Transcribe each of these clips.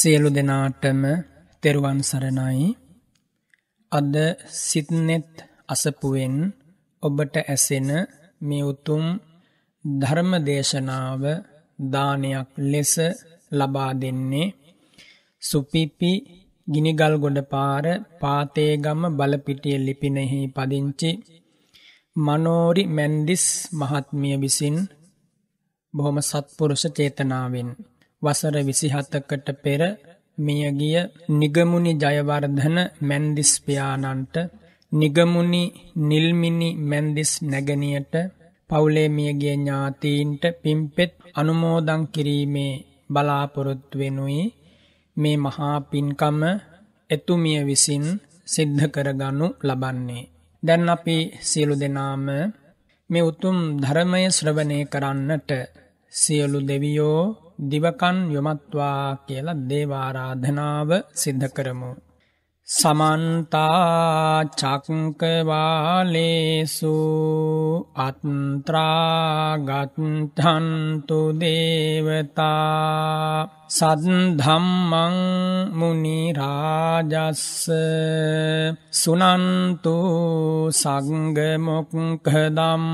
සියලු දෙනාටම තෙරුවන් සරණයි අද සිත්නෙත් අසපුුවෙන් ඔබට ඇසෙන මේ උතුම් ධර්ම දේශනාව දානයක් ලෙස ලබා දෙන්නේ සුපිපි ගිනිගල් ගොඩ පාර පාතේගම බලපිටිය ලිපිනෙහි පදිංචි මනෝරි මැන්ඩිස් මහත්මිය විසින් බොහොම සත්පුරුෂ චේතනාවෙන් වසර විසිහතකට පෙර මියගිය නිගමුණි ජයවර්ධන මැන්දිස්පියාණන්ට නිගමුණි නිල්මිනි මැන්දිස් නැගනියට පවුලේ මියගේ ඥාතීන්ට පිම්පෙත් අනුමෝදං කිරීමේ බලාපොරොත්වෙනුයි මේ මහා පින්කම එතුමිය විසින් සිද්ධ කරගනු ලබන්නේ. දැන් අපි සියලු දෙනාම මේ උතුම් ධර්මය ශ්‍රවණය කරන්නට සියලු දෙවියෝ දිවකන් යොමත්වා කියලා දේවාරාධනාව සිද්ධ කරමු. සමන්තා චක්කවාලේසු අත්ත්‍රාගත්හන්තු දේවතා සද්ධම්මං මුනිරාජස්ස සුනන්තු සංගමොක්හදම්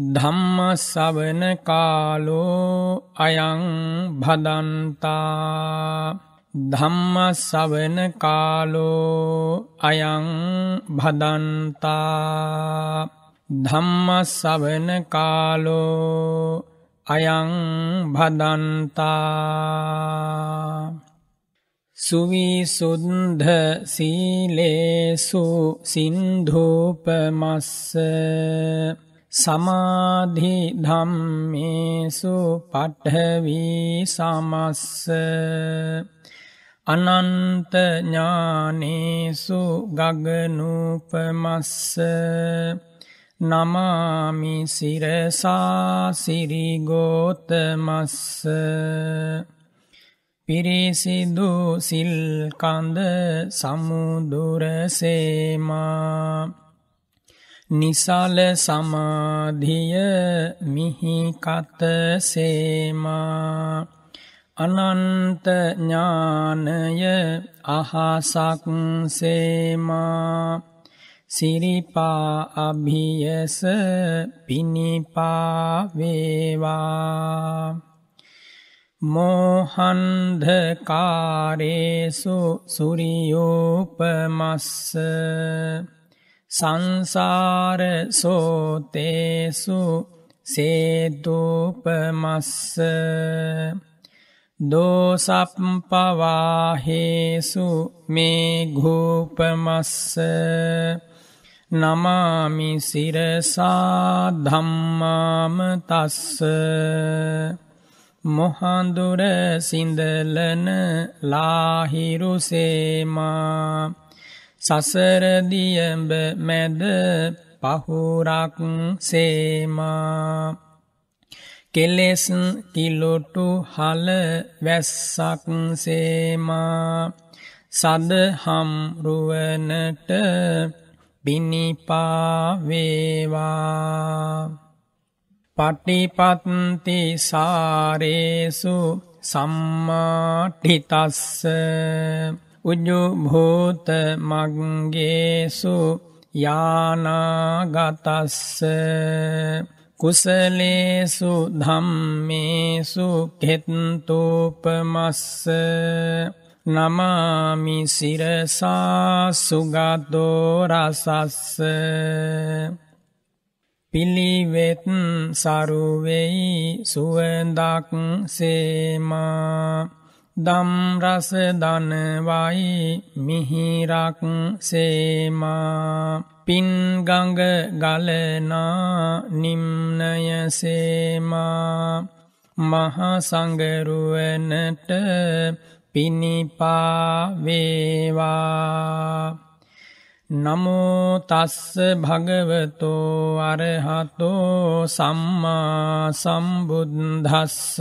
ධම්මසවන කාලෝ අයං භදන්තා ධම්මසවන කාලෝ අයං භදන්තා ධම්මසවන කාලෝ අයං භදන්තා සුවිසුද්ධ සීලේසු සින්ධූපමස්ස සමාධි ධම්මේසු පට්ඨවි සමස්ස අනන්ත ඥානේසු ගගනුපමස්ස නමාමි සිරසා සිරිගෝතමස්ස පිරිසිදු සිල්කඳ සමුදුරසේමා නිසල සමාධිය මිහිකත සේමා අනන්ත ඥානය අහසක් සේමා සිරිපා අභියස පිනිපා වේවා මෝහන්ධකාරේසු සුරියෝපමස්ස සංසාර සෝතේසු සේතුපමස්ස දෝසප්පවාහේසු මේ ගූපමස්ස නමාමි සිරසා ධම්මාම තස්ස මොහන්දුර සිඳලන ලාහිරුසේමා සසරදියඹ මැද පහුරක් සේමා කෙලෙස් කිලොටු හල වැස්සක් සේමා සදහම් රුවනට බිනිපාවේවා පටිපත්ති සාරේසු සම්මාටිතස්ස උජුභූත මග්ගේසු යානාගතස්ස කුසලේසු ධම්මේසු කෙත්තූපමස්ස නමාමි සිරසා සුගතෝ රසස්ස පිළිවෙත් සරුවෙයි සුවඳක් සේමා දම්රස දනවයි මිහිරක් සේමා පින්ගඟ ගලනා නිම්නයසේමා මහසඟරුවනට පිණිපාවේවා නමෝතස්ස භගවතෝ අරහතෝ සම්මා සම්බුද්ධස්ස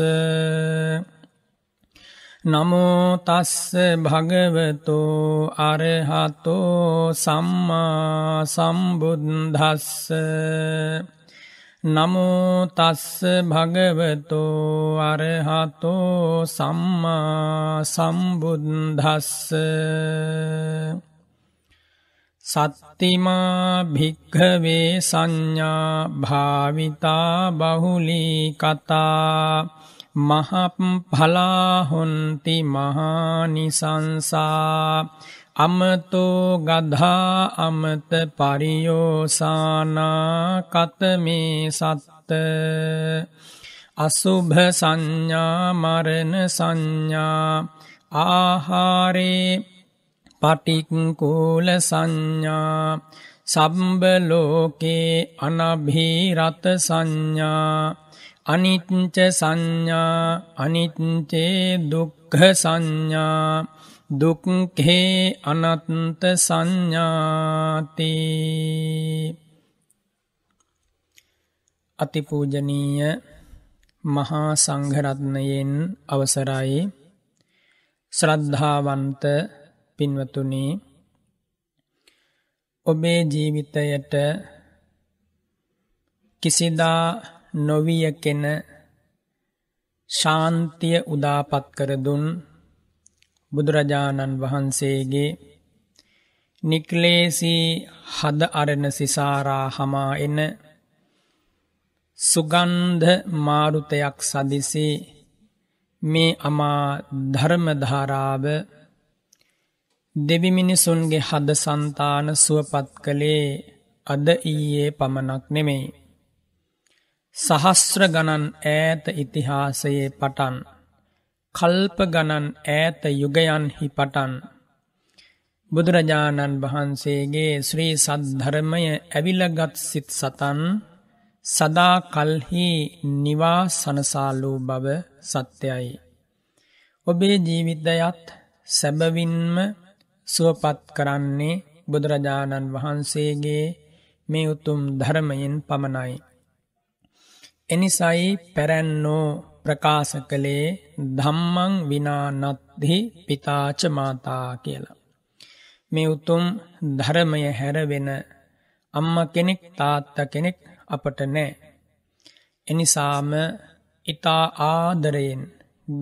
නමෝතස්ස භගවතු අරහතෝ සම්මා සම්බුද්ධස්ස නමෝතස්ස භගවතු අරහතෝ සම්මා සම්බුද්ධස්ස සත්තිමා භික්හවේ සංඥා භාවිතා බහුලී කතා මහප්ඵලාහොන්ති මහානිසංසා අමතෝ ගධා අමත පරියෝසානා කතමේ සත්ත අසුභ සංඥා මරණ සංඥා ආහාරේ පටික්කූල සංඥා සම්බලෝකේ අනභීරත සංඥා අනිත්ච සංඥා අනිත්චේ දුක්ඛ සංඥා දුක්හේ අනත්ත සංඥාති අතිපූජනීය මහා සංඝරත්නයෙන් අවසරයි ශ්‍රද්ධාවන්ත පින්වතුනි ඔබේ ජීවිතයට කිසිදා නොවියකෙන ශාන්තිය උදාපත් කර දුන් බුදුරජාණන් වහන්සේගේ නික්ලේසී හද අරණ සිසාරා හමා එන සුගන්ධ මාරුතයක් සදිසි මේ අමා ධර්මධාරාව දෙවිමිනිසුන්ගේ හද සන්තාන සුවපත් කළේ අද ඊයේ පමණක් නෙමෙයි. සහස්්‍ර ගණන් ඈත ඉතිහාසයේ පටන් කල්ප ගණන් ඈත යුගයන්හි පටන් බුදුරජාණන් වහන්සේගේ ශ්‍රී සද්ධරමය ඇවිලගත් සිත් සතන් සදා කල්හි නිවා සනසාලූ බව සත්‍යයි. ඔබේ ජීවිතයත් සැබවින්ම සුවපත් කරන්නේ බුදුරජාණන් වහන්සේගේ මේ උතුම් ධර්මයෙන් පමණයි. එනිසයි පැරැන්නෝ ප්‍රකාශ කළේ ධම්මං විනානත්හි පිතාචමාතා කියලා. මේ උතුම් ධරමය හැරවෙන අම්ම කෙනෙක් තාත්ත කෙනෙක් අපට නෑ. එනිසාම ඉතා ආදරයෙන්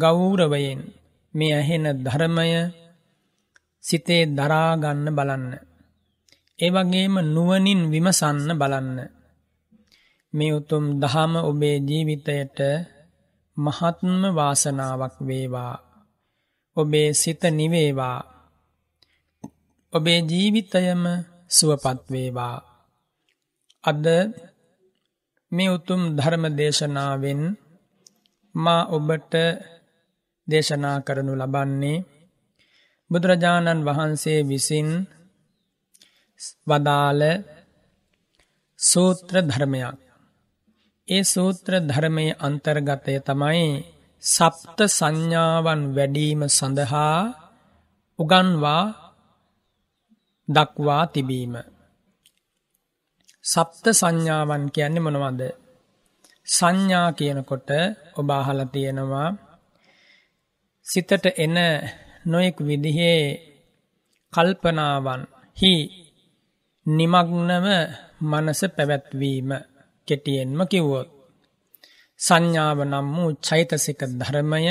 ගෞරවයෙන් මේ ඇහෙන ධරමය සිතේ දරාගන්න බලන්න. ඒවගේම නුවනින් විමසන්න බලන්න. මේ උතුම් දහම ඔබේ ජීවිතයට මහත්ම වාසනාවක් වේවා. ඔබේ සිත නිවේවා. ඔබේ ජීවිතයම සුවපත්වේවා. අද මේ උතුම් ධර්ම දේශනාවෙන් මා ඔබට දේශනා කරනු ලබන්නේ බුදුරජාණන් වහන්සේ විසින් වදාළ සූත්‍ර ධර්මයක් ඒ සූත්‍ර ධර්මය අන්තර්ගතය තමයි සප්ත සංඥාවන් වැඩීම සඳහා උගන්වා දක්වා තිබීම. සප්ත සංඥාවන් කියන්නේ මොනවද. සංඥා කියනකොට ඔබාහල තියෙනවා සිතට එන නොයෙක් විදිහේ කල්පනාවන් හි නිමග්නව මනස පැවැත්වීම කෙටියෙන්ම කිව්වොත්. සංඥාව නම් වූ චෛතසික ධර්මය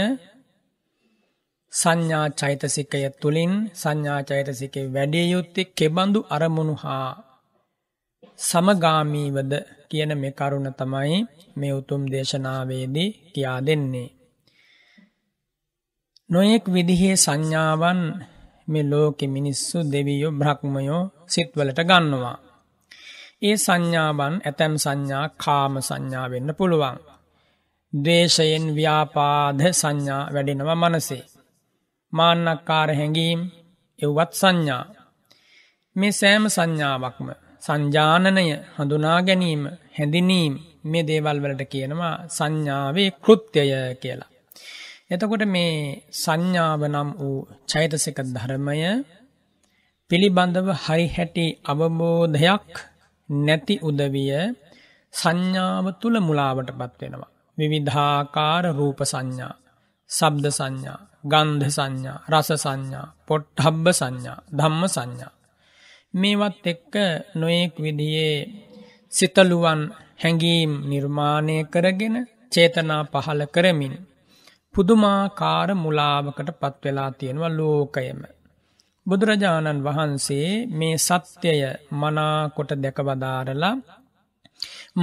සංඥා චෛතසිකය තුළින් සංඥා චෛතසිකය වැඩිය යුත්තේ කෙබඳු අරමුණු හා සමගාමීවද කියන මේ කරුණ තමයි මේ උතුම් දේශනාවේදී කියා දෙන්නේ. නොයෙක් විදිහේ සංඥාවන් මේ ලෝකෙ මිනිස්සු දෙවියෝ බ්‍රහ්මයෝ සිත්වලට ගන්නවා. ඒ සංඥාවන් ඇතැම් සංඥා කාම සංඥා වෙන්න පුළුවන්. දේශයෙන් ව්‍යාපාධ සංඥා වැඩෙනවා මනසේ. මාන්නක්කාර හැඟීම් එව්වත් සංඥා. මේ සෑම සංඥාවක්ම සංජානනය හඳුනා ගැනීම හැඳිනීම් මේ දේවල් වලට කියනවා සංඥාවේ කෘත්‍යය කියලා. එතකොට මේ සංඥාව නම් වූ චෛතසික ධර්මය පිළිබඳව හරි හැටි අවබෝධයක් නැති උදවිය සංඥාව තුළ මුලාවට පත්වෙනවා. විවිධාකාර රූප සංඥා, සබ්ද සංඥා, ගන්ධ සංඥා, රස සංඥා, පොට්හබ්බ සංඥා, ධම්ම සංඥා. මේවත් එක්ක නොයෙක් විදියේ සිතලුවන් හැඟීම් නිර්මාණය කරගෙන චේතනා පහල කරමින්. පුදුමාකාර මුලාවකට පත්වෙලා තියෙනවා ලෝකයම. බුදුරජාණන් වහන්සේ මේ සත්‍යය මනාකොට දැකවදාරලා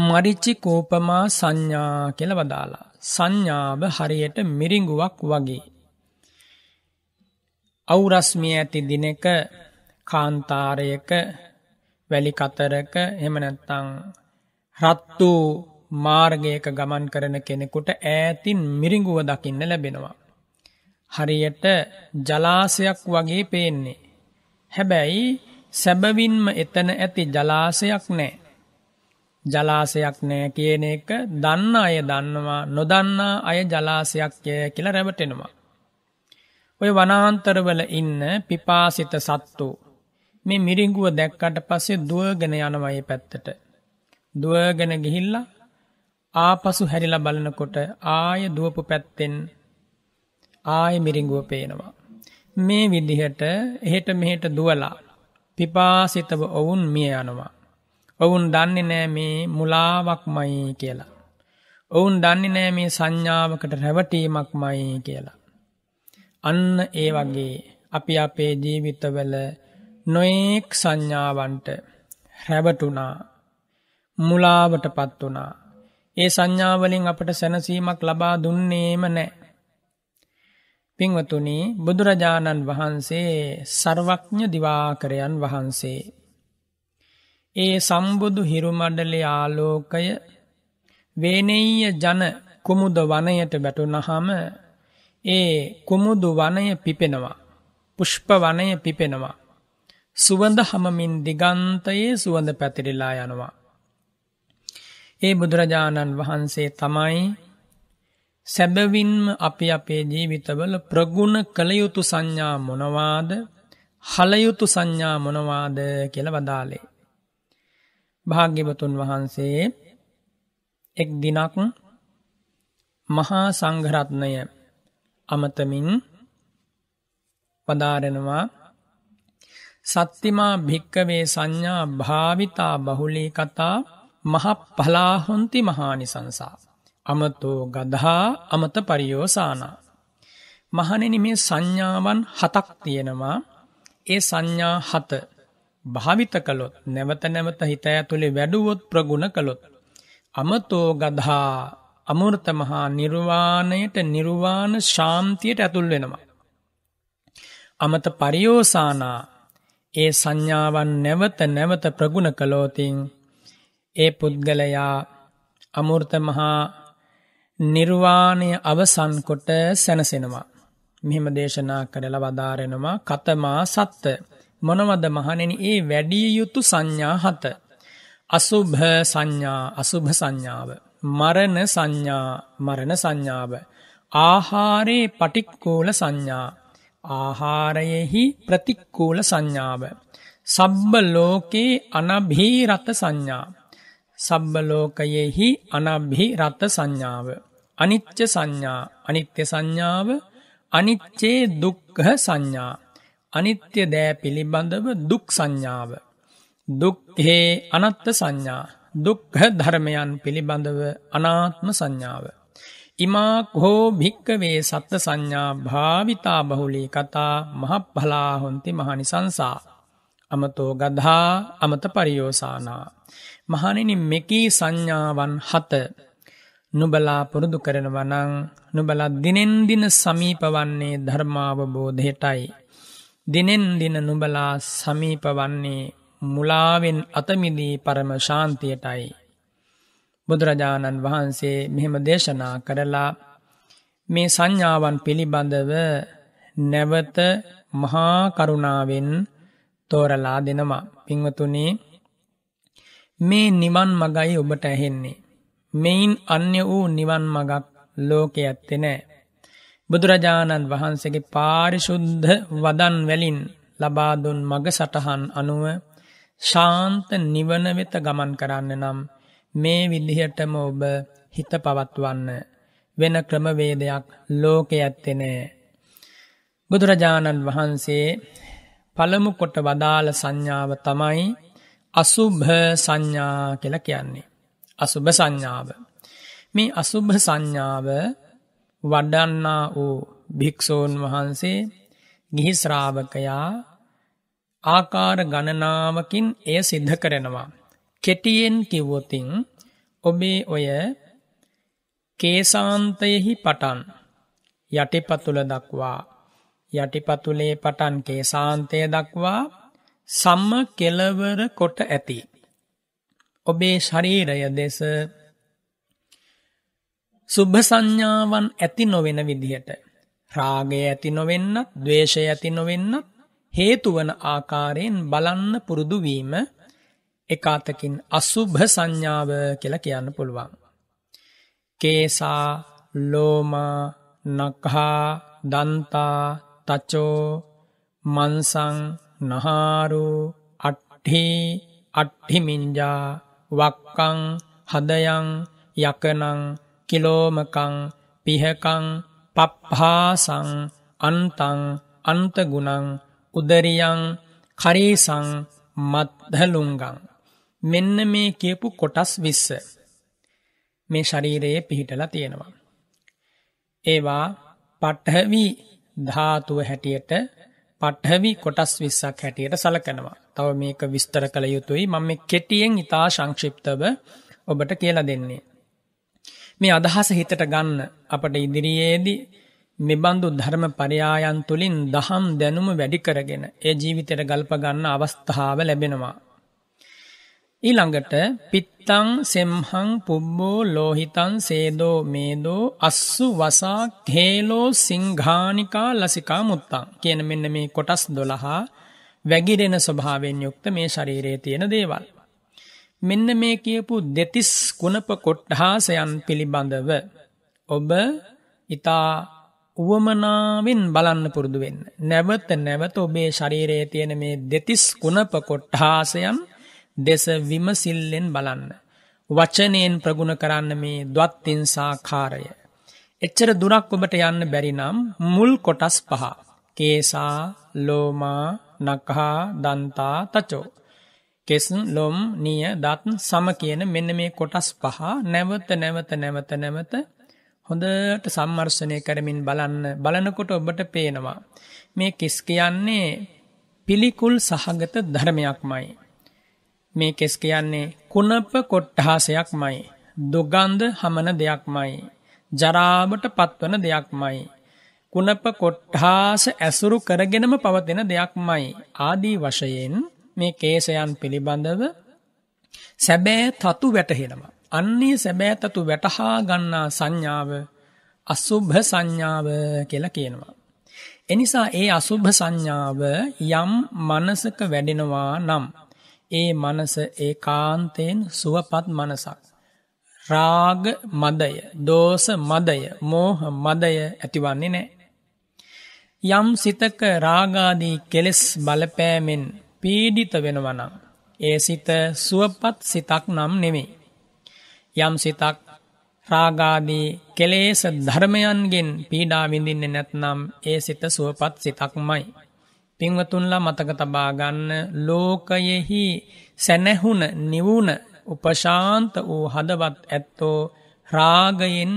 මරිච්චි කෝපමා සංඥා කෙල වදාලා. සංඥාව හරියට මිරිංගුවක් වගේ. අවුරස්මිය ඇති දිනක කාන්තාරයක වැලිකතරක හෙමනැත්තං රත්තු මාර්ගයක ගමන් කරන කෙනෙකුට ඈතින් මිරිංගුව දකින්න ලැබෙනවා. හරියට ජලාසයක් වගේ පේන්නේ. හැබැයි සැබවින්ම එතන ඇති ජලාසයක් නෑ. ජලාසයක් නෑ කියන එක දන්න අය දන්නවා නොදන්නා අය ජලාසයක් කියලා රැවටෙනවා. ඔය වනාන්තරවල ඉන්න පිපාසිත සත්තු මේ මිරිංගුව දැක්කට පස්සේ දුවගෙන යනවයේ පැත්තට. දුවගෙන ගිහිල්ලා ආපසු හැරිලා බලනකොට ආය දුවපු පැත්තෙන් ආය මිරිංගුව පේනවා. මේ විදිහට එහෙට මෙහෙට දුවලා පිපාසිතව ඔවුන් මිය යනවා. ඔවුන් දන්නේ නෑ මේ මුලාවක් මයි කියලා. ඔවුන් දන්නේ නෑ මේ සංඥාවකට රැවටීමක් මයි කියලා. අන්න ඒ වගේ අපි අපේ ජීවිතවල නොයෙක් සංඥාවන්ට රැවටුනා මුලාවට පත් වනා. ඒ සංඥාවලින් අපට සැනසීමක් ලබා දුන්නේම නෑ. පින්වතුනි බුදුරජාණන් වහන්සේ සර්වඥ දිවාකරයන් වහන්සේ. ඒ සම්බුදු හිරුමඩලි ආලෝකය වේනෙීය ජන කුමුද වනයට වැටුනහම ඒ කුමුදු වනය පිපෙනවා. පුෂ්ප වනය පිපෙනවා. සුවඳ හමමින් දිගන්තයේ සුවඳ පැතිරිලා යනවා. ඒ බුදුරජාණන් වහන්සේ තමයි සැබවින්ම අපි අපේ ජීවිතවල ප්‍රගුණ කළයුතු සංඥා මොනවාද හලයුතු සංඥා මොනවාද කියල වදාලේ. භාග්‍යවතුන් වහන්සේ එක් දිනක් මහා සංඝරත්නය අමතමින් පදාරෙනවා සත්තිමා භික්කවේ සංඥා භාවිතා බහුලී කතා මහ පලාහොන්ති මහානි සංසාාව. අමතෝ ගදහා අමත පරියෝසානා. මහනෙන මේ සංඥාවන් හතක් තියෙනවා ඒ සංඥා හත භාවිත කළොත් නැවත නැවත හිත ඇතුළේ වැඩුවොත් ප්‍රගුණ කළොත්. අමතෝ ගදහා අමෘතමහා නිර්වාණයට නිර්වාණ ශාන්තියට ඇතුල් වෙනවා. අමත පරියෝසානා ඒ සංඥාවන් නැවත නැවත ප්‍රගුණ කළෝතින් ඒ පුද්ගලයා අමෘතමහා නිර්වාණය අවසන්කොට සැනසෙනවා. මෙහෙම දේශනා කරල වදාරෙනවා කතමා සත්ත. මොනවද මහනෙන ඒ වැඩිය යුතු සංඥා හත. අසුභ සංඥා අසුභ සංඥාව. මරණ සංඥා මරණ සංඥාව. ආහාරයේ පටික්කූල සංඥා. ආහාරයෙහි ප්‍රතික්කූල සංඥාව. සබ්බ ලෝකයේ අනභී රත සංඥා. සබ්බලෝකයෙහි අනබ්හි රත්ත සංඥාව. අනිච්ච සංඥා අනිත්‍ය සංඥාව අනිච්චේ දුක්කහ සංඥා අනිත්‍ය දෑ පිළිබඳව දුක් සංඥාව දුක්හේ අනත්ත සංඥා දුක්හ ධර්මයන් පිළිබඳව අනාත්ම සංඥාව ඉමාක් හෝ භික්කවේ සත්ත සංඥා භාවිතා බහුලී කතා මහප්හලාහොන්ති මහනි සංසා. අමතෝ ගදහා අමත පරියෝසානා. මහනිනි මෙකී සංඥාවන් හත නුබලා පුරුදු කරනවනං නුබලා දිනෙන්දින සමීපවන්නේ ධර්මාවබෝධයටයි. දිනෙන්දින නුබලා සමීපවන්නේ මුලාවෙන් අතමිදී පරම ශාන්තියටයි. බුදුරජාණන් වහන්සේ මෙහෙම දේශනා කරලා මේ සංඥාවන් පිළිබඳව නැවත මහාකරුණාවෙන් තෝරලා දෙනවා පිංවතුනේ මේ නිවන් මගයි ඔබට ඇහෙන්නේ. මෙයින් අන්‍ය වූ නිවන් මගක් ලෝකෙ ඇත්තෙ නෑ. බුදුරජාණන් වහන්සේගේ පාරිශුද්ධ වදන් වැලින් ලබාදුන් මග සටහන් අනුව ශාන්ත නිවන වෙත ගමන් කරන්න නම් මේ විදිහටම ඔබ හිත පවත්වන්න වෙන ක්‍රමවේදයක් ලෝකෙ ඇත්තෙනෑ. බුදුරජාණන් වහන්සේ පළමු කොට වදාළ සංඥාව තමයි අසුභ සංඥා කළ කියන්නේ. අසුභ සංඥාව. මේ අසුභ සංඥාව වඩන්නා වූ භික්‍ෂූන් වහන්සේ ගිහිස්්‍රාවකයා ආකාර ගණනාවකින් එය සිද්ධ කරනවා. කෙටියෙන් කිව්වොතින් ඔබේ ඔය කේසාන්තයෙහි පටන් යටිපතුල දක්වා යටිපතුලේ පටන් කේසාන්තය දක්වා සම්ම කෙලවර කොට ඇති. ඔබේ ශරීරය දෙස සුභ සංඥාවන් ඇති නොවෙන විදිහට රාගය ඇති නොවෙන්නත් දවේශය ඇති නොවෙන්නත් හේතුවන ආකාරයෙන් බලන්න පුරුදුවීම එකාතකින් අසුභ සංඥාව කියල කියන්න පුළුවන්. කේසා ලෝමා නක්හා දන්තා තචෝ මන්සං නහාරු අට්හි අට්හිමින්ජා වක්කං හදයං යකනං කිලෝමකං පිහකං පප්හාසං අන්තං අන්තගුණං උදරියං කරීසං මත්හලුංගං මෙන්න මේ කියපු කොටස් විස්ස මේ ශරීරයේ පිහිටලා තියෙනවා. ඒවා පට්හවී ධාතුව හැටියට පට්හැවි කොටස් විස්සක් හැටියට සලකනවා. තව මේක විස්තර කළ යුතුයි මම කෙටියෙන් ඉතා සංක්ෂිප්තව ඔබට කියල දෙන්නේ. මේ අදහස හිතට ගන්න අපට ඉදිරියේදී මෙබඳු ධර්ම පරයායන් තුළින් දහම් දැනුම වැඩිකරගෙන ඒ ජීවිතයට ගල්ප ගන්න අවස්ථාව ලැබෙනවා. ඊළඟට පිත්තං සෙම්හං පුබ්බෝ ලෝහිතන් සේදෝ මේදෝ අස්සු වසා හේලෝ සිංහානිකා ලසිකා මුත්තං කියන මෙන්න මේ කොටස් දොළහා වැගිරෙන ස්වභාවෙන් යුක්ත මේ ශරීරයේ තියෙන දේවල්. මෙන්න මේ කියපු දෙතිස් කුණප කොට්හාසයන් පිළිබඳව ඔබ ඉතා වුවමනාවෙන් බලන්න පුරුදු වෙන්න. නැවත නැවත ඔබේ ශරීරයේ තියෙන මේ දෙතිස් කුණප කොට්හාසයන් දෙස විමසිල්ලෙන් බලන්න. වචනයෙන් ප්‍රගුණ කරන්න මේ දවත්තිංසාකාරය. එච්චර දුරක් ඔබට යන්න බැරිනම් මුල් කොටස් පහ. කේසා ලෝමා නකහා දන්තා තචෝ. කෙසන් ලොම් නිය දත්න් සම කියන මෙන්න මේ කොටස් පහ නැවත නැවත නැවත නැවත හොඳට සම්මර්ශනය කරමින් බලන්න බලනකොට ඔබට පේනවා. මේ කිස් කියන්නේ පිළිකුල් සහගත ධර්මයක්මයි. මේ කෙස් කියන්නේ කුණප කොට්ටහාසයක් මයි. දුගන්ධ හමන දෙයක් මයි. ජරාවට පත්වන දෙයක් මයි. කුණප කොට්හාස ඇසුරු කරගෙනම පවතින දෙයක් මයි. ආදී වශයෙන් මේ කේසයන් පිළිබඳව සැබෑ තතු වැටහෙනවා. අන්නේ සැබෑ තතු වැටහා ගන්නා සංඥාව අසුභ සංඥාව කියලා කියනවා. එනිසා ඒ අසුභ සංඥාව යම් මනසක වැඩෙනවා නම් ඒ මනස ඒකාන්තයෙන් සුවපත් මනසක්. රාග මදය, දෝස මදය, මෝහ මදය ඇතිවන්නේ නෑ. යම් සිතක රාගාදී කෙලෙස් බලපෑමෙන් පීඩිත වෙනවනම්. ඒ සිත සුවපත් සිතක් නම් නෙමේ. යම් සිතක් රාගාදී කෙලේස ධර්මයන්ගෙන් පීඩා විඳින්නේ නැත්නම් ඒ සිත සුවපත් සිතක්මයි. පින්වතුන්ලා මතක තබාගන්න ලෝකයෙහි සැනැහුන නිවුණ උපශාන්ත වූ හදවත් ඇත්තෝ රාගයෙන්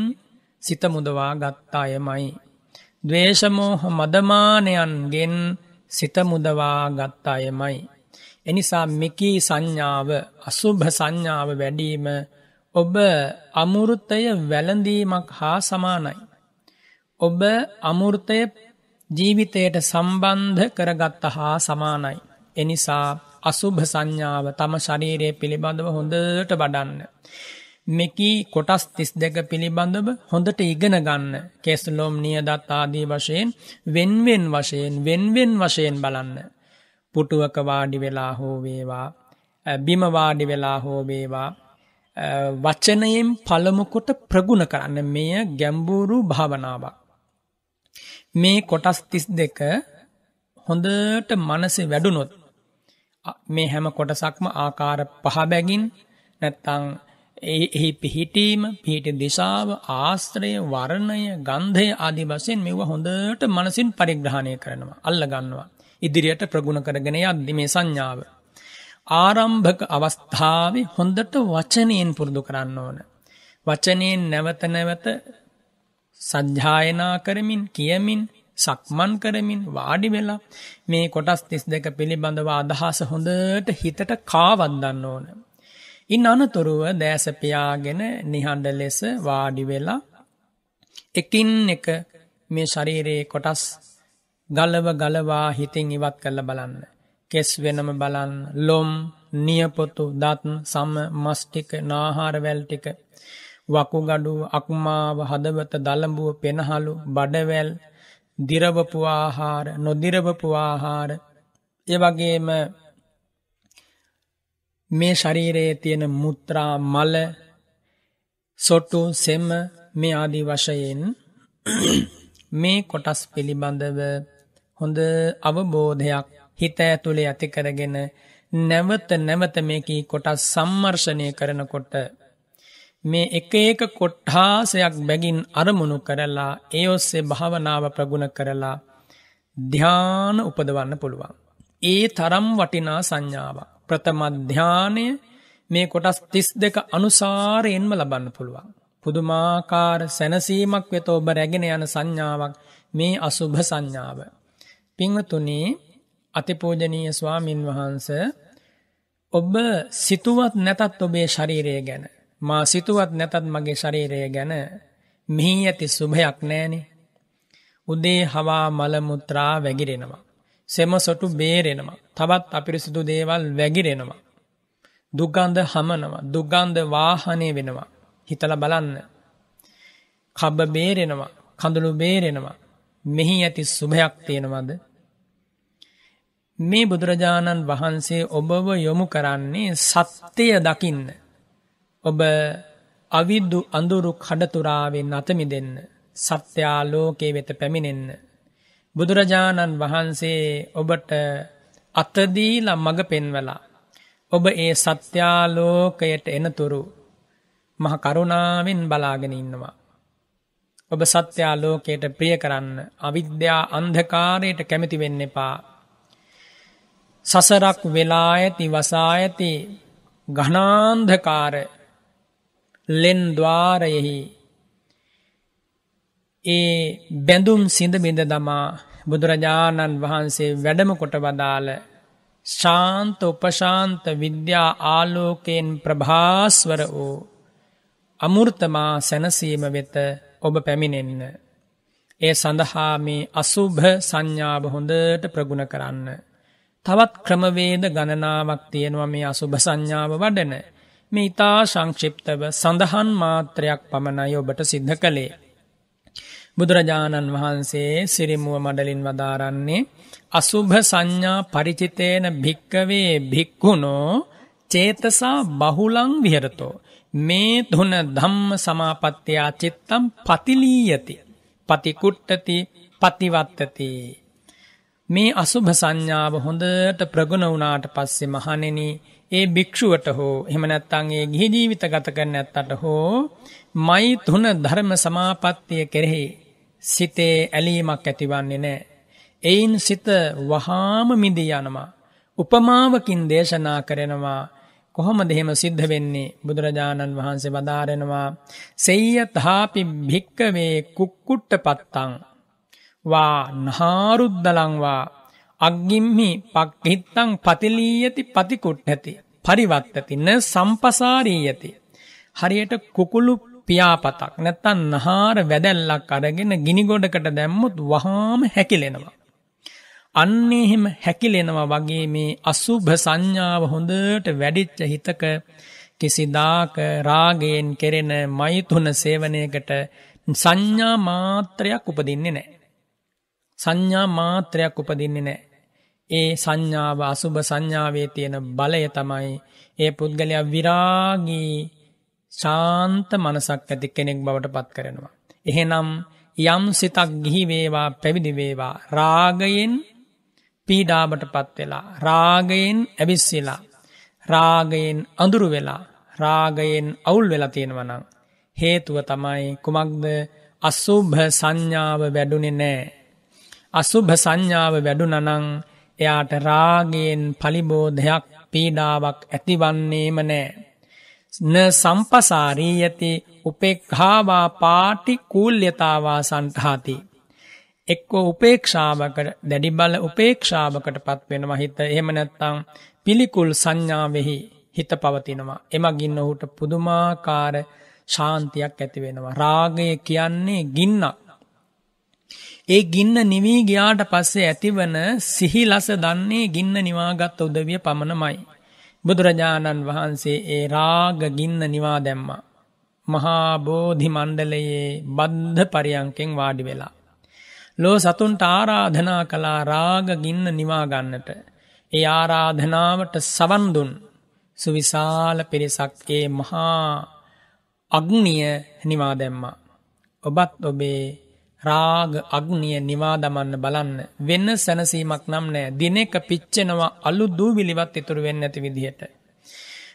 සිතමුදවා ගත්තායමයි. දවේශමෝහ මදමානයන්ගෙන් සිතමුදවා ගත්තායමයි. එනිසා මෙකී සංඥාව අසුභ සංඥාව වැඩීම ඔබ අමුෘතය වැලඳීමක් හා සමානයි. ඔබ අමුෘතය ජීවිතයට සම්බන්ධ කරගත්ත හා සමානයි. එනිසා අසුභ සංඥාව තම ශරීරය පිළිබඳව හොඳට බඩන්න. මෙකී කොටස් තිස් දෙක පිළිබඳව හොඳට ඉගෙන ගන්න කෙස්ලොම් නියදත් ආදී වශයෙන් වෙන්වෙන් වශයෙන් වෙන්වෙන් වශයෙන් බලන්න. පුටුවක වාඩි වෙලා හෝ වේවා බිමවාඩි වෙලා හෝ වේවා වචනයෙන් පළමුකොට ප්‍රගුණ කරන්න මෙය ගැම්බූරු භාවනාවක්. මේ කොටස් තිස් දෙක හොඳට මනසේ වැඩුණොත් මේ හැම කොටසක්ම ආකාර පහබැගින් නැත්තං එහි පිහිටීම පිහිට දිසාව ආස්ත්‍රය වරණය ගන්ධය ආදි වසයෙන් මෙව හොඳට මනසින් පරිග්‍රහණය කරනවා අල්ල ගන්නවා. ඉදිරියට ප්‍රගුණ කරගෙන යද්දි මේ සංඥාව. ආරම්භක අවස්ථාව හොඳට වචනයෙන් පුරුදු කරන්න ඕන. වචනයෙන් නැවත නැවත සජ්ජායනා කරමින් කියමින් සක්මන් කරමින් වාඩි වෙලා මේ කොටස් තිස් දෙක පිළිබඳව අදහස හොඳට හිතට කාවත්දන්න ඕන. ඉන් අනතුරුව දෑසපියාගෙන නිහඬ ලෙස වාඩි වෙලා එකින් එක මේ ශරීරයේ කොටස් ගලව ගලවා හිතින් ඉවත් කරල බලන්න. කෙස් වෙනම බලන්න ලොම් නියපොතු දත්න් සම මස්ටික නාහාරවැල් ටික වකුගඩුව අක්මාව හදවත දළඹුව පෙනහලු බඩවැල් දිරවපු ආහාර නොදිරවපු ආහාර එවගේම මේ ශරීරයේ තියෙන මුත්‍රා මල සොටු සෙම මේ ආදී වශයෙන් මේ කොටස් පිළිබඳව හොඳ අවබෝධයක් හිත ඇතුළේ ඇතිකරගෙන නැවත නැවත මේකී කොටස් සම්මර්ෂණය කරනකොට මේ එක ඒක කොට්හාසයක් බැගින් අරමුණු කරලා ඒ ඔස්සේ භාවනාව ප්‍රගුණ කරලා ධ්‍යාන උපදවන්න පුළුවන්. ඒ තරම් වටිනා සංඥාව. ප්‍රථමධ්‍යානය මේ කොටස් තිස් දෙක අනුසාරයෙන්ම ලබන්න පුළුවන්. පුදුමාකාර සැනසීමක් වෙත ඔබ රැගෙන යන සංඥාවක් මේ අසුභ සංඥාව. පිංවතුනේ අතිපෝජනීය ස්වාමින් වහන්ස ඔබ සිතුවත් නැතත් ඔබේ ශරීරය ගැන මා සිතුවත් නැතත් මගේ ශරීරය ගැන මෙහි ඇති සුභයක් නෑනේ. උදේ හවා මලමුත්‍රා වැගිරෙනවා. සෙම සොටු බේරෙනවා. තවත් අපිරිසිදු දේවල් වැගිරෙනවා. දුගන්ධ හමනවා. දුගන්ධ වාහනය වෙනවා. හිතල බලන්න. කබ්බ බේරෙනවා. කඳුළු බේරෙනවා. මෙහි ඇති සුභයක් තියෙනවද. මේ බුදුරජාණන් වහන්සේ ඔබව යොමු කරන්නේ සත්‍යය දකින්න. ඔබ අවිද්දු අඳුරු කඩතුරාවෙන් අතමි දෙන්න. සත්‍යයා ලෝකේ වෙත පැමිණෙන්න. බුදුරජාණන් වහන්සේ ඔබට අතදීලා මඟ පෙන්වලා. ඔබ ඒ සත්‍යාලෝකයට එනතුරු මහ කරුණාවෙන් බලාගෙන ඉන්නවා. ඔබ සත්‍යාලෝකයට ප්‍රිය කරන්න අවිද්‍යා අන්ධකාරයට කැමති වෙන්න එපා. සසරක් වෙලා ඇති වසා ඇති ගනාන්ධකාර ලෙන්ද්වාරයෙහි ඒ බැඳුම් සිඳබිඳ දමා බුදුරජාණන් වහන්සේ වැඩම කොට වදාළ ශාන්ත උපශාන්ත විද්‍යා ආලෝකයෙන් ප්‍රභාස්වර වූ අමුෘර්තමා සැනසීම වෙත ඔබ පැමිණෙන්න. ඒ සඳහා මේ අසුභ සංඥාව හොඳට ප්‍රගුණ කරන්න. තවත් ක්‍රමවේද ගණනාවක් තියෙනවා මේ අසුභ සංඥාව වඩන මේ ඉතා සංක්ෂිප්තව සඳහන් මාත්‍රයක් පමණයි ඔබට සිද්ධ කළේ. බුදුරජාණන් වහන්සේ සිරිමුව මඩලින් වදාරන්නේ අසුභ සංඥා පරිචිතේන භික්කවේ භික්කුණෝ චේතසා බහුලං විහරතෝ. මේ තුන ධම්ම සමාපත්්‍යයා චිත්තම් පතිලීයති. පතිකුට්ටති පතිවත්තති. මේ අසුභ සංඥාව හොඳට ප්‍රගුණ වුණාට පස්සේ මහනෙනී ඒ භික්ෂුවට හෝ එහෙම නැත්නම් ඒ ගිහි ජීවිත ගත කරන ඇත්තට හෝ මෛතුන ධර්ම සමාපත්තිය කෙරෙහි සිතේ ඇලීමක් ඇතිවන්නේ නැහැ. එයින් සිත වහාම මිදී යනවා. උපමාවකින් දේශනා කරනවා කොහොමද එහෙම සිද්ධ වෙන්නේ බුදුරජාණන් වහන්සේ වදාරනවා සෙය්‍යථාපි භික්කවේ කුක්කුට්ටපත්තං වා නහාරුද්දලං වා අග්ගිම්හි පක්හිත්තං පතිලීයති පතිකුට්හැති. පරිවත්තතින සම්පසාරීයති. හරියට කුකුළු පියාපතක් නැත්තන් නහාර වැදැල්ලක් අරගෙන ගිනිගොඩකට දැම්මුත් වහාම හැකිලෙනවා. අන්නේ එහෙම හැකිලෙනවා වගේ මේ අසුභ සංඥාව හොඳට වැඩිච්ච හිතක කිසිදාක රාගයෙන් කෙරෙන මෛතුන සේවනයකට සංඥා මාත්‍රයක් උපදින්නේ නෑ. සංඥා මාත්‍රයක් උපදින්නේ නෑ. ඒ සංඥාව අසුභ සංඥාවේ තියෙන බලය තමයි ඒ පුද්ගලයා විරාගී ශාන්ත මනසක් ඇති කෙනෙක් බවට පත් කරනවා. එහෙනම් යම් සිතක් ගිහි වේවා පැවිදි වේවා රාගයෙන් පීඩාවට පත් වෙලා රාගයෙන් ඇවිස්සලා රාගයෙන් අඳුරු වෙලා රාගයෙන් අවුල් වෙලා තියෙනවා නම් හේතුව තමයි කුමක්ද අසුභ සංඥාව වැඩුණේ නැහැ අසුභ සංඥාව වැඩුණා නම් එයාට රාගයෙන් පලිබෝධයක් පීඩාවක් ඇතිවන්නේම නෑ. න සම්පසාරී යති උපෙක්හාවා පාටි කූල්්‍යතාවා සන්ටහාති. එක්කෝ උපේක්ෂාවකට දැඩිබල උපේක්ෂාවකට පත්වෙනවා හිත එහෙමනැත්තං පිළිකුල් සංඥාවෙහි හිත පවතිනවා. එමගින්න ඔහුට පුදුමාකාර ශාන්තියක් ඇතිවෙනවා. රාගය කියන්නේ ගින්නක්. ඒ ගින්න නිවී ගියාට පස්සේ ඇතිවන සිහිලස දන්නේ ගින්න නිවාගත් උදවිය පමණමයි. බුදුරජාණන් වහන්සේ ඒ රාග ගින්න නිවා දැම්මා. මහා බෝධි මණ්ඩලයේ බද්ධ පරියංකෙන් වාඩි වෙලා. ලෝ සතුන්ට ආරාධනා කළා රාග ගින්න නිවාගන්නට. ඒ ආරාධනාවට සවන්දුන් සුවිශාල පිරිසක්ගේ මහා අග්නිය නිවා දැම්මා. ඔබත් ඔබේ රාග අග්නිය නිවා දමන්න බලන්න වෙන්න සැනසීමක් නම් නෑ දිනෙක පිච්චෙනවා අලු දූවිලිවත් ඉතුරු වෙන්න ඇති විදිහට.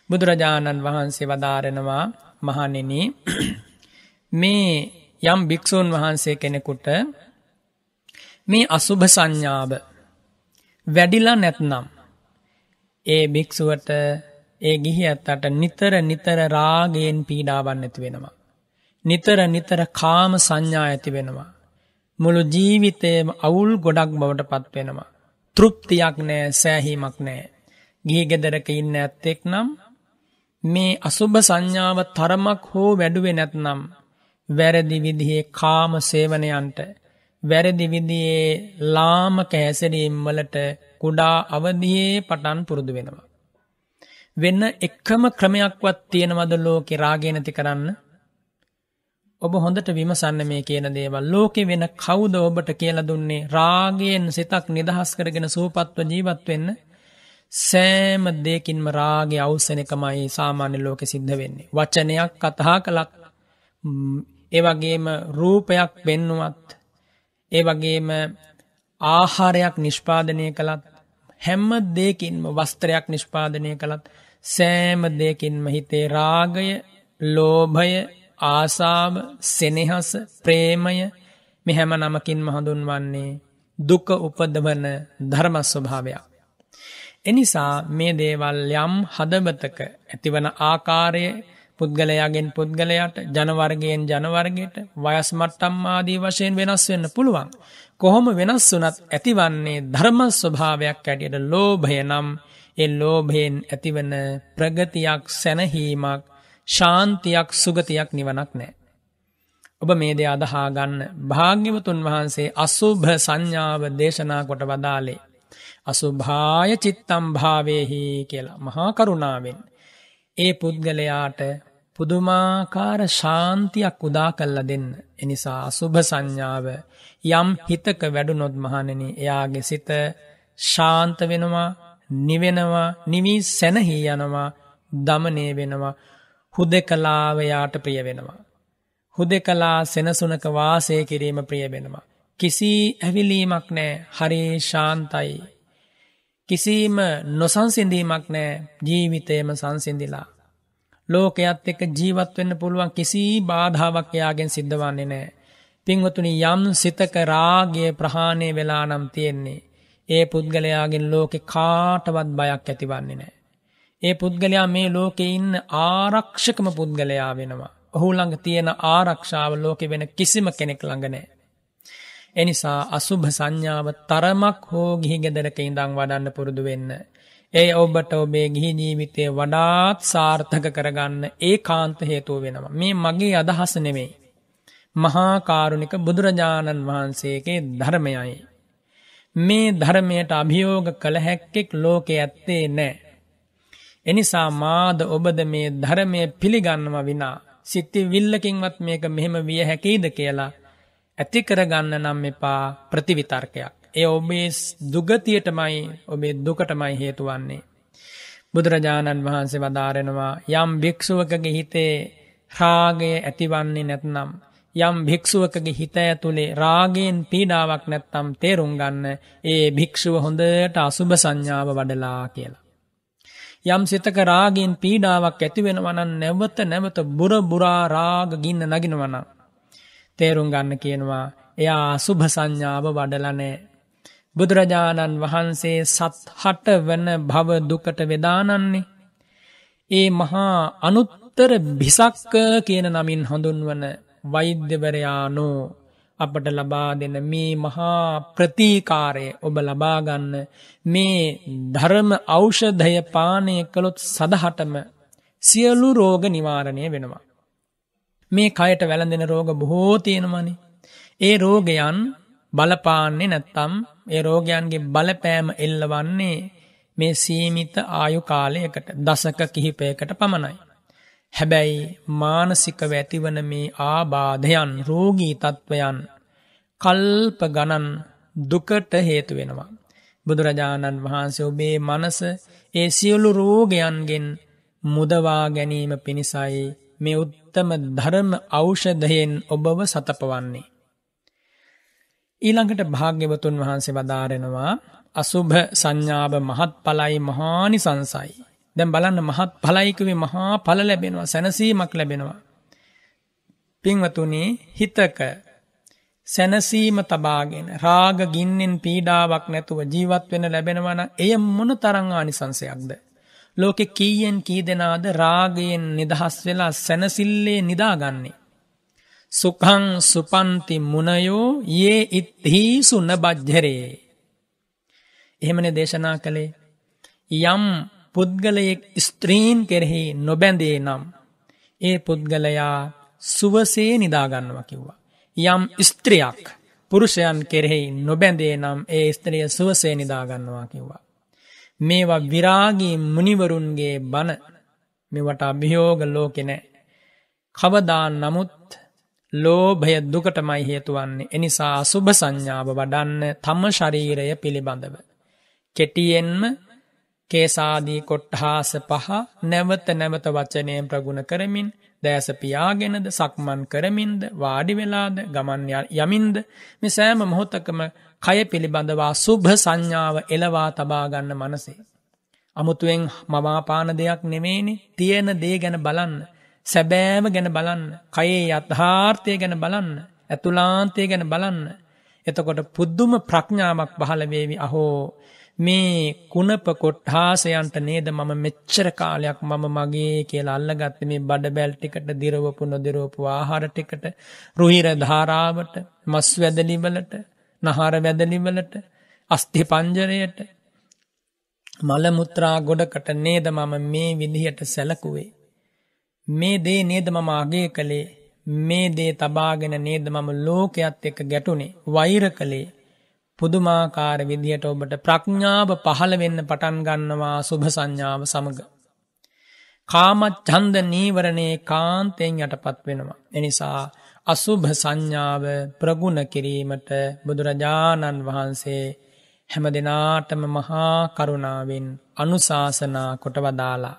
බුදුරජාණන් වහන්සේ වදාරෙනවා මහනෙන මේ යම් භික්‍ෂූන් වහන්සේ කෙනෙකුට මේ අසුභ සංඥාව වැඩිලා නැත්නම් ඒ භික්‍ෂුවට ඒ ගිහි ඇත්තට නිතර නිතර රාගයෙන් පීඩාවන්න ඇති වෙනවා. නිතර නිතර කාම සංඥා ඇති වෙනවා. මුළු ජීවිතයම අවුල් ගොඩක් බවට පත්වෙනවා. තෘප්තියක් නෑ සෑහීමක් නෑ. ගිහි ගෙදරක ඉන්න ඇත්තෙක් නම් මේ අසුභ සංඥාව තරමක් හෝ වැඩුවේ නැත්නම් වැරදි විදිහේ කාම සේවනයන්ට වැරදි විදියේ ලාමක හැසිරීම් වලට කුඩා අවදියේ පටන් පුරුදු වෙනවා. වෙන්න එක්කම ක්‍රමයක්වත් තියෙනවද ලෝකෙ රාගය නැති කරන්න ඔබ හොඳට විමසන්න මේ කියන දේවල් ලෝකෙ වෙන කවුද ඔබට කියලා දුන්නේ රාගයෙන් සිතක් නිදහස් කරගෙන සූපත්ව ජීවත් වෙන්න සෑම දෙකින්ම රාගේ අවසනකමයි සාමාන්‍ය ලෝකෙ සිද්ධ වෙන්නේ වචනයක් කතා කළක් ඒවගේම රූපයක් වෙන්නුවත් ඒවගේම ආහාරයක් නිෂ්පාදනය කළත් හැම්ම දෙකින්ම වස්ත්‍රයක් නිෂ්පාදනය කළත් සෑම දෙකින්ම හිතේ රාගය ලෝභය ආසාාව සෙනෙහස ප්‍රේමය මෙහැම නමකින් මහඳුන්වන්නේ දුක උපදවන ධර්මස්වභාවයක්. එනිසා මේ දේවල් යම් හදබතක ඇතිවන ආකාරය පුද්ගලයාගෙන් පුද්ගලයාට ජනවර්ගයෙන් ජනවර්ගයට වයස්මට්ටම් ආදී වශයෙන් වෙනස් වෙන්න පුළුවන්. කොහොම වෙනස් වනත් ඇතිවන්නේ ධර්ම ස්වභාවයක් ඇටියට ලෝභය නම් එල් ලෝභයෙන් ඇතිවන ප්‍රගතියක් සැනහීමක් ශාන්තියක් සුගතියක් නිවනක් නෑ. ඔබ මේ දෙ අදහාගන්න භාග්‍යවතුන් වහන්සේ අසුභ සංඥාව දේශනා කොට වදාලේ. අසුභාය චිත්තම් භාවයහි කියලා මහාකරුණාවෙන්. ඒ පුද්ගලයාට පුදුමාකාර ශාන්තියක් උදා කල්ල දෙන්න. එනිසා අසුභ සංඥාව යම් හිතක වැඩුනොත් මහණෙන එයාගේ සිත ශාන්ත වෙනවා නිවෙනවා නිවී සැනහි යනවා දමනය වෙනවා හුදෙකලාව යාට ප්‍රිය වෙනවා. හුදෙකලා සෙනසුනක වාසය කිරීම ප්‍රිය වෙනවා. කිසි ඇවිලීමක් නෑ හරි ශාන්තයි. කිසිීම නොසංසිඳීමක් නෑ ජීවිතයම සංසිඳිලා. ලෝකයත් එක ජීවත් වෙන්න පුළුවන් කිසි බාධාවක් යාගෙන් සිද්ධවන්නේ නෑ. පිංවතුනි යම් සිතක රාගය ප්‍රහාණය වෙලා නම් තියෙන්නේ. ඒ පුද්ගලයාගෙන් ලෝකෙ කාටවත් බයක් ඇතිවන්නේ නෑ. ඒ පුද්ගලයා මේ ලෝකෙ ඉන්න ආරක්ෂකම පුද්ගලයා වෙනවා. ඔහු ළඟ තියෙන ආරක්ෂාව ලෝකෙ වෙන කිසිම කෙනෙක් ළඟනෑ. එනිසා අසුභ සංඥාව තරමක් හෝ ගිහි ගෙදරක ඉඳං වඩන්න පුරුදු වෙන්න. ඒ ඔබට ඔබේ ගිහි ජීවිතය වඩාත් සාර්ථක කරගන්න ඒ කාන්ත හේතුව වෙනවා. මේ මගේ අදහස නෙමෙයි. මහාකාරුණික බුදුරජාණන් වහන්සේගේ ධර්මයයි. මේ ධර්මයට අභියෝග කළ හැක්කෙක් ලෝකෙ ඇත්තේ නෑ. එනිසා මාද ඔබද මේ ධරමය පිළිගන්නම විනා සිත්ති විල්ලකින්වත් මේක මෙහෙම විය හැකයිද කියලා ඇතිකරගන්න නම් එපා ප්‍රතිවිතර්කයක්. ඒ ඔබේ දුගතියටමයි ඔබේ දුකටමයි හේතුවන්නේ. බුදුරජාණන් වහන්සේ වදාරෙනවා යම් භික්‍ෂුවකගේ හිතේ රාගය ඇතිවන්නේ නැත්නම්. යම් භික්‍ෂුවකගේ හිත ඇතුළේ රාගෙන් පීඩාවක් නැත්තම් තේරුම් ගන්න ඒ භික්‍ෂුව හොඳට අසුභ සංඥාව වඩලා කියලා. යම් සිතක රාගෙන් පීඩාවක් ඇතිවෙනවනන් නැවත නැවත බුරබුරා රාග ගින්න නගෙනවන. තේරුම් ගන්න කියනවා එයා සුභ සංඥාව වඩලනෑ. බුදුරජාණන් වහන්සේ සත් හට වන භව දුකට වෙදානන්නේ. ඒ මහා අනුත්තර බිසක්ක කියන නමින් හඳුන්වන වෛද්‍යවරයා නෝ අපට ලබා දෙන මේ මහා ප්‍රතිකාරය ඔබ ලබාගන්න මේ ධර්ම ඖෂධය පානය කළොත් සදහටම සියලු රෝග නිවාරණය වෙනවා. මේ කයට වැළඳෙන රෝග බොහෝ තියෙනමනි. ඒ රෝගයන් බලපාන්නේ නැත්තම් ඒ රෝගයන්ගේ බලපෑම එල්ලවන්නේ මේ සීමිත ආයු කාලයකට දසක කිහිපයකට පමණයි. හැබැයි මානසිකව ඇතිවන මේ ආබාධයන් රෝගී තත්ත්වයන් කල්ප ගණන් දුකට හේතු වෙනවා. බුදුරජාණන් වහන්සේ ඔබේ මනස ඒ සියලු රෝගයන්ගෙන් මුදවා ගැනීම පිණිසයි මේ උත්තම ධර්ම ඖෂධයෙන් ඔබව සතපවන්නේ. ඊළඟට භාග්‍යවතුන් වහන්සේ වදාරෙනවා අසුභ සංඥාව මහත් පලයි මහානි සංසයි. දැන් බලන්න මහත් ඵලයිකවේ මහා ඵල ලැබෙනවා සැනසීමක් ලැබෙනවා. පින්වතුනි හිතක සැනසීම තබාගෙන රාග ගින්නෙන් පීඩාවක් නැතුව ජීවත් වෙන ලැබෙනවා නම් එය මොන තරම් ආනිසංසයක්ද? ලෝකෙ කීයෙන් කී දෙනාද රාගයෙන් නිදහස් වෙලා සැනසille නිදාගන්නේ? සුඛං සුපන්ති මුනයෝ යේ ඉත්හි සුන බජ්ජරේ. එහෙමනේ දේශනා කළේ. යම් පුද්ගලයෙක් ස්ත්‍රීන් කෙරෙහි නොබැඳේ නම් ඒ පුද්ගලයා සුවසේ නිදාගන්නවා කිව්වා. යම් ස්ත්‍රියක් පුරුෂයන් කෙරෙහි නොබැඳේ නම් ඒ ස්ත්‍රිය සුවසේ නිදාගන්නවා කිව්වා. මේවා විරාගී මුනිවරුන්ගේ බණ මෙවට අභියෝග ලෝකෙනෑ. කවදා නමුත් ලෝභය දුකටමයි හේතුවන්නේ එනිසා සුභ සංඥාව වඩන්න තම ශරීරය පිළිබඳව. කෙටියෙන්ම කේසාදී කොට්ටහාස පහ නැවත නැවත වචනයෙන් ප්‍රගුණ කරමින් දෑස පියාගෙනද සක්මන් කරමින්ද වාඩිවෙලාද ගමන් යමින්ද මෙ සෑම මොහොතකම කය පිළිබඳවා සුභ සංඥාව එලවා තබාගන්න මනසේ. අමුතුවෙන් මවාපාන දෙයක් නෙමේනි තියෙන දේ ගැන බලන්න සැබෑම ගැන බලන්න කයේ අත්හාර්ථය ගැන බලන්න ඇතුලාන්තය ගැන බලන්න එතකොට පුද්දුම ප්‍රඥාවක් පහලවේවි අහෝ මේ කුණප කොට්හාසයන්ට නේද මම මෙච්චර කාලයක් මම මගේ කියලා අල්ලගත්ත මේ බඩ බැල්ටිකට දිරවපු නොදිරෝපු ආහාරටිකට රුහිර ධාරාවට මස් වැදලිවලට නහාර වැදලිවලට අස්ති පංජරයට මලමුත්‍රා ගොඩකට නේද මම මේ විදිහට සැලකුවේ. මේ දේ නේද මම අගේ කළේ මේ දේ තබාගෙන නේද මම ලෝකයත් එක ගැටුනේ වෛර කළේ පුදුමාකාර විදිහට ඔබට ප්‍රඥාව පහළ වෙන්න පටන් ගන්නවා සුභ සංඥාව සමඟ. කාමත් චන්ද නීවරණයේ කාන්තයෙන් යටපත් වෙනවා. එනිසා අසුභ සංඥාව ප්‍රගුණ කිරීමට බුදුරජාණන් වහන්සේ හැම දෙනාටම මහා කරුණාවෙන් අනුශාසනා කොට වදාලා.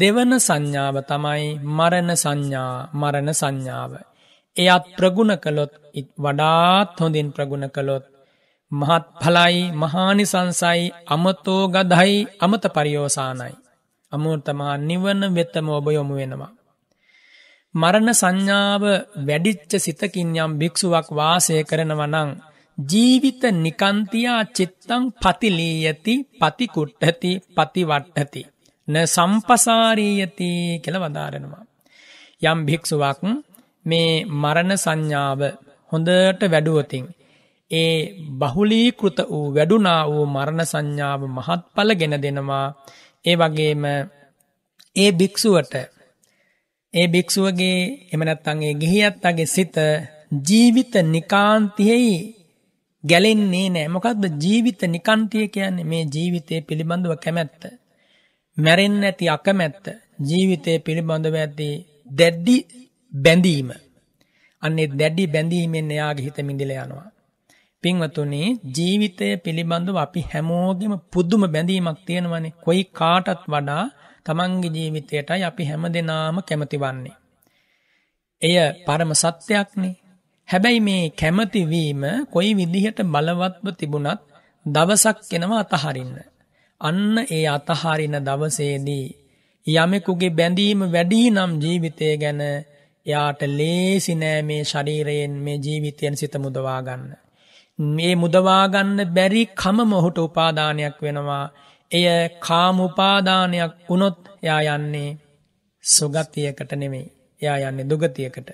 දෙවන සංඥාව තමයි මරණ සංඥා මරණ සංඥාව. එයත් ප්‍රගුණ කළොත් වඩාත් හොඳින් ප්‍රගුණ කළොත් මහත් පලයි මහානිසංසයි අමතෝ ගදයි අමත පරියෝසානයි. අමෘර්තමා නිවන වෙත්තම ඔබ යොමු වෙනවා. මරණ සංඥාව වැඩිච්ච සිතකින් යම් භික්‍ෂුවක් වාසය කරනවනං. ජීවිත නිකන්තියා චිත්තං පතිලීයති පතිකුට්ටති පතිවට්ටති. න සම්පසාරීයති කළ වදාරෙනවා. යම් භික්‍ෂුවක් මේ මරණ සංඥාව හොඳට වැඩුවතින්. ඒ බහුලීකෘත වූ වැඩුණා වූ මරණ සංඥාව මහත්ඵල ගෙන දෙනවා ඒ වගේම ඒ භික්‍ෂුවට ඒ භික්‍ෂුවගේ එමනැත්තන්ගේ ගිහිත් අගේ සිත ජීවිත නිකාන්තියෙහි ගැලෙන්නේ නෑ මොකක්ද ජීවිත නිකන්තිය කියන්නේ මේ ජීවිතය පිළිබඳව කැමැත්ත. මැරෙන් ඇති අකමැත්ත ජීවිතය පිළිබඳව ඇති දැඩ්ඩි බැඳීම. අන්නේ දැඩ්ඩි බැඳීමෙන් එයාගේ හිත මිඳිල යනවා. පින්වතුනේ ජීවිතය පිළිබඳව අපි හැමෝගෙම පුදුම බැඳීමක් තියෙනවනේ. කොයි කාටත් වඩා තමන්ගේ ජීවිතයටයි අපි හැම දෙනාම කැමතිවන්නේ. එය පරම සත්‍යයක්නේ. හැබැයි මේ කැමතිවීම කොයි විදිහට බලවත්ව තිබුණත් දවසක් කෙනවා අතහරින්න. අන්න ඒ අතහරින දවසේදී. යමෙකුගේ බැඳීම වැඩි නම් ජීවිතය ගැන එයාට ලේසි නෑ මේ ශරීරයෙන් මේ ජීවිතයෙන් සිත මුදවා ගන්න. මේ මුදවාගන්න බැරි කම මොහුට උපාදානයක් වෙනවා. එය කාමුපාදානයක් වුණොත් යා යන්නේ සුගතියකට නෙමෙයි යා යන්නේ දුගතියකට.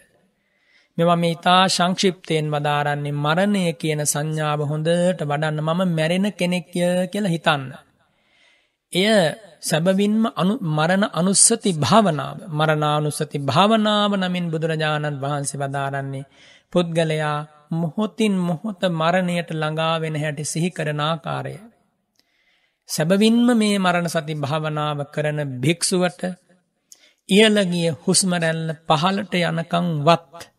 මෙම මේ ඉතා සංක්ෂිප්තයෙන් වදාරන්නේ මරණය කියන සංඥාව හොඳට වඩන්න මම මැරෙන කෙනෙක්ය කියලා හිතන්න. එය සැබවින්ම මරණ අනුස්සති භාවනාව මරණානුස්සති භාවනාව නමින් බුදුරජාණන් වහන්සේ වදාරන්නේ පුද්ගලයා මොහොතින් මොහොත මරණයට ළඟා වෙන හැටි සිහි කරනාකාරය. සැබවින්ම මේ මරණ සති භාවනාව කරන භික්‍ෂුවට ඉහලගිය හුස්මරැල්ල පහලට යනකං වත්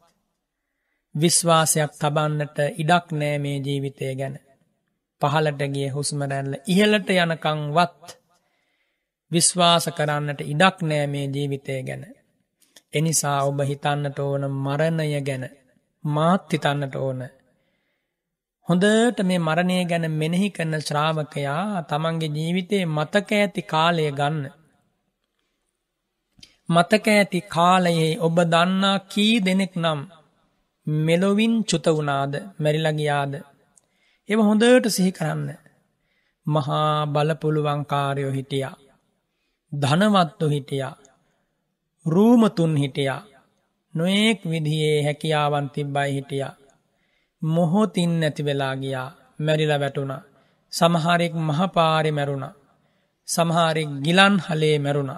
විශ්වාසයක් තබන්නට ඉඩක් නෑ මේ ජීවිතය ගැන. පහලට ගිය හුස්මරැල්ල ඉහලට යනකං වත් විශ්වාස කරන්නට ඉඩක් නෑ මේ ජීවිතය ගැන. එනිසා ඔබ හිතන්නට ඕන මරණය ගැන මාත් හිතන්නට ඕන. හොඳට මේ මරණය ගැන මෙනෙහි කරන ශ්‍රාවකයා තමන්ගේ ජීවිතයේ මතක ඇති කාලය ගන්න. මතක ඇති කාලයේ ඔබ දන්නා කී දෙනෙක් නම් මෙලොවින් චුත වුණාද මැරිලගියාද. එම හොඳට සිහි කරන්න. මහා බලපුළුවංකාරයෝ හිටියා. ධනවත්තු හිටියා. රූමතුන් හිටියා. නොයෙක් විදියේ හැකියාවන් තිබ්බයි හිටිය. මොහොතින් නැති වෙලා ගියා මැරිල වැටුණ. සමහරෙක් මහපාරි මැරුණ. සමහරෙක් ගිලන් හලේ මැරුණ.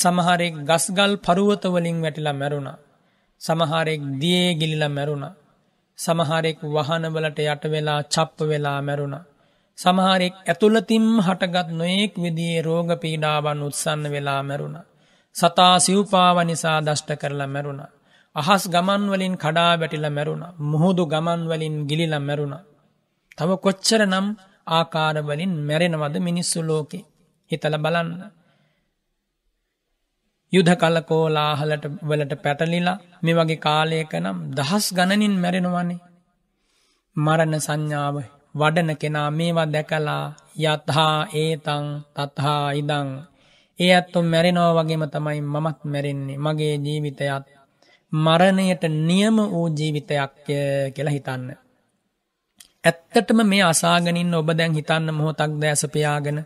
සමහරෙක් ගස්ගල් පරුවතවලින් වැටිලා මැරුණ. සමහරෙක් දියේ ගිලිල මැරුණ. සමහරෙක් වහනවලට යටවෙලා චප්ප වෙලා මැරුණ. සමහරෙක් ඇතුළතිම් හටගත් නොයෙක් විදිේ රෝග පීඩාවන් උත්සන්න වෙලා මැරුණා. සතා සිව්පාව නිසා දෂ්ට කරලා මැරුණ. අහස් ගමන්වලින් කඩා වැටිල මැරුණ. මුහුදු ගමන්වලින් ගිලිල මැරුණ. තව කොච්චර නම් ආකාරවලින් මැරෙනවද මිනිස්සු ලෝකෙ හිතල බලන්න. යුද කලකෝලාහලට වලට පැටලිලා මේ වගේ කාලයක නම් දහස් ගණනින් මැරෙනවනේ. මරණ සංඥාව වඩන කෙනා මේවා දැකලා යතහා ඒතං තත්හා ඉදං ඒ අත්තු මැරෙනෝ වගේම තමයි මමත් මැරෙන්නේ මගේ ජීවිතයත් මරණයට නියම වූ ජීවිතයක් කියලා හිතන්න. ඇත්තටම මේ අසාගනින් ඔබ දැන් හිතන්න මොහොතක් දෑසපයාගෙන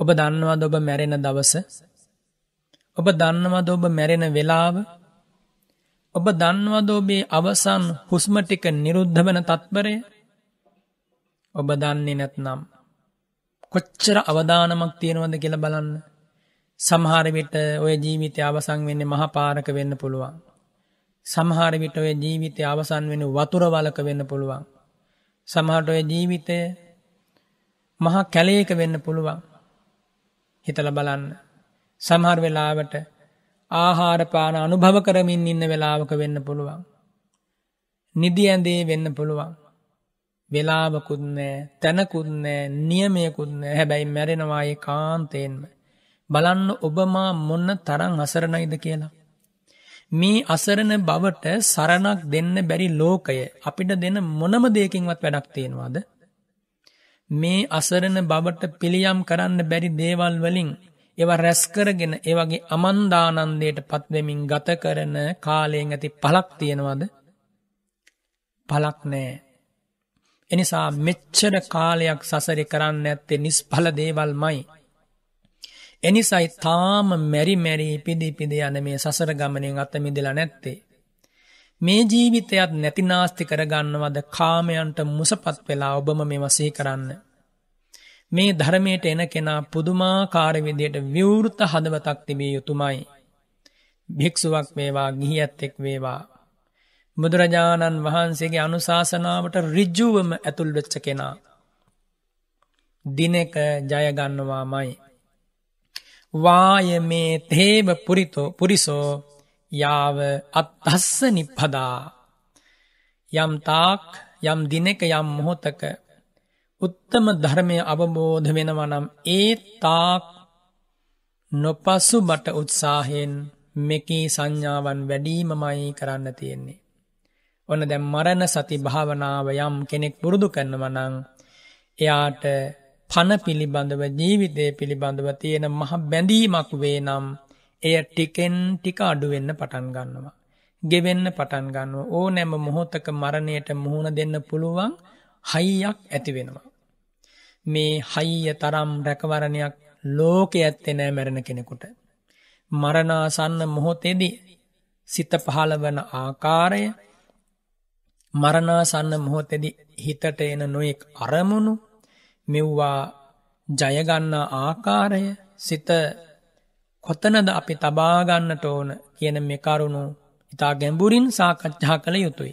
ඔබ දන්නවාද ඔබ මැරෙන දවස ඔබ දන්නවාද ඔබ මැරෙන වෙලාව ඔබ දන්නවද ඔබේ අවසන් හුස්මටික නිරුද්ධ වන තත්පරය ඔබ දන්නේ නැත්නම් කොච්චර අවධානමක් තියෙනවද කියල බලන්න. සමහරවිට ඔය ජීවිතය අවසං වෙන්න මහපාරක වෙන්න පුළුවන්. සමහරවිට ඔය ජීවිතය අවසන් වෙන වතුරවලක වෙන්න පුළුවන්. සමහට ඔය ජීවිතය මහා කැලේක වෙන්න පුළුවන්. හිතල බලන්න. සමහර වෙලාවට ආහාරපාන අනුභව කරමින් ඉන්න වෙලාවක වෙන්න පුළුවන්. නිදි ඇඳේ වෙන්න පුළුවන්. වෙලාවකුත් නෑ තැනකුත් නෑ නියමයකුත් නෑ හැබැයි මැරෙනවායේ කාන්තයෙන්ම බලන්න ඔබමා මොන්න තරං අසරණයිද කියලා මේ අසරණ බවට සරණක් දෙන්න බැරි ලෝකය අපිට දෙන මොනම දෙයකින්වත් වැඩක් තියෙනවාද මේ අසරණ බවට පිළියම් කරන්න බැරි දේවල් වලින් ඒව රැස්කරගෙන ඒවගේ අමන්දානන්දයට පත්වෙමින් ගත කරන කාලයෙන් ඇති පලක් තියෙනවාද පලක් නෑ එනිසා මෙච්චර කාලයක් සසරි කරන්න ඇත්තේ නිස්ඵල දේවල් මයි. එනිසයි තාම මැරි මැරී පිදිිපිද යන මේ සසර ගමනින් අතමිදිලා නැත්තේ. මේ ජීවිතයත් නැතිනාස්ති කරගන්නවද කාමයන්ට මුසපත් වෙලා ඔබම මේ වසී කරන්න. මේ ධර්මයට එන කෙනා පුදුමාකාරවිදියට විවෘත හදවතක් තිබිය යුතුමයි. භික්ෂුවක් වේවා ගිහි ඇත්තෙක් වේවා බුදුරජාණන් වහන්සේගේ අනුශාසනාවට රිජ්ජුවම ඇතුල් වෙච්ච කෙනා. දිනක ජයගන්නවාමයි. වාය මේ තේව පුරිතෝ පුරිසෝ යාව අත්හස්ස නිප්පදා. යම් තාක් යම් දිනෙක යම් මොහොතක උත්තම ධර්මය අවබෝධ වෙනවනම් ඒ තාක් නොපසු බට උත්සාහයෙන් මෙකී සංඥාවන් වැඩීමමයි කරන්න තියෙන්නේ. ඔන්න දැම් මරණ සති භාවනාව යම් කෙනෙක් පුරුදු කරනවනං එයාට පණ පිළිබඳව ජීවිතය පිළිබඳව තියෙන මහ බැඳීමක් වේ නම් එය ටිකෙන් ටික අඩුවෙන්න පටන් ගන්නවා. ගෙවෙන්න පටන් ගන්නවා ඕ නැම මොහොතක මරණයට මුහුණ දෙන්න පුළුවන් හයියක් ඇතිවෙනවා. මේ හයිය තරම් රැකවරණයක් ලෝක ඇත්තෙනෑ මැරණ කෙනෙකුට. මරණාසන්න මොහොතේදී සිත පහළ වන ආකාරය මරණාසන්න මොහොතෙදි හිතට එන නොයෙක් අරමුණු මෙව්වා ජයගන්නා ආකාරය සිත කොතනද අපි තබාගන්නට ඕන කියන මේ කරුණු ඉතා ගැඹුරින් සාකච්ඡා කළ යුතුයි.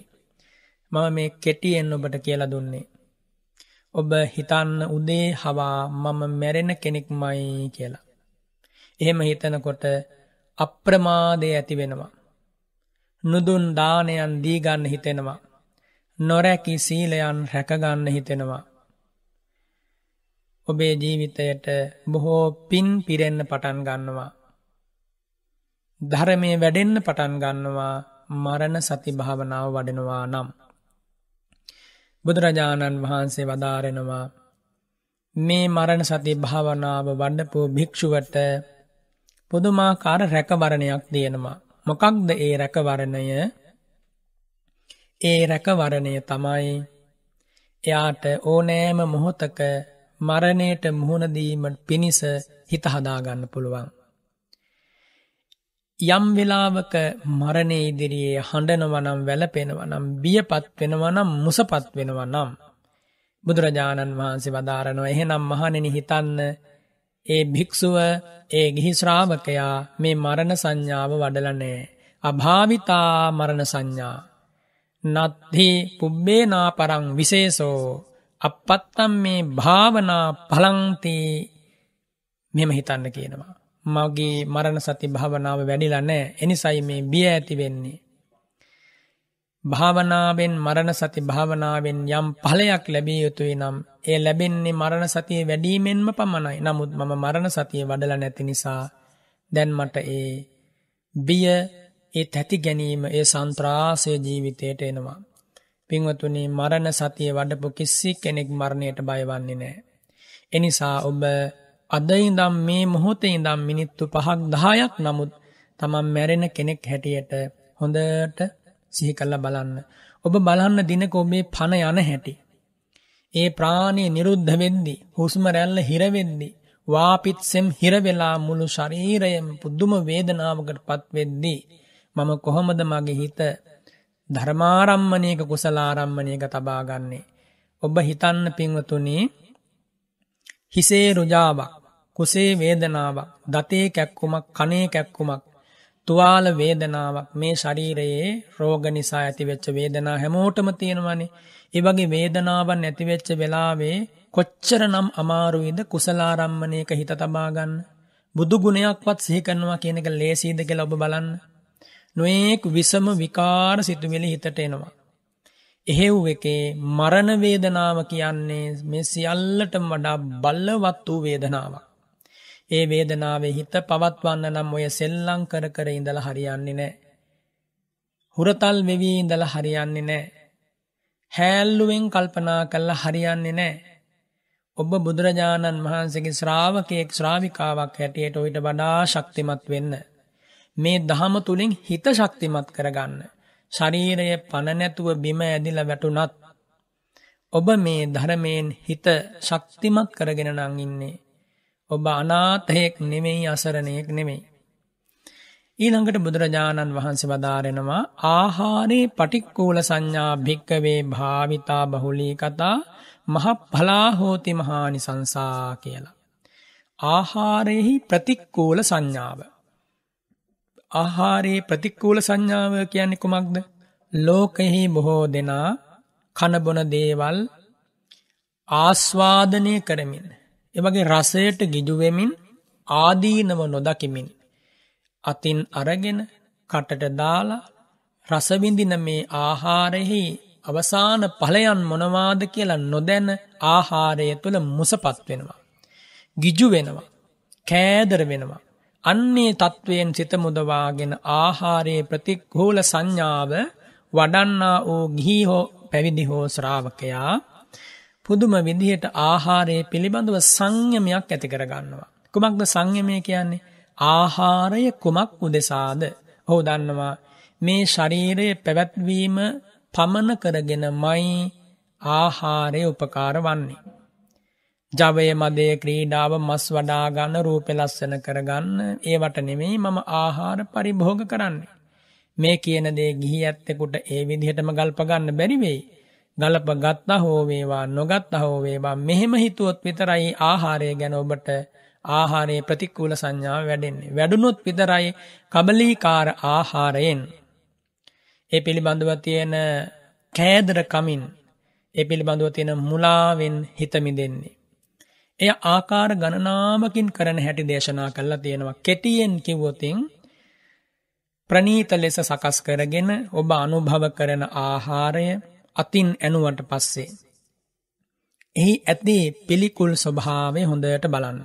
මම මේ කෙටියෙන් ඔබට කියලා දුන්නේ. ඔබ හිතන්න උදේ හවා මම මැරෙන කෙනෙක්මයි කියලා. එහෙම හිතනකොට අප්‍රමාදය ඇති වෙනවා. නුදුන් දානයන් දීගන්න හිතෙනවා. නොරැකි සීලයන් රැකගන්න හිතෙනවා. ඔබේ ජීවිතයට බොහෝ පින් පිරෙන්න පටන් ගන්නවා. ධරමය වැඩෙන්න පටන් ගන්නවා මරණ සති භාවනාව වඩෙනවා නම්. බුදුරජාණන් වහන්සේ වදාරෙනවා මේ මරණ සති භාවනාව වඩපු භික්‍ෂුවට පුදුමාකාර රැකවරණයක් තියෙනවා. මොකක්ද ඒ රැකවරණය ඒ රැකවරණය තමයි එයාට ඕනෑම මොහොතක මරණයට මුහුණදීමට පිණිස හිතහදාගන්න පුළුවන්. යම් වෙලාවක මරණය ඉදිරියේ හඬනවනම් වැලපෙනවනම් බියපත් වෙනවනම් මුසපත් වෙනවනම්. බුදුරජාණන් වහන්සේ වදාරනවා එහෙනම් මහණෙනි හිතන්න ඒ භික්‍ෂුව ඒ ගිහිශ්‍රාවකයා මේ මරණ සංඥාව වඩලනෑ. අභාවිතා මරණ සංඥා නත්හි පුබ්බේනා පරං විශේෂෝ අපපත්තම් මේ භාවනා පලංති මෙම හිතන්න කියනවා. මගේ මරණ සති භාවනාව වැඩිලා නෑ එනිසයි මේ බිය ඇති වෙන්නේ. භාවනාවෙන් මරණ සති භාවනාවෙන් යම් පලයක් ලැබිය යුතුයි නම් ඒ ලැබෙන්නේ මරණ සතිය වැඩීමෙන්ම පමණයි නමුත් මම මරණ සතිය වඩල නැති නිසා දැන් මට ඒ බිය ඒ තැති ගැනීම ඒ සන්ත්‍රාසය ජීවිතයට එනවා. පින්වතුනි මරණ සතිය වඩපු කිසි කෙනෙක් මරණයට බයවන්නේ නෑ. එනිසා ඔබ අදයිඉදම් මේ මොහොතේ ඉදම් මිනිත්තු පහක් දහයක් නමුත් තමන් මැරෙන කෙනෙක් හැටියට හොඳට සිහි කල්ල බලන්න. ඔබ බලන්න දිනක ඔබේ පණ යන හැටි. ඒ ප්‍රාණය නිරුද්ධ වෙද්දි හුස්ම රැල්ල හිරවෙද්දි වාපිත්සෙම් හිරවෙලා මුළු ශරීරයම් පුද්දුම වේදනාවකට පත්වෙද්දී. මම කොහොමද මගේ හිත ධර්මාරම්මණයක කුසලාරම්මණයක තබාගන්නේ. ඔබ හිතන්න පින්වතුනි හිසේ රුජාවක් කුසේ වේදනාවක් දතේ කැක්කුමක් කනේ කැක්කුමක් තුවාල වේදනාවක් මේ ශරීරයේ රෝග නිසා ඇතිවෙච්ච වේදනා හැමෝටම තියෙනවනේ. ඒ වගේ වේදනාවන් ඇතිවෙච්ච වෙලාවේ කොච්චර නම් අමාරුවේද කුසලාරම්මණයක හිත තබා ගන්න. බුදු ගුණයක්වත් සිහි කරනවා කියන එක ලේසියිද කියලා ඔබ බලන්න. නොයෙක් විසම විකාර සිතුවිලි හිතට එනවා. එහෙව් එකේ මරණවේදනාව කියන්නේ මෙ සියල්ලට වඩා බල්ලවත් වූ වේදනාවක්. ඒ වේදනාවේ හිත පවත්වන්න නම් ඔය සෙල්ලං කර කර ඉඳල හරියන්නේ නෑ. හුරතල් වෙවී ඉඳල හරියන්නේ නෑ. හැල්ලුවෙන් කල්පනා කල්ල හරියන්නේ නෑ. ඔබ බුදුරජාණන් වහන්සේගේ ශ්‍රාවකයෙක් ශ්‍රාවිකාවක් හැටියට ඔයිට වඩා ශක්තිමත් වෙන්න. මේ දහම තුළින් හිත ශක්තිමත් කරගන්න. ශරීරය පණනැතුව බිම ඇදිල වැටුනත්. ඔබ මේ ධරමයෙන් හිත ශක්තිමත් කරගෙන නංඉන්නේ. ඔබ අනාතයෙක් නෙමෙයි අසරණයෙක් නෙමෙයි. ඊළඟට බුදුරජාණන් වහන්සේ වදාරෙනවා ආහාරේ පටික්කූල සංඥා භික්කවේ භාවිතා බහුලී කතා මහ පලාහෝති මහානි සංසා කියලා. ආහාරයෙහි ප්‍රතික්කූල සංඥාව. ආහාරයේ ප්‍රතික්කූල සංඥාව කියන්නේ කුමක්ද? ලෝකෙහි බොහෝ දෙනා කනබොන දේවල් ආස්වාදනය කරමින් එවගේ රසයට ගිජු වෙමින් ආදීනව නොදකිමින් අතින් අරගෙන කටට දාලා රස විඳින මේ ආහාරෙහි අවසාන ඵලයන් මොනවාද කියලා නොදැන ආහාරය තුළ මුසපත් වෙනවා. ගිජු වෙනවා. කෑදර වෙනවා. අන්නේ තත්ත්වයෙන් සිත මුදවාගෙන ආහාරයේ ප්‍රතික්හූල සංඥාව වඩන්නා වූ ගිහි හෝ පැවිදි හෝ ශ්‍රාවකයා පුදුම විදිහට ආහාරයේ පිළිබඳව සංයමයක් ඇති කරගන්නවා. කුමක්ද සංයමය කියන්නේ ආහාරය කුමක් උදෙසාද හෝ දන්නවා මේ ශරීරය පැවැත්වීම පමණ කරගෙන මයි ආහාරය උපකාර වන්නේ. ජවය මදය ක්‍රීඩාව මස් වඩාගන්න රූපෙ ලස්සන කරගන්න ඒවට නෙමෙයි මම ආහාර පරිභෝග කරන්නේ. මේ කියන දේ ගිහි ඇත්තෙකුට ඒ විදිහටම ගල්පගන්න බැරිවෙයි. ගලප ගත්තා හෝවේවා නොගත් අහෝවේවා මෙහෙම හිතුවොත් විතරයි ආහාරය ගැන ඔබට ආහාරයේ ප්‍රතික්කූල සංඥාව වැඩෙන්නේ. වැඩුණොත් විතරයි කබලීකාර ආහාරයෙන්. ඒ පිළිබඳව තියෙන කෑදර කමින් ඒ පිළිබඳව තියෙන මුලාවෙන් හිතමි දෙන්නේ. එය ආකාර ගණනාවකින් කරන හැටි දේශනා කල්ලා තියෙනවා කෙටියෙන් කිව්වොතින් ප්‍රනීත ලෙස සකස් කරගෙන ඔබ අනුභව කරන ආහාරය අතින් ඇනුවට පස්සේ. එහි ඇති පිළිකුල් ස්වභාවය හොඳයට බලන්න.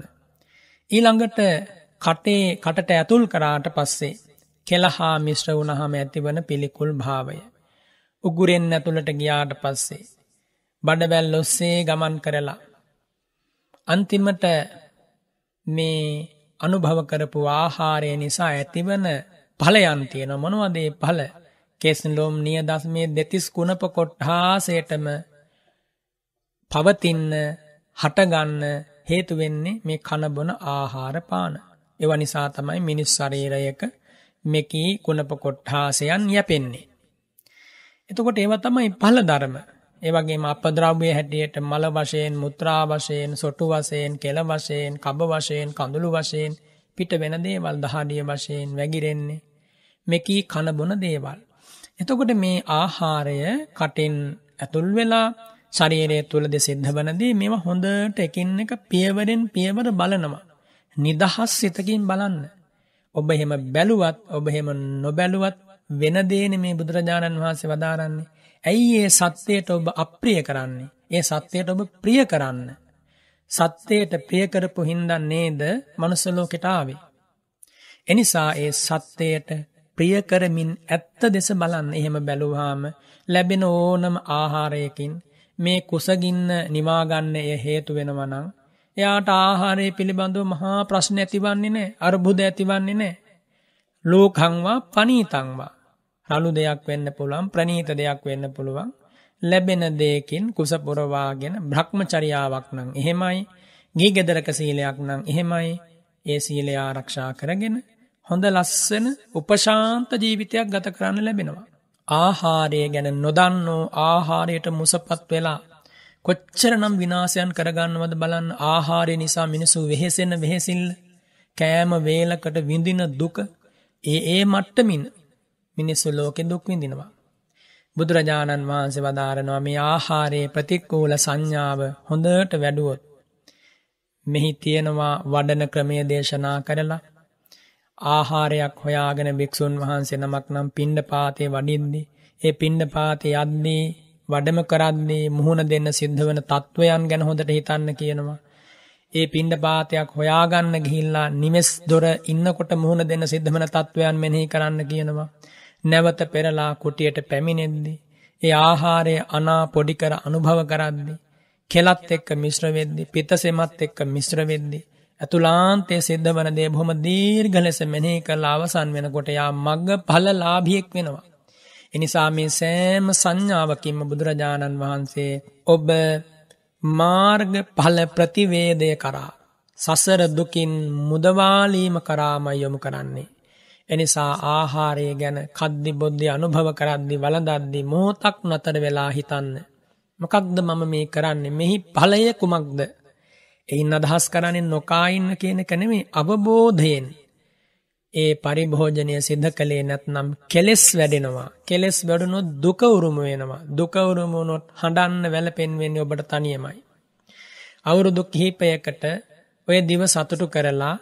ඊළඟට කටේ කටට ඇතුල් කරාට පස්සේ කෙලහා මිශ්‍ර වුණහම ඇතිවන පිළිකුල් භාවය. උගුරෙන් ඇතුළට ගියාට පස්සේ. බඩවැල් ඔස්සේ ගමන් කරලා අන්තිමට මේ අනුභව කරපු ආහාරය නිසා ඇතිවන ඵලයන් තියෙන මොනවද ඒ ඵල? කේසලොම් නිය දස්මේ දෙතිස් කුණප කොට්ටාසයටම පවතින්න හටගන්න හේතු වෙන්නේ මේ කනබොන ආහාර පාන. ඒව නිසා තමයි මිනිස් ශරීරයක මෙකී කුණප කොට්ටාසයන් යැපෙන්නේ. එතකොට ඒව තමයි ඵල ධර්ම. ඒ වගේම අපද්‍රව්‍ය හැටියට මල වශයෙන් මුත්‍රා වශයෙන් සොටු වශයෙන් කෙල වශයෙන් කබ වශයෙන් කඳුළු වශයෙන් පිට වෙන දේවල් දහඩිය වශයෙන් වැగిරෙන්නේ මෙකී කනබොන දේවල්. එතකොට මේ ආහාරය කටින් ඇතුල් වෙලා ශරීරය තුළද සිද්ධ වනදී මේවා හොඳට එකින් එක පියවරෙන් පියවර බලනවා. නිදහස් සිතකින් බලන්න. ඔබ එහෙම බැලුවත් ඔබ එහෙම නොබැලුවත් වෙන දේන මේ බුදුරජාණන් වහන්සේ වදාරන්නේ ඇයි ඒ සත්‍යයට ඔබ අප්‍රිය කරන්නේ? ඒ සත්‍යයට ඔබ ප්‍රිය කරන්න. සත්‍යයට ප්‍රිය කරපු හින්දා නේද මනුස්ස ලෝකෙට ආවේ. එනිසා ඒ සත්‍යයට ප්‍රිය කරමින් ඇත්ත දෙස බලන්න එහෙම බැලුවාම ලැබෙන ඕනම ආහාරයකින් මේ කුසගින්න නිවා ගන්න එය හේතු වෙනවා නම් එයාට ආහාරය පිළිබඳව මහා ප්‍රශ්න ඇතිවන්නේ නැහැ අර්බුද ඇතිවන්නේ නැහැ ලෝකං වා පනීතං වා අලු දෙයක් වෙන්න පුළුවන් ප්‍රනීත දෙයක් වෙන්න පුළුවන් ලැබෙන දෙයකින් කුසපුරවාගෙන බ්‍රහ්ම චරියාවක් නං එහෙමයි ගේ ගෙදරක සීලයක් නං එහෙමයි ඒ සීලය ආරක්ෂා කරගෙන හොඳ ලස්සන උපශාන්ත ජීවිතයක් ගත කරන්න ලැබෙනවා. ආහාරය ගැන නොදන්නෝ ආහාරයට මුසපත් වෙලා කොච්චරනම් විනාසයන් කරගන්නවද බලන්න ආහාරය නිසා මිනිසු වෙහෙසෙන වෙහෙසිල් කෑම වේලකට විඳින දුක ඒ ඒ මට්ටමින් මිනිස්සු ලෝකෙ දුක් විඳිනවා. බුදුරජාණන් වහන්සේ වදාරනවා මේ ආහාරයේ ප්‍රතික්කූල සංඥාව හොඳට වැඩුවොත් මෙහි තියෙනවා වඩන ක්‍රමය දේශනා කරලා ආහාරයක් හොයාගෙන භික්‍ෂූන් වහන්සේ නමක් නම් පිණ්ඩ පාතය වඩින්දි ඒ පිණ්ඩ පාතය අද්දී වඩම කරන්නේ මුහුණ දෙන්න සිද්ධ වන තත්ත්වයන් ගැන හොඳට හිතන්න කියනවා. ඒ පිණ්ඩ පාතයක් හොයාගන්න ගිහිල්ලා නිමෙස් දොර ඉන්නකොට මුහුණ දෙන්න සිද්ධ වන තත්ත්වයන් මෙනෙහි කරන්න කියනවා. නැවත පෙරලා කුටියට පැමිණෙද්දි. ඒ ආහාරය අනා පොඩිකර අනුභව කරද්දි. කෙලත් එක්ක මිශ්‍රවෙද්දි පිතසෙමත් එක්ක මිශ්‍රවෙද්දි. ඇතුලාන්තය සිද්ධ වනදේ බොහොම දීර්ඝ ලෙස මෙනෙහි කරලා අවසන් වෙනකොට යා මග්ග ඵල ලාභියෙක් වෙනවා. එනිසා මේ සෑම සංඥාවකින්ම බුදුරජාණන් වහන්සේ ඔබ මාර්ග ඵල ප්‍රතිවේදය කරා සසර දුකින් මුදවාලීම කරාම යොමු කරන්නේ. එනිසා ආහාරය ගැන කද්දි බොද්ධි අනුභව කරද්දි වලදද්දි මොහොතක් නතර වෙලා හිතන්න. මොකක්ද මම මේ කරන්නේ මෙහි ඵලය කුමක්ද? එයින් අදහස් කරන්නේ නොකා ඉන්න කියන එක නෙමෙයි අවබෝධයෙන්. ඒ පරිභෝජනය සිද්ධ කළේ නැත්නම් කෙලෙස් වැඩෙනවා. කෙලෙස් වැඩුණොත් දුක උරුම වෙනවා. දුක උරුම වුණොත් හඬන්න වැළපෙන්නේ ඔබට තනියමයි. අවුරුදු කිහිපයකට ඔය දිව සතුටු කරලා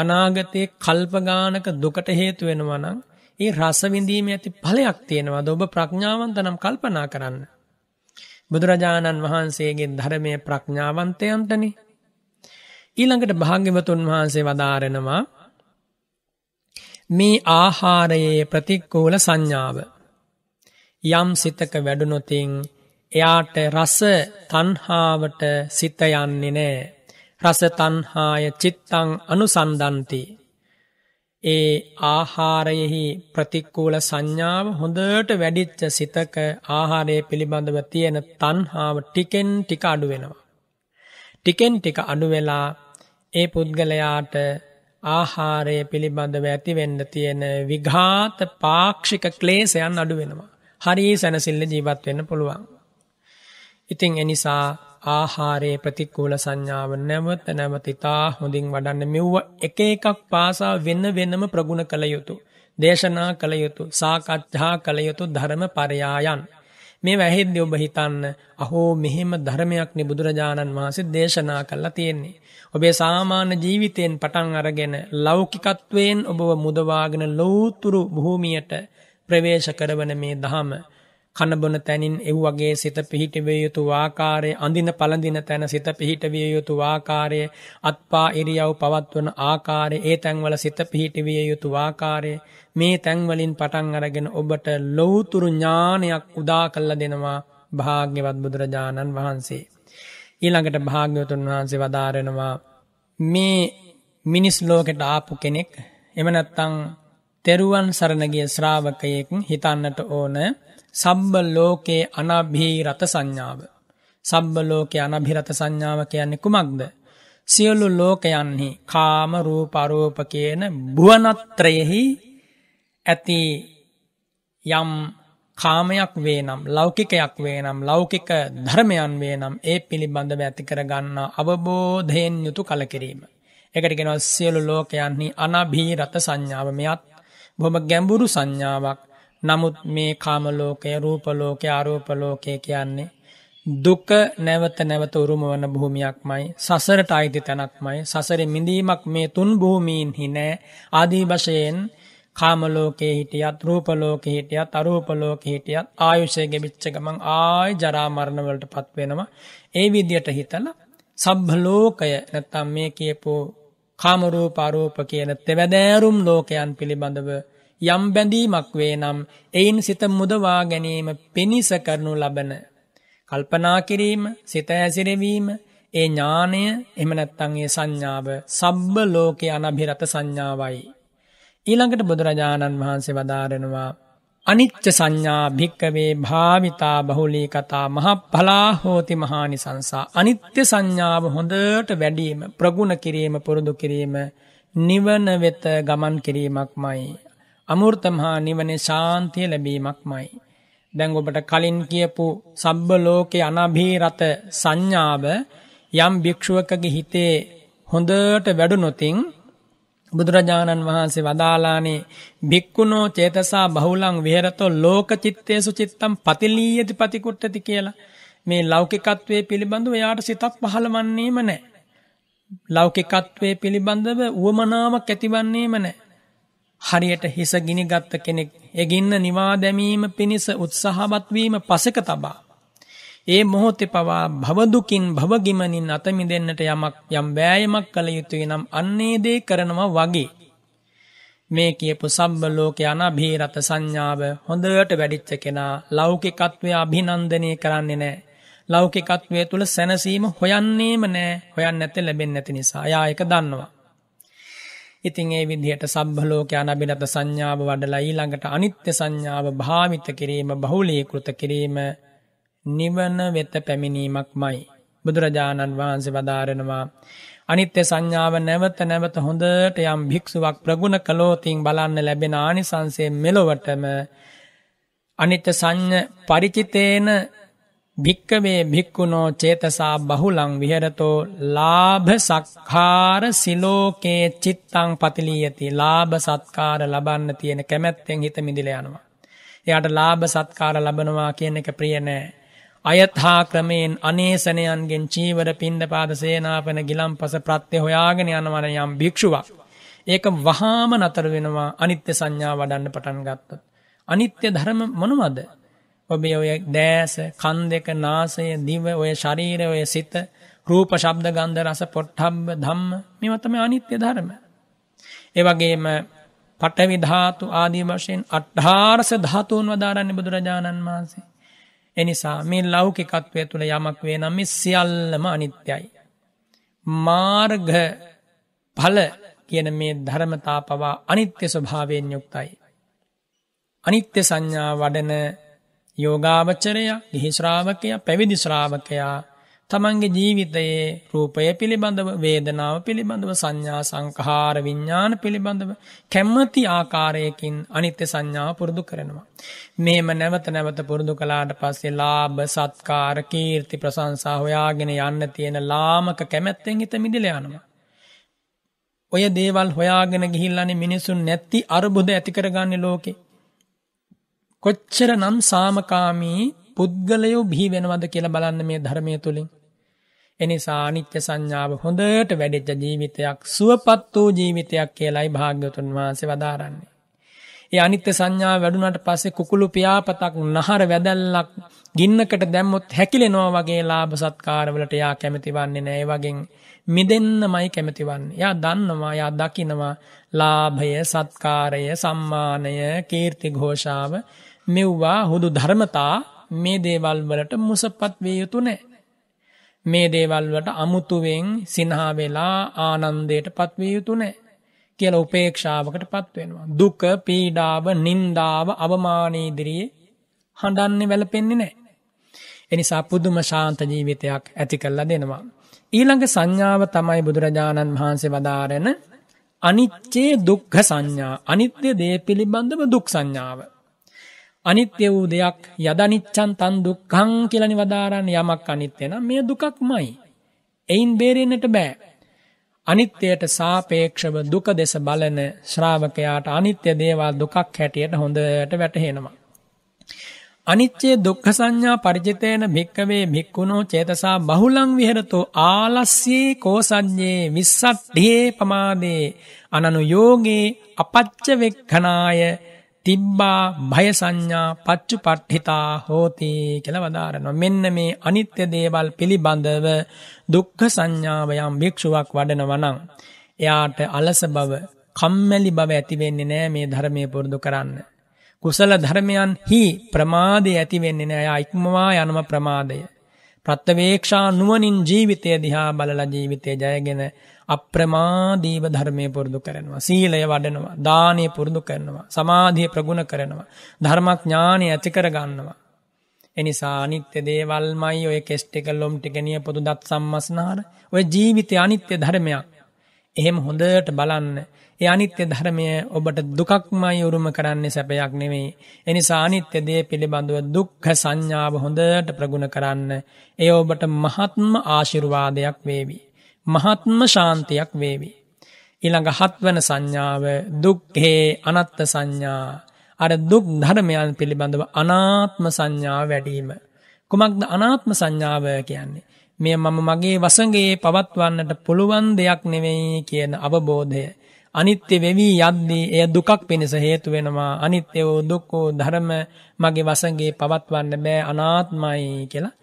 අනාගතයේ කල්පගානක දුකට හේතු වෙනවා නම් ඒ රස විඳීමේ ඇති ඵලයක් තියෙනවාද ඔබ ප්‍රඥාවන්තනම් කල්පනා කරන්න. බුදුරජාණන් වහන්සේගේ ධර්මයේ ප්‍රඥාවන්තයන්ටනේ. ඊළඟට භාග්‍යවතුන් වහන්සේ වදාරනවා මේ ආහාරයේ ප්‍රතික්කූල සංඥාව යම් සිතක වැඩුණොතින් එයාට රස තණ්හාවට සිත යන්නේ නැහැ. රසතන්හාය චිත්තං අනුසන්දන්ති. ඒ ආහාරයෙහි ප්‍රතික්කූල සංඥාව හොඳට වැඩිච්ච සිතක ආහාරය පිළිබඳව තියෙන තන්හාාව ටිකෙන් ටික අඩු වෙනවා. ටිකෙන් ටික අඩුවෙලා ඒ පුද්ගලයාට ආහාරය පිළිබඳව ඇතිවෙන්න තියෙන විඝාත පාක්ෂික ක්ලේසයන් අඩුවෙනවා. හරි සැනසිල්ල ජීවත් වෙන්න පුළුවන්. ඉතිං එනිසා ආහාරයේ ප්‍රතික්කූල සංඥාව නැවත නැවතිතා හොඳින් වඩන්න මෙව්ව එක එකක් පාසා වෙන්න වෙන්නම ප්‍රගුණ කළ යුතු. දේශනා කළ යුතු සාකච්ඡා කළ යුතු ධර්ම පරයායන්. මේ වැහිද්‍ය ඔබ හිතන්න අහෝ මෙහෙම ධර්මයක් නිබුදුරජාණන් වහන්සේ දේශනා කල්ලා තියෙන්නේ. ඔබේ සාමාන්‍ය ජීවිතයෙන් පටන් අරගෙන ලෞකිකත්වයෙන් ඔබව මුදවාගෙන ලෝතුරු භූමියට ප්‍රවේශ කරවන මේ දහම කනබොන තැනින් එව් වගේ සිත පිහිටවිය යුතු ආකාරය අඳින පළඳින තැන සිත පිහිටවිය යුතු ආකාරය අත්පා ඉරියව් පවත්වන ආකාරය ඒ තැන්වල සිත පිහිටවිය යුතු ආකාරය මේ තැන්වලින් පටන් අරගෙන ඔබට ලොවතුරු ඥානයක් උදා කල්ල දෙනවා භාග්‍යවත් බුදුරජාණන් වහන්සේ. ඊළඟට භාග්‍යවතුන් වහන්සේ වදාරෙනවා මේ මිනිස් ලෝකෙට ආපු කෙනෙක් එමනැත්තං තෙරුවන් සරණගිය ශ්‍රාවකයෙක් හිතන්නට ඕන සබ්බ ලෝකේ අනභීරත සංඥාව. සබ්බ ලෝකේ අනභිරත සංඥාව කියන්නේ කුමක්ද? සියලු ලෝකයන්හි කාම රූප අරූප කියන භුවනත්‍රයෙහි ඇති යම් කාමයක් වේ නම් ලෞකිකයක් වේ නම් ලෞකික ධර්මයන් වේ නම් ඒ පිළිබඳව ඇති කරගන්න අවබෝධයෙන් යුතු කලකිරීම. එකට කෙනව සියලු ලෝකයන්හි අනභීරත සංඥාව මෙයත් බොහොම ගැඹුරු සංඥාවක්. නමුත් මේ කාමලෝකය රූපලෝකය අරූපලෝකය කියන්නේ දුක්ක නැවත නැවත උරුම වන භූමයක් මයි සසරට අයිති තැනක් මයි සසර මිඳීමක් මේ තුන් භූමීන් හිනෑ ආදී වශයෙන් කාමලෝකයේ හිටියත් රූපලෝකෙ හිටියත් අරූපලෝක හිටියත් ආයුෂය ගෙබිච්ච ගමන් ආය ජරාමරණවලට පත්වෙනවා ඒ විදියට හිතල සබ්හලෝකය නැත්තම් මේ කියපු කාමරූප අරූප කියන තෙවැදෑරුම් ලෝකයන් පිළිබඳව යම් බැඳීමක් වේ නම් එයින් සිත මුදවා ගැනීම පිණිස කරනු ලබන. කල්පනා කිරීම සිත හැසිරවීම ඒ ඥානය එමනැත්තන්ගේ සංඥාව සබ්බ ලෝක අනභිරත සංඥාවයි. ඊළඟට බුදුරජාණන් වහන්සේ වදාරෙනවා අනිච්ච සංඥා භික්කවේ භාවිතා බහුලී කතා මහ පලා හෝති මහානි සංසා අනිත්‍ය සංඥාව හොඳට වැඩීම ප්‍රගුණ කිරීම පුරුදු කිරීම නිවන වෙත ගමන් කිරීමක් මයි. අමුෘතම හා නිවනේ ශාන්තිය ලැබීමක්මයි. දැන් ඔබට කලින් කියපු සබ්බ ලෝකේ අනභීරත සංඥාව යම් භික්ෂුවකගේ හිතේ හොඳට වැඩුණොතින් බුදුරජාණන් වහන්සේ වදාලානේ භික්කුණෝ චේතසා බහුලං විහෙරතෝ ලෝකචිත්තේසු චිත්තම් පතිලීයති පතිකුට්ටති කියලා මේ ලෞකිකත්වයේ පිළිබඳව එයාට සිතක් පහළවන්නේම නැහැ. ලෞකිකත්වයේ පිළිබඳව උවමනාවක් ඇතිවන්නේම නැහැ. හරියට හිස ගිනිගත්ත කෙනෙක් එගින්න නිවා දැමීම පිණිස උත්සාහවත්වීම පසක තබා. ඒ මොහොතෙ පවා භවදුකින් භවගිමනින් අතමි දෙන්නට යමක් යම් වෑයමක් කළ යුතුයි නම් අන්නේ දේ කරනවා වගේ. මේ කියපු සබ්බ ලෝක අනභීරත සංඥාව හොඳට වැඩිච්ච කෙනා ලෞකිකත්වය අභිනන්දනය කරන්නේ නෑ. ලෞකිකත්වය තුළ සැනසීම හොයන්නේම නෑ හොයන් නැත ලැබෙන් නැති නිසා යායක දන්නවා. ඉතින් ඒ විදිහට සබ්බලෝක අනබිරත සංඥාව වඩලා ඊළඟට අනිත්‍ය සංඥාව භාවිත කිරීම බහුලීකృత කිරීම නිවන වෙත පැමිණීමක්මයි බුදුරජාණන් වහන්සේ වදාරනවා අනිත්‍ය සංඥාව නැවත නැවත හොඳට යම් භික්ෂුවක් ප්‍රගුණ කළොතින් බලන්න ලැබෙන ආනිසංසය මෙලොවටම අනිත්‍ය සංඥ පරිචිතේන භික්කවේ භික්කුණෝ චේතසා බහුලං විහෙරතෝ ලාභ සක්කාර සිලෝකේ චිත්තං පතිලියති ලාභ සත්කාර ලබන්න තියෙන කැමැත්තෙන් හිත මිදිල යනවා. එයාට ලාභ සත්කාර ලබනවා කියන එක ප්‍රිය නෑ. අයත්හා ක්‍රමයෙන් අනේසනයන්ගෙන් චීවර පින්ඩපාද සේනාපන ගිලම්පස ප්‍රත්‍ය හොයාගෙන යනවන යම් භික්ෂුවක්. ඒක වහාම නතර වෙනවා අනිත්‍ය සංඥා වඩන්න පටන් ගත්තත්. අනිත්‍ය ධර්ම මොනවද? ඔබේ ඔය දෑස කන් දෙක නාසය දිව ඔය ශරීරය ඔය සිත රූප ශබ්ද ගන්ධ රස පොට්ටම්බ ධම්ම මේවා තමයි අනිත්‍ය ධර්ම. ඒ වගේම පඨවි ධාතු ආදී වශයෙන් 18 ධාතුන් වදාරන්නේ බුදුරජාණන් වහන්සේ. එනිසා මේ ලෞකිකත්වය තුල යමක් වේ නම් මේ සියල්ලම අනිත්‍යයි. මාර්ග ඵල කියන මේ ධර්මතා පවා අනිත්‍ය ස්වභාවයෙන් යුක්තයි. අනිත්‍ය සංඥා වඩන යෝගාවච්චරය ගිහි ශ්‍රාවකය පැවිදි ශ්‍රාවකයා තමන්ගේ ජීවිතයේ රූපය පිළිබඳව වේදනාව පිළිබඳව සංඥා සංකහාර විඤ්ඥාන පිළිබඳව කැම්මති ආකාරයකින් අනිත්‍ය සංඥාව පුරුදු කරනවා. මෙම නැවත නැවත පුරුදු කලාට පස්සේ ලාබ සත්කාර කීර්ති ප්‍රසංසා හොයාගෙන යන්න තියෙන ලාමක කැමැත්තෙන් හිත මිදිලයනවා. ඔය දේවල් හොයාගෙන ගිහිල්ලන්නේ මිනිසුන් නැත්ති අර්බුද ඇතිකරගන්න ලෝකේ කොච්චර නම් සාමකාමී පුද්ගලයෝ බිහි වෙනවද කියලා බලන්න මේ ධර්මය තුළින්. එනිසා අනිත්‍ය සංඥාව හොඳට වැඩෙච්ච ජීවිතයක් සුවපත් වූ ජීවිතයක් කියලායි භාග්‍යතුන් වහන්සේ වදාරන්නේ. ඒ අනිත්‍ය සංඥාව වැඩුණට පස්සේ කුකුළු පියාපතක් නහර වැදැල්ලක් ගින්නකට දැම්මොත් හැකිලෙනවා වගේ ලාභ සත්කාරවලට යා කැමතිවන්නේ නෑ ඒ වගේ මිදෙන්නමයි කැමතිවන්නේ. යා දන්නවා යා දකිනවා ලාභය සත්කාරය සම්මානය කීර්ති ഘോഷාව මෙව්වා හුදු ධර්මතා මේ දේවල් වලට මුසපත් වේ යුතු නෑ. මේ දේවල් වලට අමුතුවෙන් සිනහා වෙලා ආනන්දයට පත්විය යුතු නෑ. කියල උපේක්ෂාවකට පත්වෙනවා. දුක පීඩාව නින්දාව අවමානීදිරියේ හඬන්නේ වැලපෙන්නේ නෑ. එනිසා පුදුම ශාන්ත ජීවිතයක් ඇති කල්ලා දෙනවා. ඊළඟ සංඥාව තමයි බුදුරජාණන් වහන්සේ වදාරෙන අනිච්චේ දුක්හ සංඥා අනිත්‍ය දේ පිළිබඳව දුක් සංඥාව. අනිත්‍ය වූ දෙයක් යදනිච්චන් තන් දුක්ඛං කියලා නිවදාරන්න යමක් අනිත්‍ය නම් මේ දුකක්මයි. එයින් බේරෙන්නට බෑ. අනිත්‍යයට සාපේක්ෂව දුක දෙස බලන ශ්‍රාවකයාට අනිත්‍ය දේවල් දුකක් හැටියට හොඳට වැටහෙනවා. අනිච්චේ දුක්ඛ සංඥා පරිජිතේන භික්කවේ භික්ඛුනෝ චේතසා බහුලං විහෙරතෝ ආලස්සේ කෝසඤ්ඤේ විස්සට්ඨේ පමාදේ අනනුයෝගේ අපච්ච වෙක්ඛනාය තිබ්බා භය සංඥා පච්චුපට්ඨිතා හෝති කියලා වදාරනවා. මෙන්න මේ අනිත්‍ය දේවල් පිළිබඳව දුක්ඛ සංඥාව යම් භික්ෂුවක් වඩනවා නම් එයාට අලස බව, කම්මැලි බව ඇති වෙන්නේ නැහැ මේ ධර්මයේ පුරුදු කරන්න. කුසල ධර්මයන් හි ප්‍රමාදය ඇති වෙන්නේ නැහැ. එයා ඉක්මවා යනම ප්‍රමාදය. ප්‍රත්‍යවේක්ෂා නුවණින් ජීවිතය දිහා බලලා ජීවිතය ජයගෙන අප්‍රමාදීව ධර්මය පුරුදු කරනවා. සීලය වඩනවා. දානය පුරුදු කරනවා. සමාධිය ප්‍රගුණ කරනවා. ධර්මඥානය ඇතිකර ගන්නවා. එනිසා අනිත්‍ය දේවල්මයි ඔය කෙස්්ටික ලොම් ටිකනිය පොදු දත් සම්මස්නාර ඔය ජීවිතය අනිත්‍ය ධර්මයක්. එහෙම හොඳට බලන්න. ඒ අනිත්‍ය ධර්මය ඔබට දුකක්මයි උරුම කරන්නේ සැපයක් නෙවෙයි. එනිසා අනිත්‍ය දේ පිළිබඳව දුක්ඛ සංඥාව හොඳට ප්‍රගුණ කරන්න. ඒ ඔබට මහත්ම ආශිර්වාදයක් වේවි. මහත්ම ශාන්තියක් වේවි. ඉළඟ හත්වන සංඥාව දුක්හේ අනත්ත සංඥා අර දුක් ධර්මයන් පිළිබඳව අනාත්ම සංඥා වැඩීම. කුමක්ද අනාත්ම සංඥාව කියන්නේ. මෙය මම මගේ වසගේ පවත්වන්නට පුළුවන් දෙයක් නෙවෙයි කියන අවබෝධය. අනිත්‍ය වෙවී යද්දී එය දුකක් පිණිස හේතු වෙනවා අනිත්‍ය වූ දුක්කෝ ධර්ම මගේ වසගේ පවත්වන්න බෑ අනාත්මයි කියලා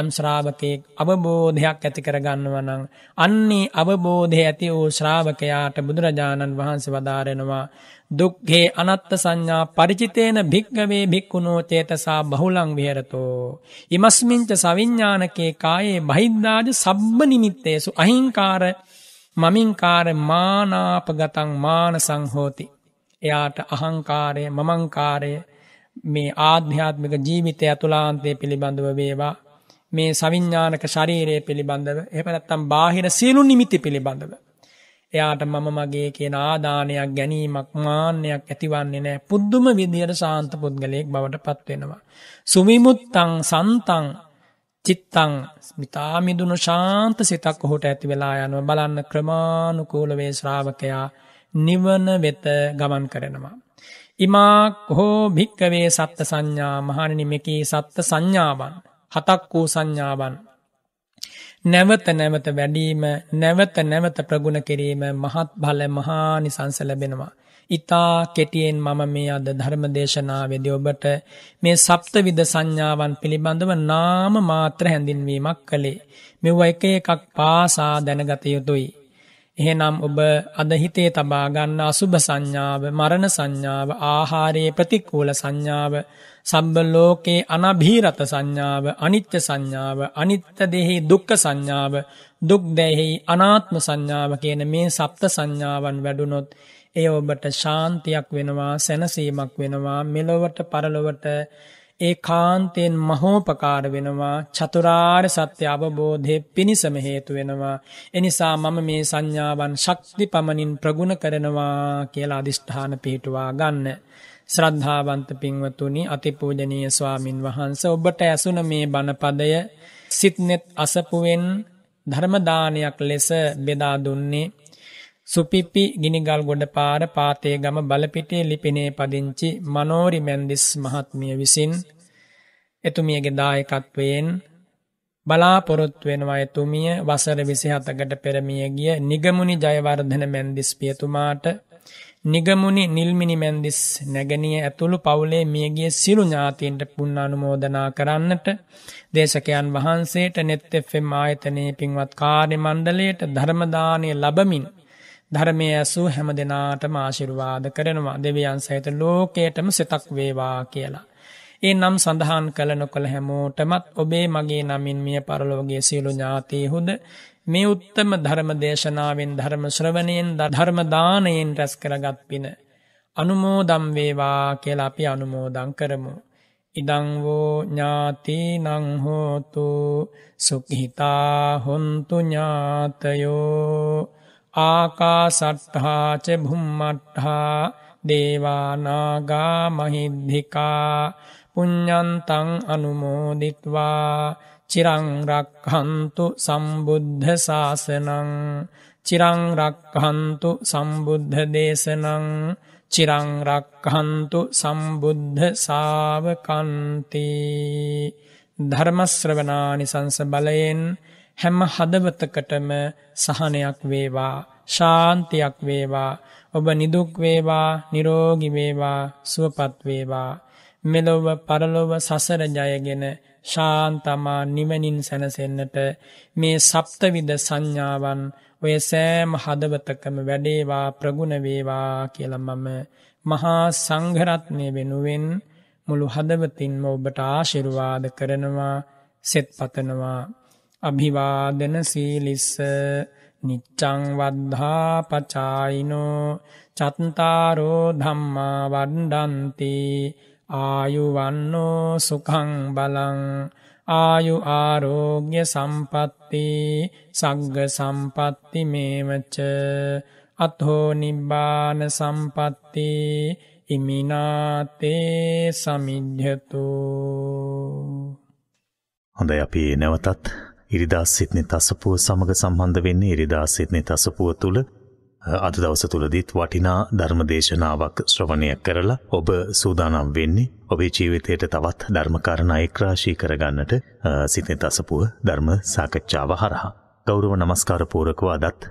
යම් ශ්‍රාවකයෙක් අවබෝධයක් ඇති කරගන්නවා නම් අන්නේ අවබෝධය ඇති වූ ශ්‍රාවකයාට බුදුරජාණන් වහන්සේ වදාරෙනවා දුක්ඛේ අනත්ත සංඥා ಪರಿචිතේන භික්ඛවේ භික්ඛුනෝ චේතසා බහුලං විහෙරතෝ ඉමස්මින්ච සවිඥානකේ කායේ බහිද්දාජ සබ්බ නිමිත්තේසු අහිංකාර මමින්කාර මානාපගතං මානසං හෝති එයාට අහංකාරය මමංකාරය මේ ආධ්‍යාත්මික ජීවිතය අතුලාන්තය පිළිබඳව වේවා මේ සවිඥානික ශරීරය පිළිබඳව එහෙම නැත්නම් බාහිර සියලු නිමිති පිළිබඳව එයාට මම මගේ කියන ආදානයක් ගැනීමක් මාන්නයක් ඇතිවන්නේ නැහැ පුදුම විදියට සාන්ත පුද්ගලයෙක් බවට පත් වෙනවා සුමිමුත්තං සන්තං චිත්තං මිතා මිදුණු ශාන්ත සිතක් ඔහුට ඇති වෙලා යනවා බලන්න ක්‍රමානුකූල වේ ශ්‍රාවකයා නිවන වෙත ගමන් කරනවා ඉමා කෝ භික්කවේ සත්ත්‍ය සංඥා මහණෙනි මෙකී සත්ත්‍ය සංඥාවන් හතක් වූ සංඥාවන්. නැවත නැවත වැඩීම නැවත නැවත ප්‍රගුණ කිරීම මහත් බල මහානි සංසලබෙනවා. ඉතා කෙටියෙන් මම මේ අද ධර්ම දේශනාවේද ඔබට මේ සප්තවිද සංඥාවන් පිළිබඳව නාම මාත්‍ර හැඳින්වීමක් කළේ. මෙව එක එකක් පාසා දැනගත යුතුයි. එහෙනම් ඔබ අදහිතේ තබාගන්න අසුභ සංඥාව මරණ සංඥාව ආහාරයේ ප්‍රතික්කූල සංඥාව සබ්බ ලෝකේ අනභීරත සංඥාව අනිත්‍ය සංඥාව අනිත්‍ය දෙහි දුක්ඛ සංඥාව දුක් දෙහි අනාත්ම සංඥාව කියන මේ සප්ත සංඥාවන් වැඩුණොත් ඒ ඔබට ශාන්තියක් වෙනවා සැනසීමක් වෙනවා මෙලොවට පරලොවට ඒ කාන්තයෙන් මහෝපකාර වෙනවා චතුරාර් සත්‍ය අවබෝධය පිණිසම හේතු වෙනවා. එනිසා මම මේ සංඥාවන් ශක්ති පමණින් ප්‍රගුණ කරනවා කියලා අධිෂ්ඨාන පිහිටුවා ගන්න. ශ්‍රද්ධාවන්ත පින්වතුනි අතිපූජනීය ස්වාමින් වහන්ස ඔබට ඇසුන මේ බණපදය සිත්නෙත් අසපුුවෙන් ධර්මදානයක් ලෙස බෙදා දුන්නේ සුපිපි ගිනිගල් ගොඩ පාර පාතේ ගම බලපිටේ ලිපිනේ පදිංචි මනෝරි මැන්දිස් මහත්මිය විසින් එතුමියගේ දායකත්වයෙන් බලාපොරොත් වෙනවා එතුමිය වසර විසිහතකට පෙරමිය ගිය නිගමුණි ජයවර්ධන මැන්දිස් පියතුමාට නිගමුණි නිල්මිනි මැන්දිස් නැගනිය ඇතුළු පවුලේ මියගේ සිරු ඥාතීන්ට පුන්න අනුමෝදනා කරන්නට දේශකයන් වහන්සේට නෙත් එෆෙම් ආයතනයේ පින්වත් කාර්ය මණ්ඩලයට ධර්මදානය ලබමින් ධර්මය ඇසූ හැම දෙනාටම ආශිර්වාද කරනවා දෙවියන් සහිත ලෝකයටම සිතක් වේවා කියලා. ඒ නම් සඳහන් කළ නොකළ හැමෝටමත් ඔබේ මගේ නමින් මිය පරලෝගේ සියලු ඥාතයහුද මේ උත්තම ධර්ම දේශනාවෙන් ධර්ම ශ්‍රවණයෙන් ධර්මදානයෙන් රැස් කරගත් පින. අනුමෝදම් වේවා කියලා අපි අනුමෝදං කරමු. ඉදං වූ ඥාති නංහෝතු සුකිහිතා හොන්තු ඥාතයෝ ආකාසට්හාච බුම්මට්හා දේවානාගා මහිද්ධිකා පුඤ්ඥන්තං අනුමෝදිත්වා චිරංරක්හන්තු සම්බුද්ධ ශාසනං චිරංරක්හන්තු සම්බුද්ධ දේශනං චිරංරක්හන්තු සම්බුද්ධ සාාවකන්ති ධර්මශ්‍රවනානි සංස බලයෙන් හැම හදවතකටම සහනයක් වේවා ශාන්තියක් වේවා ඔබ නිදුක්වේවා නිරෝගිවේවා සුවපත්වේවා මෙලොව පරලොව සසරජයගෙන ශාන්තමා නිවනින් සැනසෙන්නට මේ සප්තවිද සංඥාවන් ඔය සෑම හදවතකම වැඩේවා ප්‍රගුණවේවා කියලමම මහා සංඝරත්නය වෙනුවෙන් මුළු හදවතින්ම ඔබට ආශිරුවාද කරනවා සෙත් පතනවා. අභිවාදන සීලිස්ස නිච්චං වද්ධා පචායිනෝ චත්තාරෝ ධම්මා වඩ්ඩන්තිී ආයුවන්නෝ සුකං බලං ආයු ආරෝග්‍ය සම්පත්ති සග්ග සම්පත්ති මේවච්ච අත්හෝ නිබ්බාන සම්පත්ති ඉමිනාතේ සමිද්ධතු හොඳ අපි නැවතත් ඉරිදා සිත්නි තසපුුව සමඟ සම්බන්ධ වෙන්නේ ඉරිදා සිත්නි තසපුුව තුළ අද දවස තුළදීත් වටිනා ධර්මදේශනාවක් ශ්‍රවණය කරලා ඔබ සූදානම් වෙන්නේ ඔබේ ජීවිතයට තවත් ධර්මකාරණ එක්රාශී කරගන්නට සිතේ තසපුව ධර්ම සාකච්ඡාව හරහා. ගෞරව නමස්කාර පූරකව අදත්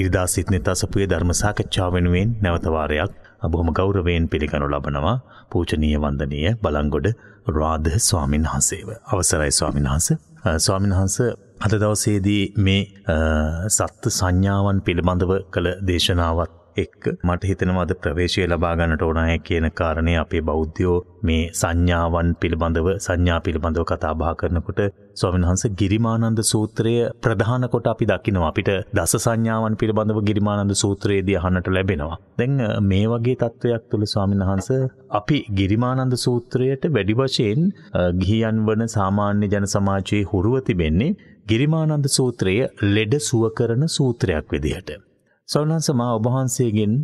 ඉරිදා සිතේ තසපුවේ ධර්ම සාකච්ඡාව වෙනුවෙන් නැවත වාරයක් බොහොම ගෞරවයෙන් පිළිගනු ලබනවා පූජනීය වන්දනීය බලංගොඩ රාධ ස්වාමින්වහන්සේව. අවසරයි ස්වාමින්වහන්සේ. ස්වාමින්වහන්සේ අද දවසේදී මේ සත්ත්ව සංඥාවන් පිළිබඳව කළ දේශනාවත් එක් මට හිතනවාද ප්‍රවේශය ලබාගන්නට ඕනය කියන කාරණය අපේ බෞද්ධයෝ මේ සංඥාවන් පිළිබඳව සංඥා පිළිබඳව කතාබා කරනකොට ස්වමින්හන්ස ගිරිමානන්ද සූත්‍රය ප්‍රධාන කොට අපි දකිනවා අපිට දස සංඥාවන් පිළිබඳව ගිරිමානන්ද සූත්‍රයේදී අහන්නට ලැබෙනවා. දැන් මේ වගේ තත්ත්වයක් තුළ ස්වාමින්වහන්ස අපි ගිරිමානන්ද සූත්‍රයට වැඩි වශයෙන් ගිහියන් වන සාමාන්‍ය ජන සමාජයේ හුරුව තිබෙන්නේ ගිරිමානන්ද සූත්‍රය ලෙඩ සුව කරන සූත්‍රයක් විදිහට. සවනන්ස මා ඔබහන්සේගෙන්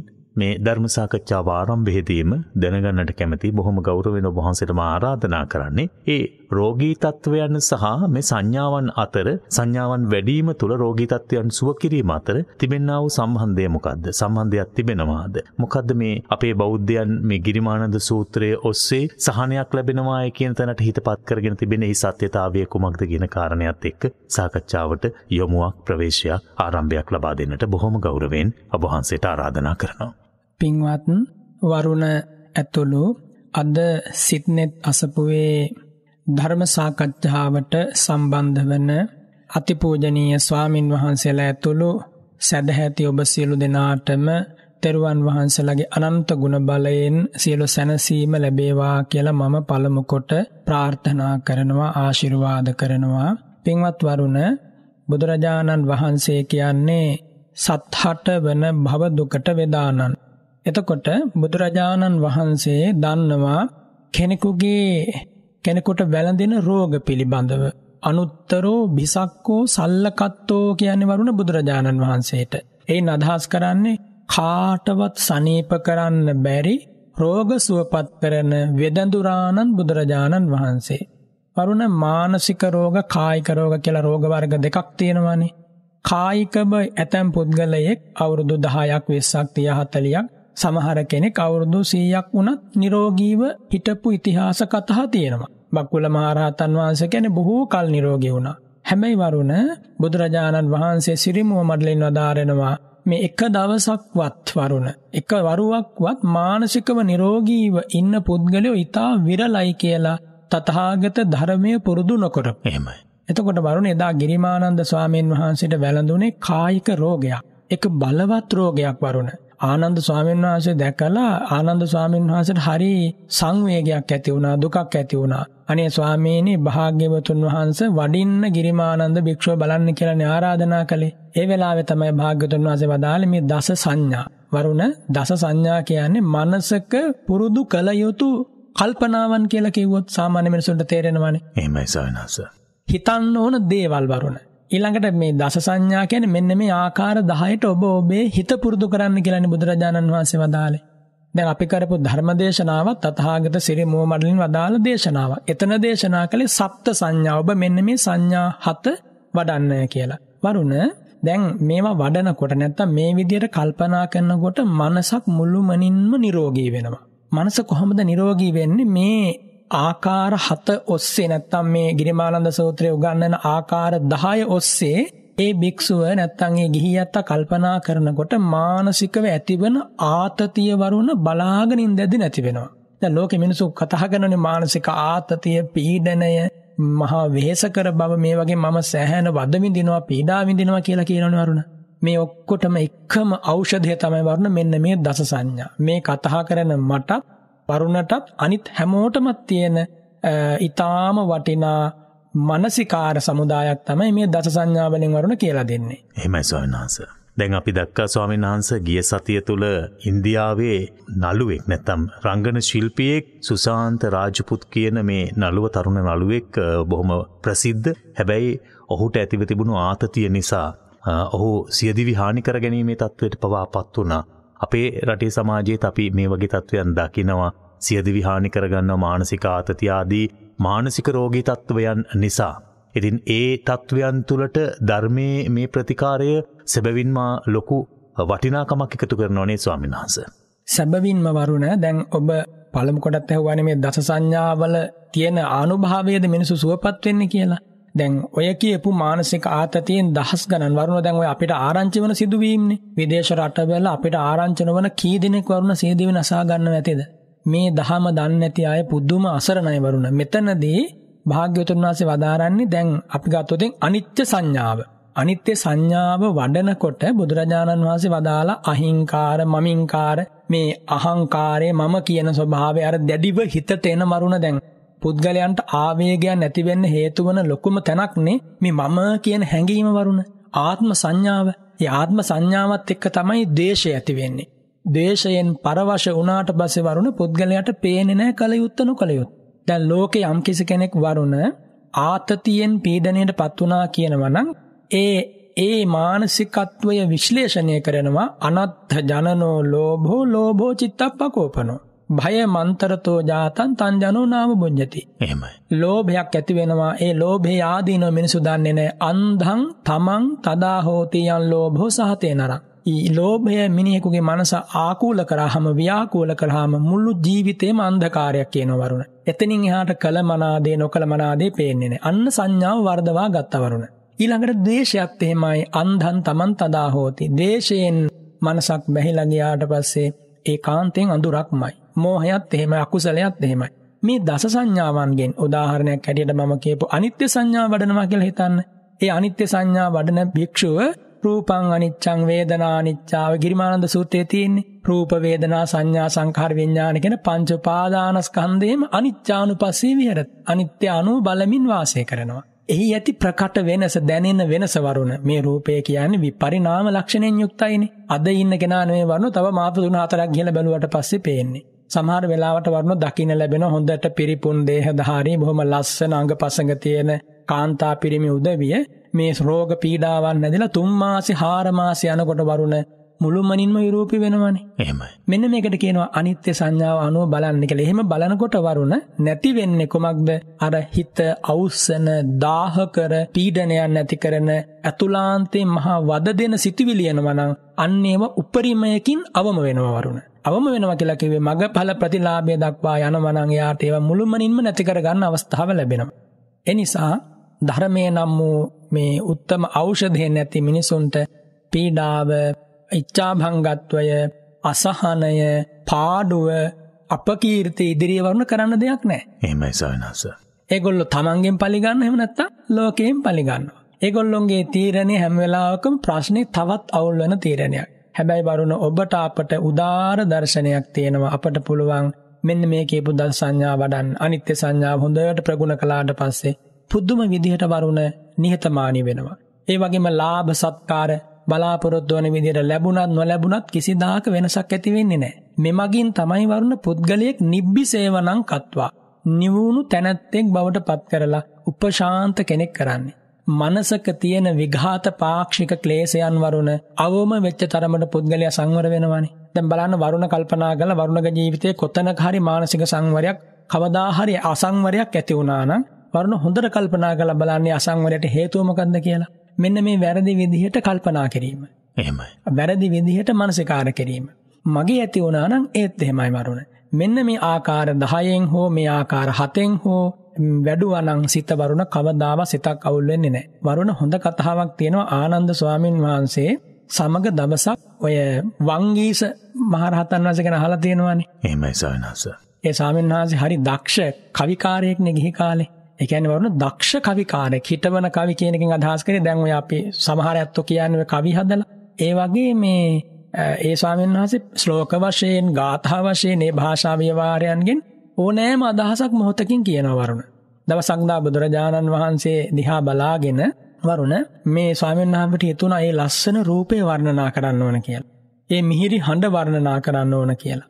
මේ ධර්මසාකච්ඡා ආරම්භයේදීම දැනගන්නට කැමති බොහොම ගෞරවෙන් ඔබහන්සේට මා ආරාධනා කරන්නේ ඒ රෝගී තත්ත්වයන් සහ මේ සංඥාවන් අතර සංඥාවන් වැඩිම තුළ රෝගී තත්ත්වයන් සුව කිරීම අතර තිබෙන්නා වූ සම්බන්ධය මොකද්ද? සම්බන්ධයක් තිබෙනවාද? මොකද්ද මේ අපේ බෞද්ධයන් මේ ගිරිමානන්ද සූත්‍රයේ ඔස්සේ සහනයක් ලැබෙනවායි කියන තැනට හිතපත් කරගෙන තිබෙන මේ සත්‍යතාවය කුමක්ද කියන කාරණයත් එක්ක සාකච්ඡාවට යොමුවක් ප්‍රවේශයක් ආරම්භයක් ලබා දෙන්නට බොහොම ගෞරවයෙන් ඔබ වහන්සේට ආරාධනා කරනවා. පින්වත් වරුණ ඇතුළු අද සිත්නෙත් අසපුවේ ධර්ම සාකච්ඡාවට සම්බන්ධ වන අතිපූජනීය ස්වාමින් වහන්සේලා ඇතුළු සැදැහැති ඔබ සියලු දෙනාටම තෙරුවන් වහන්සේලාගේ අනන්ත ගුණ බලයෙන් සියලු සැනසීම ලැබේවා කියලා මම පළමු කොට ප්‍රාර්ථනා කරනවා ආශිර්වාද කරනවා පින්වත් වරුණ බුදුරජාණන් වහන්සේ කියන්නේ සත්හට වන භව දුකට වේදානන් එතකොට බුදුරජාණන් වහන්සේ දන්නවා කෙනෙකුගේ කෙනෙකුට වැළඳෙන රෝග පිළිබඳව. අනුත්තරෝ බිසක්කෝ සල්ලකත්තෝ කියන්නේ වරුණ බුදුරජාණන් වහන්සේට. එයින් අදහස් කරන්නේ කාටවත් සනීප කරන්න බැරි රෝග සුවපත් කරන වෙදඳුරාණන් බුදුරජාණන් වහන්සේ. වරුණ මානසික රෝග කායික රෝග කියලා රෝග වර්ග දෙකක් තියෙනවානේ. කායිකව ඇතැම් පුද්ගලයෙක් අවුරුදු 10ක් 20ක් 30 40ක් සමහර කෙනෙක් අවුරුදු 100ක් වුණත් නිරෝගීව හිටපු ඉතිහාස කතා තියෙනවා. බක්කුල මහරහතන් වහන්සේ කියන්නේ බොහෝ කල් නිරෝගී වුණා. හැබැයි වරුණ බුදුරජාණන් වහන්සේ සිරිමුව මඩලින් වදාරනවා මේ එක දවසක්වත් වරුණ එක වරුවක්වත් මානසිකව නිරෝගීව ඉන්න පුද්ගලයෝ ඊටා විරලයි කියලා තථාගත ධර්මයේ පුරුදු නොකර. එහෙමයි. එතකොට වරුණ එදා ගිරිමානන්ද ස්වාමීන් වහන්සේට වැළඳුනේ කායික රෝගයක්. එක බලවත් රෝගයක් වරුණ. ආනන්ද ස්වාමීන් වහන්සේ දැකලා ආනන්ද ස්වාමීන් වහන්සේට හරි සංවේගයක් ඇති වුණා දුකක් ඇති වුණා. අනේ ස්වාමීනි භාග්‍යවතුන් වහන්සේ වඩින්න ගිරිමානන්ද භික්ෂුව බලන්න කියලානේ ආරාධනා කළේ. ඒ වෙලාවේ තමයි භාග්‍යවතුන් වහන්සේ වදාළේ මේ දස සංඥා. වරුණ දස සංඥා කියන්නේ මනසක පුරුදු කළ යුතු කල්පනාවන් කියලා කිව්වොත් සාමාන්‍ය මිනිසුන්ට තේරෙනවානේ. එහෙමයි සවනස. හිතන්න ඕන දේවල් වරුණ. ඊළඟට මේ දස සංඥා කියන්නේ මෙන්න මේ ආකාර 10ට ඔබ ඔබේ හිත පුරුදු කරන්න කියලානේ බුදුරජාණන් වහන්සේ වදාළේ. දැන් අපි කරපු ධර්මදේශනාවත් තථාගත සිරි මොහමඩලින් වදාළ දේශනාවක්. එතන දේශනා කළේ සප්ත සංඥා ඔබ මෙන්න මේ සංඥා හත වඩන්නය කියලා. වරුණ දැන් මේවා වඩනකොට නැත්තම් මේ විදියට කල්පනා කරනකොට මනසක් මුළුමනින්ම නිරෝගී වෙනවා. මනස කොහොමද නිරෝගී වෙන්නේ මේ ආකාර 7 ඔස්සේ නැත්තම් මේ ගිරිමානන්ද සූත්‍රයේ උගන්වන ආකාර 10 ඔස්සේ ඒ භික්ෂුව නැත්තම් ඒ ගිහියත්ත කල්පනා කරනකොට මානසිකව ඇතිවන ආතතිය වරුණ බලාගෙන ඉඳදී නැති වෙනවා. දැන් ලෝකෙ මිනිස්සු කතා කරනනේ මානසික ආතතිය, පීඩනය, මහා වෙහෙසකර බව මේ වගේ මම සෑහෙන වද විඳිනවා, පීඩා විඳිනවා කියලා කියනවනේ වරුණ. මේ ඔක්කොටම එකම ඖෂධය තමයි වරුණ මෙන්න මේ දස සංඥා. මේ කතා කරන මටත් වරුණටත් අනිත් හැමෝටමත් තියෙන ඉතාම වටිනා මනසිකාර සමුදායක් තමයි මේ දස සංඥාවලින් වරුණ කියලා දෙන්නේ. එහෙමයි ස්වාමීන් වහන්සේ. දැන් අපි දක්කා ස්වාමීන් වහන්සේ ගිය සතිය තුල ඉන්දියාවේ නළුවෙක් නැත්තම් රංගන ශිල්පියෙක් සුසාන්ත රාජපුත් කියන මේ නළුව තරුණ නළුවෙක් බොහොම ප්‍රසිද්ධ. හැබැයි ඔහුට ඇතිව තිබුණු ආතතිය නිසා ඔහු සියදිවි හානි කර ගැනීමේ තත්ත්වයට පවා පත් වුණා. අපේ රටේ සමාජයේත් අපි මේ වගේ තත්ත්වයන් දකිනවා සියදිවි හානි කරගන්නා මානසික ආතතිය ආදී මානසික රෝගී තත්ත්වයන් නිසා. ඉතින් ඒ තත්ත්වයන් තුළට ධර්මයේ මේ ප්‍රතිකාරය සැබවින්ම ලොකු වටිනාකමක් එකතු කරනෝනේ ස්වාමීන් වහන්සේ. සැබවින්ම වරුණ දැන් ඔබ පළමු කොටත් ඇහුවානේ මේ දස සංඥාවල තියෙන ආනුභාවයද මිනිසු සුවපත් වෙන්නේ කියලා. දැන් ඔය කියපු මානසික ආතතියෙන් දහස් ගණන් වරුණ දැන් ඔය අපිට ආරංචි වෙන සිදුවීම්නේ. විදේශ රටවල අපිට ආරංචන වන කී දෙනෙක් වරුණ සේදීව නසා ගන්නව ඇතේද? මේ දහම දන්නේ නැති අය පුදුම අසරණයි වරුණ. මෙතනදී භාග්‍යවතුන් වහන්සේ වදාරන්නේ දැන් අපි ගත්තොත් අනිත්‍ය සංඥාව. අනිත්‍ය සංඥාව වඩනකොට බුදුරජාණන් වහන්සේ වදාලා අහිංකාර මමින්කාර මේ අහංකාරය මම කියන ස්වභාවය අර දැඩිව හිතට එන මරුණ දැන් පුද්ගලයන්ට ආවේගයක් නැතිවෙන්න හේතුවන ලොකුම තැනක්නේ මේ මම කියන හැඟීම වරුණ ආත්ම සංඥාව ඒ ආත්ම සංඥාවත් එක්ක තමයි දේශය ඇති වෙන්නේ. දේශයෙන් පරවශ වුණාට පස්සේ වරුණ පුද්ගලයාට පේන්නේ නැහැ කලයුත්ත නොකලයුත්. දැන් ලෝකේ යම්කිසි කෙනෙක් වරුණ ආතතියෙන් පීඩණයටපත් වුණා කියනවා නම් ඒ ඒ මානසිකත්වය විශ්ලේෂණය කරනවා අනත්ථ ජනනෝ ලෝභෝ ලෝභෝ චිත්තප්පකෝපනෝ භය මන්තරතෝ ජාතන් තන් ජනෝ නාම බුඤ්ජති. එහෙමයි. ලෝභයක් ඇති වෙනවා. ඒ ලෝභේ ආදීනව මිනිසු දන්නේ නැහැ. අන්ධං තමන් තදා හෝති යන් ලෝභෝ සහතේ නරං. ඊ ලෝභය මිනිහෙකුගේ මනස ආකූල කරාම ව්‍යාකූල කරාම මුළු ජීවිතේම අන්ධකාරයක් කියන වරුණ. එතනින් එහාට කල මනාදේ නොකල මනාදේ පේන්නේ නැහැ. අන්න සංඥාව වර්ධවා ගත්ත වරුණ. ඊළඟට ද්වේෂයත් එහෙමයි. අන්ධං තමන් තදා හෝති. දේශයෙන් මනසක් බැහැලා ගියාට පස්සේ ඒ කාන්තෙන් අඳුරක්මයි. මෝහයත් එහෙම අකුසලයත් එහෙමයි. මේ දස සංඥාවන්ගෙන් උදාහරණයක් හැටියට මම කියපු අනිත්‍ය සංඥා වඩනවා කියලා හිතන්න. ඒ අනිත්‍ය සංඥා වඩන භික්ෂුව රූපං අනිච්චං වේදනා අනිච්චාව ගිරිමානන්ද සූත්‍රයේ තියෙන්නේ. රූප වේදනා සංඥා සංඛාර විඥාන කියන පංච උපාදානස්කන්ධයේම අනිච්චානුපස්සී විහෙරත් අනිත්‍ය අනු බලමින් වාසය කරනවා. එහි ඇති ප්‍රකට වෙනස දැනෙන වෙනස වරුණ මේ රූපය කියන්නේ විපරිණාම ලක්ෂණයෙන් යුක්තයිනේ. අද ඉන්න කෙනා නෙමෙයි වරුණ තව මාස 3 4ක් ගිහලා බැලුවට පස්සේ පේන්නේ. සමහර වෙලාවට වරුණු දකින්න ලැබෙන හොඳට පිරිපුන් දේහධාරී බොහොම ලස්සන අංගපසඟ තියෙන කාන්තා පිරිමි උදවිය මේ රෝග පීඩාවන් නැදලා තුන් මාසෙ හාර මාසෙ යනකොට වරුණ මුළුමනින්ම යුරෝපි වෙනවනේ. එහෙමයි. මෙන්න මේකට කියනවා අනිත්‍ය සංඥාව අනුව බලන්න කියලා. එහෙම බලනකොට වරුණ නැති වෙන්නේ කොමක්ද? අර හිත අවුස්සන, දාහ කර, පීඩනයක් නැති කරන, අතුලාන්තේ මහා වද දෙන සිතුවිලි එනවා නම් අන්න ඒව උපරිමයකින් අවම වෙනවා වරුණ. අවම වෙනවා කියලා කිවේ මග පල ප්‍රතිලාභය දක්වා යනවනං යාට ඒව මුළුමනින්ම නැතිකර ගන්න අවස්ථාව ලැබෙනවා. එනිසා ධර්මය නම් වූ මේ උත්තම ඖෂධය නැති මිනිසුන්ට පීඩාව ඉච්චාභංගත්වය අසහනය පාඩුව අපකීර්ති ඉදිරිියවරුණ කරන්න දෙයක් නෑ එමයි සවනස. ඒගොල්ලො තමන්ගෙන් පලිගන්න හෙමනත්ත ලෝකයෙන් පලිගන්න. ඒගොල්ලොන්ගේ තීරණය හැම්වෙලාකම ප්‍රශ්නය තවත් අවුල්වන තීරණයක්. හැබැයි බරුණ ඔබට අපට උදාර දර්ශනයක් තියෙනවා අපට පුළුවන් මෙන්න මේ කියපු දල් සංඥා වඩන් අනිත්‍ය සංඥාව හොඳට ප්‍රගුණ කලාට පස්සේ පුද්දුම විදිහට වරුණ නිහතමානී වෙනවා. ඒ වගේම ලාභ සත්කාර බලාපොරොත්තු වන විදිහට ලැබුණත් නොලැබුණත් කිසිදාක වෙනසක් ඇති වෙන්නේ නැහැ. මෙමගින් තමයි වරුණ පුද්ගලයෙක් නිබ්බිසේවණං කත්වා. නිවුණු තැනැත්තෙක් බවට පත් කරලා උපශාන්ත කෙනෙක් කරන්නේ. මනසක තියෙන විඝාත පාක්ෂික ක්ලේශයන් වරුණ අවම වෙච්ච තරමට පුද්ගලයා සංවර වෙනවානේ. දැන් බලන්න වරුණ කල්පනා කරලා වරුණගේ ජීවිතේ කොතනක හරි මානසික සංවරයක් කවදා හරි අසංවරයක් ඇති වුණා නම් වරුණ හොඳට කල්පනා කරලා බලන්නේ අසංවරයට හේතුව මොකක්ද කියලා. මෙන්න මේ වැරදි විදිහට කල්පනා කිරීම. එහෙමයි. වැරදි විදිහට මානසිකාර කිරීම. මගේ ඇති වුණා නම් ඒත් එහෙමයි වරුණ. මෙන්න මේ ආකාර 10න් හෝ මේ ආකාර 7න් හෝ වැඩුවනං සිත වරුණ කවදාම සිතක් අවුල් වෙන්නේ නැහැ. වරුණ හොඳ කතාවක් තියෙනවා ආනන්ද ස්වාමින් වහන්සේ සමග දවසක් ඔය වංගීස මහරහතන් වහන්සේ ගැන අහලා තියෙනවානේ. එහෙමයි සවනස. ඒ ස්වාමීන් වහන්සේ හරි දක්ෂ කවිකාරයෙක්නේ ගිහි කාලේ. ඒ කියන්නේ වරුණ දක්ෂ කවිකාරයෙක් හිටවන කවි කියන එකෙන් අදහස් කරේ දැන් ඔය අපි සමහර ඇත්තෝ කියන්නේ කවි හදලා. ඒ වගේ මේ ඒ ස්වාමීන් වහන්සේ ශ්ලෝක වශයෙන්, ගාථා වශයෙන් මේ භාෂා ව්‍යවහාරයන්ගෙන් ඕනෑම අදහසක් මොහොතකින් කියන වරුණ. දව සංදා බුදුරජාණන් වහන්සේ දිහා බලාගෙන වරුණ මේ ස්වාමෙන්හාමට හිතුන ඒ ලස්සන රූපය වර්ණනා කරන්න ඕන කියලා. ඒ මිහිරි හඬ වර්ණනා කරන්න ඕන කියලා.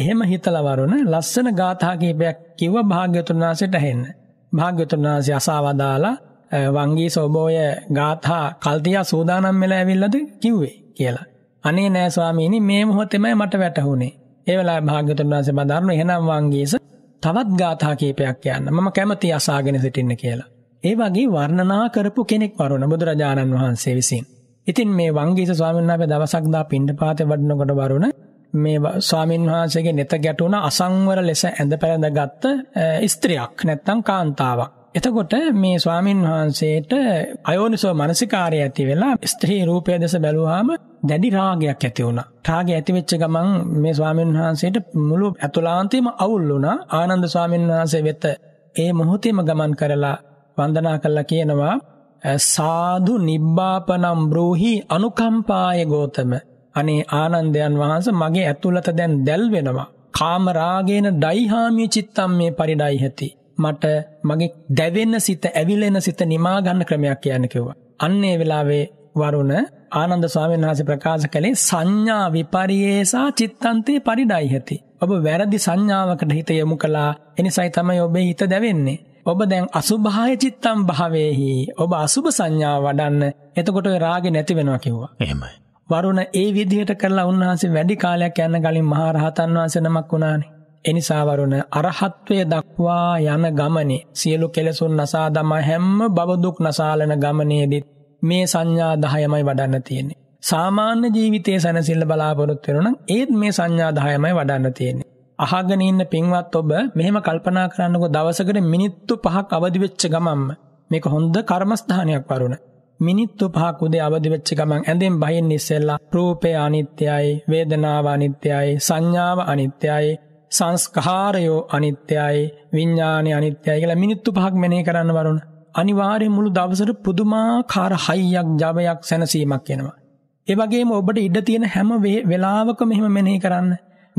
එහෙම හිතලවරුණ ලස්සන ගාථා කීපයක් කිව්ව භාග්‍යතුන් වහන්සේට ඇහෙන්න. භාග්‍යතුන් වහන්සේ අසාවදාලා වංගී සෝබෝය ගාථා කල්තියා සූදානම් වෙලා ඇවිල්ලාද කිව්වේ කියලා. අනේ නෑ ස්වාමීනි මේ මොහොතේමයි මට වැටහුනේ. ඒ වෙලාවේ භාග්‍යතුන් වහන්සේ බදාරන එහෙනම් වංගීස තවත් ගාථා කීපයක් කියන්න මම කැමති අසාගෙන සිටින්න කියලා. ඒ වගේ වර්ණනා කරපු කෙනෙක් වරුණ බුදුරජාණන් වහන්සේ විසින්. ඉතින් මේ වංගීස ස්වාමීන් වහන්සේ දවසක් දා පිණ්ඩපාතේ වඩනකොට වරුණ මේ ස්වාමීන් වහන්සේගේ නෙත ගැටුණ අසංවර ලෙස ඇඳ පැළඳ ගත්ත ස්ත්‍රියක් නැත්තම් කාන්තාවක්. එතකොට මේ ස්වාමින් වහන්සේට අයෝනිසෝ මානසිකාරය ඇති වෙලා ස්ත්‍රී රූපය දැස බැලුවාම දැඩි රාගයක් ඇති වුණා. රාගය ඇති වෙච්ච ගමන් මේ ස්වාමින් වහන්සේට මුළු අතුලාන්තයම අවුල් වුණා. ආනන්ද ස්වාමින් වහන්සේ වෙත ඒ මොහොතේම ගමන් කරලා වන්දනා කළා කියනවා සාදු නිබ්බාපනම් බ්‍රෝහි අනුකම්පාය ගෝතම අනේ ආනන්දයන් වහන්සේ මගේ ඇතුළත දැන් දැල් වෙනවා කාම රාගේන ඩයිහාමී චිත්තම් මේ පරිඩයි ඇති මට මගේ දැවෙන්න සිත ඇවිලෙන සිත නිමා ගන්න ක්‍රමයක් කියන්න කිව්වා. අන්නේ වෙලාවේ වරුණ ආනන්ද ස්වාමීන් වහන්සේ ප්‍රකාශ කළේ සංඥා විපරියේසා චිත්තන්තේ පරිඩයි ඇති. ඔබ වැරදි සංඥාවකට හිත යොමු කළා එනිසයි තමයි ඔබේ හිත දැවෙන්නේ. ඔබ දැන් අසුභාය චිත්තම් භාවේහි. ඔබ අසුභ සංඥා වඩන්න. එතකොට ඔය රාගේ නැති වෙනවා කිව්වා. එහෙමයි. වරුණ ඒ විදිහට කරලා උන්වහන්සේ වැඩි කාලයක් යන කලින් මහා රහතන් වහන්සේ නමක් වුණානේ. එනිසා වරුණ අරහත්වය දක්වා යන ගමනේ සියලු කෙලෙසුන් නසා දමා හැම බව දුක් නසාලන ගමනේදීත් මේ සංඥා 10මයි වඩන්න තියෙන්නේ. සාමාන්‍ය ජීවිතයේ සැනසෙල්ල බලාපොරොත්තු වෙනනම් ඒත් මේ සංඥා 10මයි වඩන්න තියෙන්නේ. අහගෙන ඉන්න පින්වත් ඔබ මෙහෙම කල්පනා කරන්නකෝ දවසකට මිනිත්තු 5ක් අවදි වෙච්ච ගමන්ම මේක හොඳ කර්මස්ථානයක් වරුණ. මිනිත්තු පහක් උදේ අවදි වෙච්ච ගමන් ඇඳෙන් බහින්න ඉස්සෙල්ලා රූපය අනිත්‍යයි, වේදනාව අනිත්‍යයි, සංඥාව අනිත්‍යයි, සංස්කාරයෝ අනිත්‍යයි විඤ්ඥානය අනිත්‍යයි කියලා මිනිත්තු පහක් මෙනේ කරන්න වරුණ අනිවාරය මුළු දවසට පුදුමාකාර හයියක් ජවයක් සැනසීමක් එෙනවා. ඒවගේම ඔබට ඉඩ තියෙන හැම වෙලාවක මෙහෙම මෙනෙහි කරන්න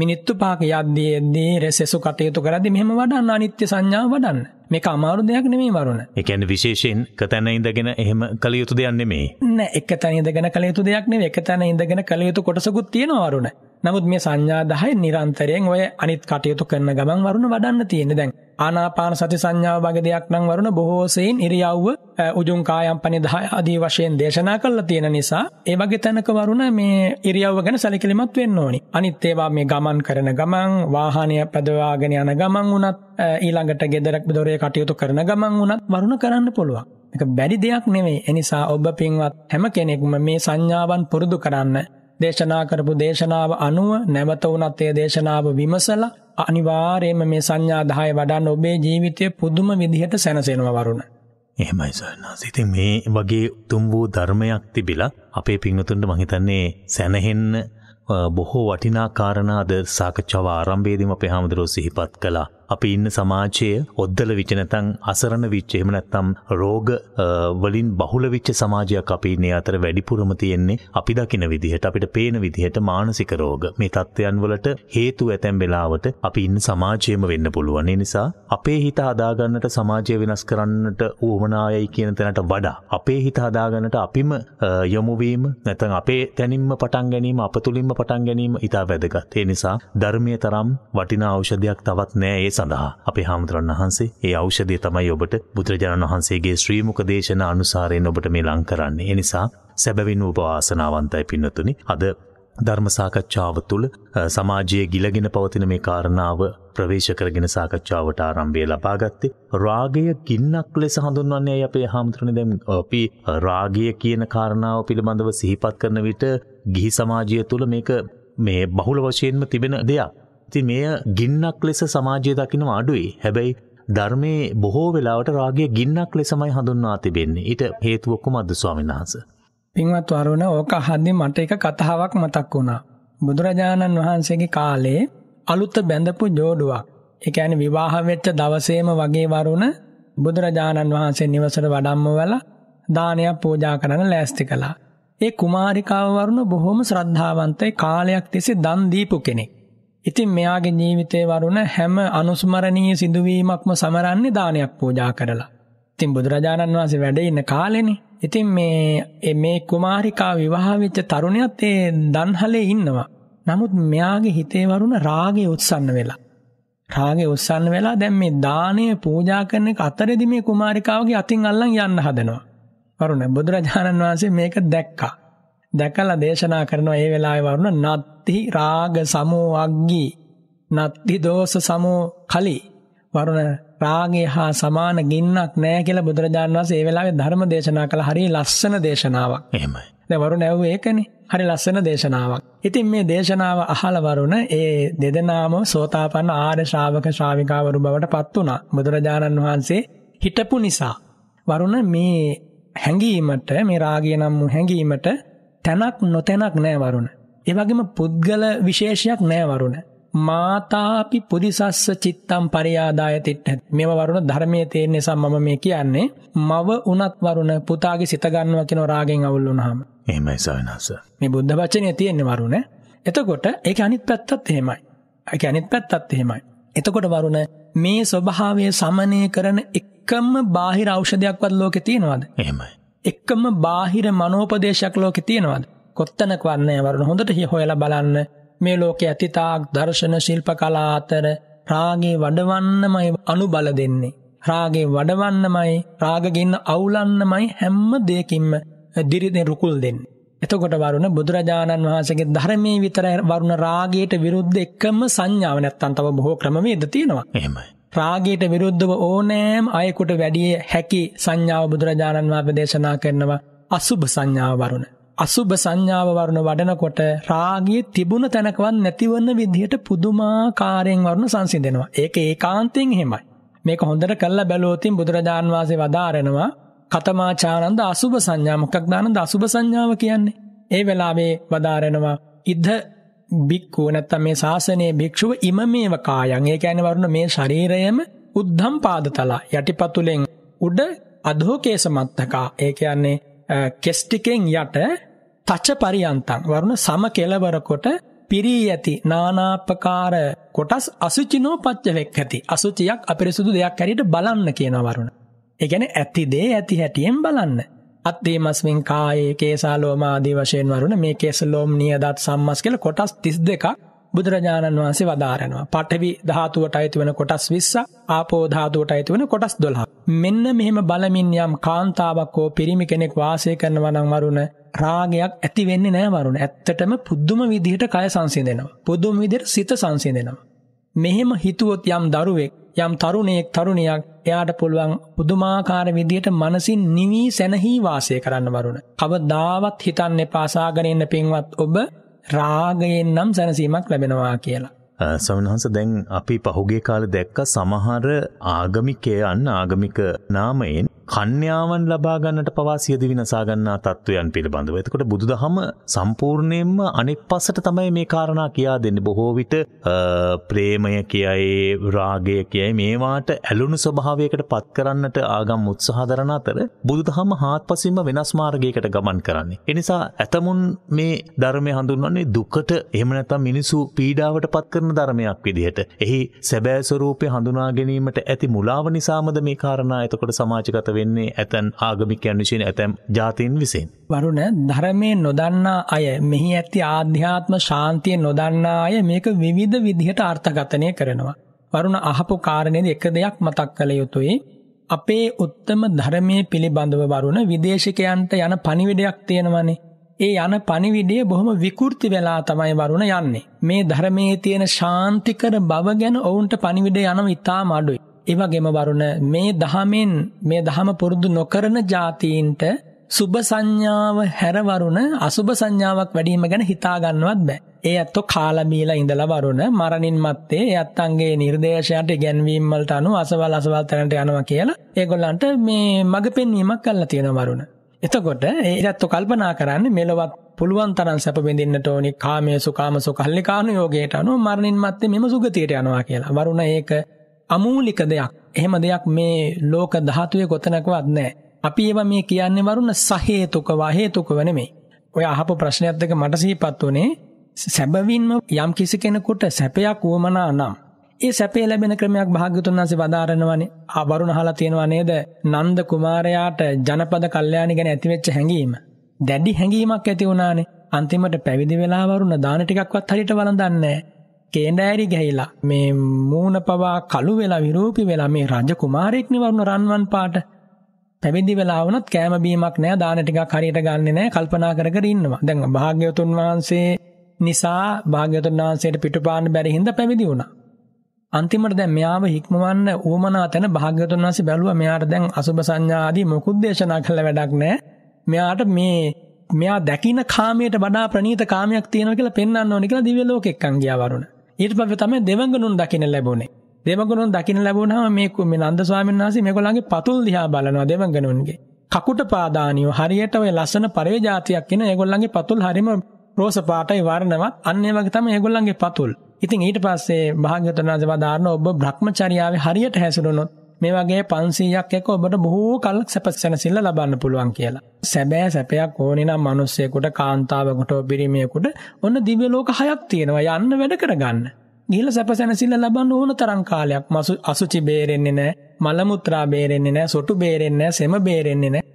මිනිත්තු පාක යද්දේ දේ රෙසෙසු කටයුතු කරදි මෙහම වඩන්න අනිත්‍ය සංඥාව වඩන්න මේක අමාරු දෙයක් නෙමේ වරුණ එකැන විශේෂයෙන් කතැන ඉඳගෙන එහෙම කළයුතු දෙයන්නෙමේ නෑ එක තැන ඉඳගෙන කළයුතු දෙයක් නෙ එක තැන ඉඳගෙන කළයුතු කොටසකුත් තියෙනවාරුණ නමුත් මේ සංඥා 10 නිරන්තරයෙන් ඔය අනිත් කටයුතු කරන ගමන් වරුණ වඩන්න තියෙන්නේ දැන් ආනාපාන සති සංඥාව වගේ දෙයක් නම් වරුණ බොහෝ සෙයින් ඉරියව්ව උජුං කායම්පනේ 10 ආදී වශයෙන් දේශනා කළා තියෙන නිසා ඒ වගේ තැනක වරුණ මේ ඉරියව්ව ගැන සැලකිලිමත් වෙන්න ඕනි අනිත් ඒවා මේ ගමන් කරන ගමන් වාහනය පදවාගෙන යන ගමන් වුණත් ඊළඟට ගෙදරක් දොරේ කටයුතු කරන ගමන් වුණත් වරුණ කරන්න පුළුවන් එක බැරි දෙයක් නෙවෙයි එනිසා ඔබ පින්වත් හැම කෙනෙක්ම මේ සංඥාවන් පුරුදු කරන්න දේශනා කරපු දේශනාව අනුව නැවත වුණත් ඒ දේශනාව විමසලා අනිවාර්යයෙන්ම මේ සංඥා 10 වඩන්න ඔබේ ජීවිතයේ පුදුම විදිහට සැනසෙනවා වරුණ. එහෙමයි සර්නාස. ඉතින් මේ වගේ උතුම් වූ ධර්මයක් තිබිලා අපේ පින්වතුන්ට මම හිතන්නේ සැනහෙන්න බොහෝ වටිනා කාරණා අද සාකච්ඡාව ආරම්භයේදීම අපේ හාමුදුරුවෝ සිහිපත් කළා. අපි ඉන්න සමාජය ඔද්දල විච්ච නැතන් අසරණ විච්ච එහෙම නැත්නම් රෝග වලින් බහුල විච්ච සමාජයක් අපි ඉන්නේ අතර වැඩිපුරම තියෙන්නේ අපි දකින විදිහට අපිට පේන විදිහට මානසික රෝග මේ தත්ත්වයන් වලට හේතු ඇතැම් වෙලාවට අපි ඉන්න සමාජයේම වෙන්න පුළුවන් ඒ නිසා අපේ හිත හදාගන්නට සමාජය වෙනස් කරන්නට උවමනායයි කියන තැනට වඩා අපේ හිත හදාගන්නට අපිම යොමු වීම නැත්නම් අපේ තැනින්ම පටන් ගැනීම අපතුලින්ම පටන් ගැනීම ඉතා වැදගත් ඒ නිසා ධර්මයේ තරම් වටිනා ඖෂධයක් තවත් නැහැ සඳහා අපේ හාමුදුරන් වහන්සේ ඒ ඖෂධය තමයි ඔබට බුදුරජාණන් වහන්සේගේ ශ්‍රීමුක දේශන අනුසාරයෙන් ඔබට මේ ලං කරන්නේ. ඒ නිසා සැබවින් උපවාසනාවන්තයි පින්නතුනි. අද ධර්ම සාකච්ඡාව තුළ සමාජයේ ගිලගෙන පවතින මේ කාරණාව ප්‍රවේශ කරගෙන සාකච්ඡාවට ආරම්භය ලබාගත්තේ රාගය ගින්නක් ලෙස හඳුන්වන්නේ අපේ හාමුදුරනේ දැන් අපි රාගය කියන කාරණාව පිළිබඳව සිහිපත් කරන විට ගිහි සමාජය තුළ මේක මේ බහුල වශයෙන්ම තිබෙන දෙයක්. ඇති මෙය ගින්නක් ලෙස සමාජය දකිනව අඩුයි හැබැයි ධර්මයේ බොහෝ වෙලාවට රාගේ ගින්නක් ලෙසමයි හඳුන්වා තිබෙන්නේ ඊට හේතුවක්කු මද ස්වාමිනාස. පින්වත් වරුණ ඕක හදදි මට එක කතහාවක් මතක් වුණා. බුදුරජාණන් වහන්සේගේ කාලේ අලුත්ත බැඳපු ජෝඩුවක්. එකඇන විවාහවෙච්ච දවසේම වගේ වරුණ බුදුරජාණන් වහන්සේ නිවසට වඩම්ම වෙල දානයක් පූජා කරන ලෑස්ති කලා. ඒ කුමාරිකාවරුණ බොහොම ශ්‍රද්ධාවන්තයි කාලයක් තිසි දන්දීපු කෙනෙක්. ඉතින් මෙයාගේ ජීවිතේ වරුණ හැම අනුස්මරණීය සිදුවීමක්ම සමරන්නේ දානයක් පූජා කරලා. ඉතින් බුදුරජාණන් වහන්සේ වැඩ ඉන්න කාලෙනේ. ඉතින් මේ මේ කුමාරිකා විවාහ වෙච්ච තරුණයත් ඒ දන්හලේ ඉන්නවා. නමුත් මෙයාගේ හිතේ වරුණ රාගේ උත්සන්න වෙලා. රාගේ උත්සන්න වෙලා දැන් මේ දානය පූජා කරන එක අතරෙදි මේ කුමාරිකාවගේ අතින් අල්ලන් යන්න හදනවා. වරුණ බුදුරජාණන් වහන්සේ මේක දැක්කා. දැකලා දේශනා කරනවා ඒ වෙලාවේ වරුණ නත්ති රාග සමෝ අග්ගී නත්ති දෝෂ සමෝ කලි වරුණ රාගය හා සමාන ගින්නක් නැහැ කියලා බුදුරජාණන් වහන්සේ ඒ වෙලාවේ ධර්ම දේශනා කළ හරිය ලස්සන දේශනාවක්. එහෙමයි. දැන් වරුණ ඇහුවේ ඒකනේ. හරි ලස්සන දේශනාවක්. ඉතින් මේ දේශනාව අහලා වරුණ ඒ දෙදෙනාම සෝතාපන්න ආර්ය ශ්‍රාවක ශ්‍රාවිකාවරු බවට පත් වුණා. බුදුරජාණන් වහන්සේ හිටපු නිසා වරුණ මේ හැඟීමට මේ රාගය නම් හැඟීමට තැනක් නොතැනක් නෑවරුණ. එවගේම පුද්ගල විශේෂයක් නෑවරුණ. මාතාපි පුදිසස්ස චිත්තම් පරියාදායතිට මෙම වරුණ ධර්මය තේර නිසා මම මේ කියන්නේ මව උනත් වරුණ පුතාගේ සිතගන්නවා කෙන රාගෙන් අවුල්ලු හම එමයි සවනස මේ බුද්ධ වචනය තියෙන්නේ වරුණ එතකොට ඒ අනිත් පැත්තත් එහෙමයි ඇ අනිත් පැත්තත් එහෙමයි එතකොට වරුණ මේ ස්වභාවය සමනය කරන එකම බාහිර අෞෂධයක්වත් ලෝකෙ තියෙනවාද එහෙමයි එකම බාහිර මනෝපදේශයක් ලෝකෙ තියෙනවද? කොත්තනකවත් නෑ වරුණ. හොඳට හොයලා බලන්න. මේ ලෝකයේ අතීතාක් දර්ශන ශිල්ප කලා අතර රාගේ වඩවන්නමයි අනුබල දෙන්නේ. රාගේ වඩවන්නමයි රාගගින්න අවුලන්නමයි හැම දෙයකින්ම දිරිදෙන් රුකුල් දෙන්නේ. එතකොට වරුණ බුදුරජාණන් වහන්සේගේ ධර්මයේ විතර වරුණ රාගයට විරුද්ධ එකම සංඥාවක් නැත්තම් තව බොහෝ ක්‍රමවේද තියෙනවා. එහෙමයි. රාගයට විරුද්ධව ඕනෑම් අයෙකුට වැඩිය හැකි සංඥාව බුදුරජාණන් වහන්සේ දේශනා කරනවා අසුභ සංඥාව වරුණ. අසුභ සංඥාව වරුණ වඩනකොට රාගයේ තිබුණ තැනකවත් නැතිවන විදිහට පුදුමාකාරයෙන් වරුණ සංසිඳෙනවා. ඒක ඒකාන්තයෙන් එහෙමයි. මේක හොඳට කළා බැලුවොතින් බුදුරජාණන් වහන්සේ වදාරනවා කතමාචානන්ද අසුභ සංඥා මොකක්ද ආනන්ද අසුභ සංඥාව කියන්නේ? ඒ වෙලාවේ වදාරනවා ඉද බික්කු නැත්තම් මේ ශාසනයේ භික්ෂුව ඉමමේව කායන්. ඒ කියන්නේ වරුණ මේ ශරීරයම උද්ධම් පාදතලා යටිපතුලෙන් උඩ අධෝකේස මත්තකා. ඒ කියන්නේ කෙස් ටිකෙන් යට තච පරියන්තං වරුණ සම කෙලවර කොට පිරී ඇති නානාපකාර කොටස් අසුචිනෝ පච්ච වෙක්කති. අසුචියක් අපිරිසුදු දෙයක් හැටියට බලන්න කියනවා වරුණ. ඒ කියන්නේ ඇති දේ ඇති හැටියෙන් බලන්න. අත්දීමස්මින් කායේ කේසාලෝම ආදී වශයෙන් වරුණ මේ කේසලෝම් නියදත් සම්මස් කියලා කොටස් 32ක් බුදුරජාණන් වහන්සේ වදාරනවා. පඨවි ධාතුවට අයිති වෙන කොටස් 20, ආපෝ ධාතුවට අයිති වෙන කොටස් 12. මෙන්න මෙහෙම බලමින් යම් කාන්තාවක් හෝ පිරිමි කෙනෙක් වාසය කරනවා නම් වරුණ රාගයක් ඇති වෙන්නේ නැහැ වරුණ. ඇත්තටම පුදුම විදිහට කය සංසිඳෙනවා. පුදුම විදිහට සිත සංසිඳෙනවා. මෙහෙම හිතුවොත් යම් දරුවෙක් යම් තරුණයෙක් තරුණියක් එයාට පුළුවන් පුදුමාකාර විදියට මනසින් නිවි සැනහි වාසය කරන්න වරුණ. කවදාවත් හිතන්න එපා සාගෙන ඉන්න පින්වත් ඔබ රාගයෙන් නම් සැනසීමක් ලැබෙනවා කියලා. සමන්හස දැන් අපි පහුගේ කාල දැක්ක සමහර ආගමිකයන් ආගමික නාමයෙන් කන්‍යාවන් ලබා ගන්නට පවා සියදි විනාසා ගන්නා තත්වයන් පිළිබඳව. එතකොට බුදුදහම සම්පූර්ණයෙන්ම අනෙක් පසට තමයි මේ කාරණා කියා දෙන්නේ. බොහෝ විට ප්‍රේමය කියයි, රාගය කියයි මේවාට ඇලුණු ස්වභාවයකට පත් කරන්නට ආගම් උත්සාහ දරන අතර බුදුදහම හාත්පසින්ම වෙනස් මාර්ගයකට ගමන් කරන්නේ. ඒ නිසා ඇතමුන් මේ ධර්මය හඳුන්වන්නේ දුකට එහෙම නැත්නම් මිනිසු පීඩාවට පත් කරන ධර්මයක් විදිහට. එහි සැබෑ ස්වરૂපය හඳුනා ගැනීමට ඇති මුලාව නිසාමද මේ කාරණා එතකොට සමාජගත වෙන්නේ ඇතැන් ආගමිකයන් විසින් ඇතැම් ජාතින් විසින්. වරුණ ධරමය නොදන්නා අය මෙහි ඇති ආධ්‍යාත්ම ශාන්තිය නොදන්නා අය මේක විවිධ විදිහට අර්ථගතනය කරනවා. වරුණ අහපු කාරණයද එක දෙයක් මතක් කළ යුතුයි. අපේ උත්තම ධරමය පිළිබඳව වරුණ විදේශකයන්ට යන පනිවිඩයක් තියෙනවනේ. ඒ යන පනිවිඩේ බොහොම විකෘති වෙලා තමයි වරුණ යන්නේ. මේ ධර්මයේ තියෙන ශාන්තිකර බව ගැන ඔවුන්ට පනිවිඩ යනම ඉතා මඩුයි. ඒ වගේම වරුණ මේ දහමෙන් මේ දහම පුරුදු නොකරන જાතීන්ට සුබ සංඥාව හැර වරුණ අසුබ සංඥාවක් වැඩි වීම ගැන හිතා ගන්නවත් බෑ. ඒ ඇත්තෝ කාලා බීලා ඉඳලා වරුණ මරණින් මත්තේ ඒ අත්තන්ගේ නිර්දේශයට ඉගැන්වීම් වලට අනුව අසවල් අසවල් තැනට යනවා කියලා ඒගොල්ලන්ට මේ මඟ පෙන්වීමක් කරලා තියෙනවා වරුණ. එතකොට ඒ ඇත්තෝ කල්පනා කරන්නේ මෙලොවත් පුළුවන් තරම් සැප විඳින්නට ඕනි කාමයේ සුකාම සුකල්ලිකාණු යෝගයට අනුව මරණින් මත්තේ මෙම සුගතියට යනවා කියලා. වරුණ ඒක අමූලික දෙයක්. එහෙම දෙයක් මේ ලෝක ධාතුවේ කොතනකවත් නැහැ. අපි ඒවා මේ කියන්නේ වරුණ සහේතුකව හේතුකව නෙමෙයි. ඔය අහපු ප්‍රශ්නයත් එක්ක මට සිහිපත් වුණේ සැබවින්ම යම් කිසි කෙනෙකුට සැපයක් වුවමනා නම් ඒ සැපේ ලැබෙන ක්‍රමයක් භාග්‍යතුන් වහන්සේ වදාරනවානේ. ආ වරුණ අහලා තියෙනවා නේද? නන්ද කුමාරයාට ජනපද කල්යාණි ගැන ඇතිවෙච්ච හැඟීම. දැඩි හැඟීමක් ඇති වුණානේ. අන්තිමට පැවිදි වෙලා වරුණ දාන ටිකක්වත් හරියට වළඳන්නේ නැහැ. කේන්දෑරි ගැහිලා මේ මූුණ පවා කළු වෙලා විරූපි වෙලා මේ රජ කුමාරෙක්නි වරුණ රන්වන් පාට පැවිදි වෙලාවනත් කෑම බීමක් නෑ දානටික කරියට ගන්න නෑ කල්පනා කරකර ඉන්නවා දැඟ භාග්‍යවතුන් වහන්සේ නිසා භාග්‍යතුන් වහන්සේට පිටුපාන්න බැරිහින්ද පැවිදි වුණා අන්තිමට දැන් මෙයාව හික්මවන්න ඕමනා තැන භාග්‍යවතුන් වහන්සේ බැලුවා මෙයාට දැන් අසුබ සංඥා ආදී මොකුත් දේශනා කළ වැඩක් නැහැ. මෙයාට මේ මෙයා දකින කාමයට වඩා ප්‍රනීත කාමයක් තියෙනවා කියලා පෙන්වන්න ඕනේ කියලා දිව්‍ය ලෝකෙක් අංගියා වරුණ. ඊට පස්සේ තමයි දෙවඟනුන් දකින්න ලැබුණේ. දෙවඟනුන් දකින්න ලැබුණාම මේ මේ නන්ද ස්වාමීන් වහන්සේ මේගොල්ලන්ගේ පතුල් දිහා බලනවා දෙවඟනුන්ගේ. කකුට පාදානියෝ හරියට ওই ලස්සන පරේ જાතියක් කියන ඒගොල්ලන්ගේ පතුල් හරීම රෝස පාටයි වර්ණවත්. අන්න ඒ වගේ තමයි ඒගොල්ලන්ගේ පතුල්. ඉතින් ඊට පස්සේ භාග්‍යවතුන් වහන්සේ වදාारण ඔබ භ්‍රමචර්යාවේ හරියට හැසිරුණොත් මේ වගේ 500ක් එක්ක ඔබට බොහෝ කල් සැපසැනසෙල්ල ලබන්න පුළුවන් කියලා. සැබෑ සැපයක් ඕනේ නම් මිනිස්සෙකුට කාන්තාවකට පිරිමියෙකුට ඔන්න දිව්‍ය ලෝක හයක් තියෙනවා යන්න වැඩ කරගන්න. ගිහිල්ලා සැපසැනසෙල්ල ලබන්න ඕන තරම් කාලයක් මසු අසුචි බේරෙන්නේ නැහැ, මල මුත්‍රා බේරෙන්නේ නැහැ, සොටු බේරෙන්නේ නැහැ, සෙම බේරෙන්නේ නැහැ.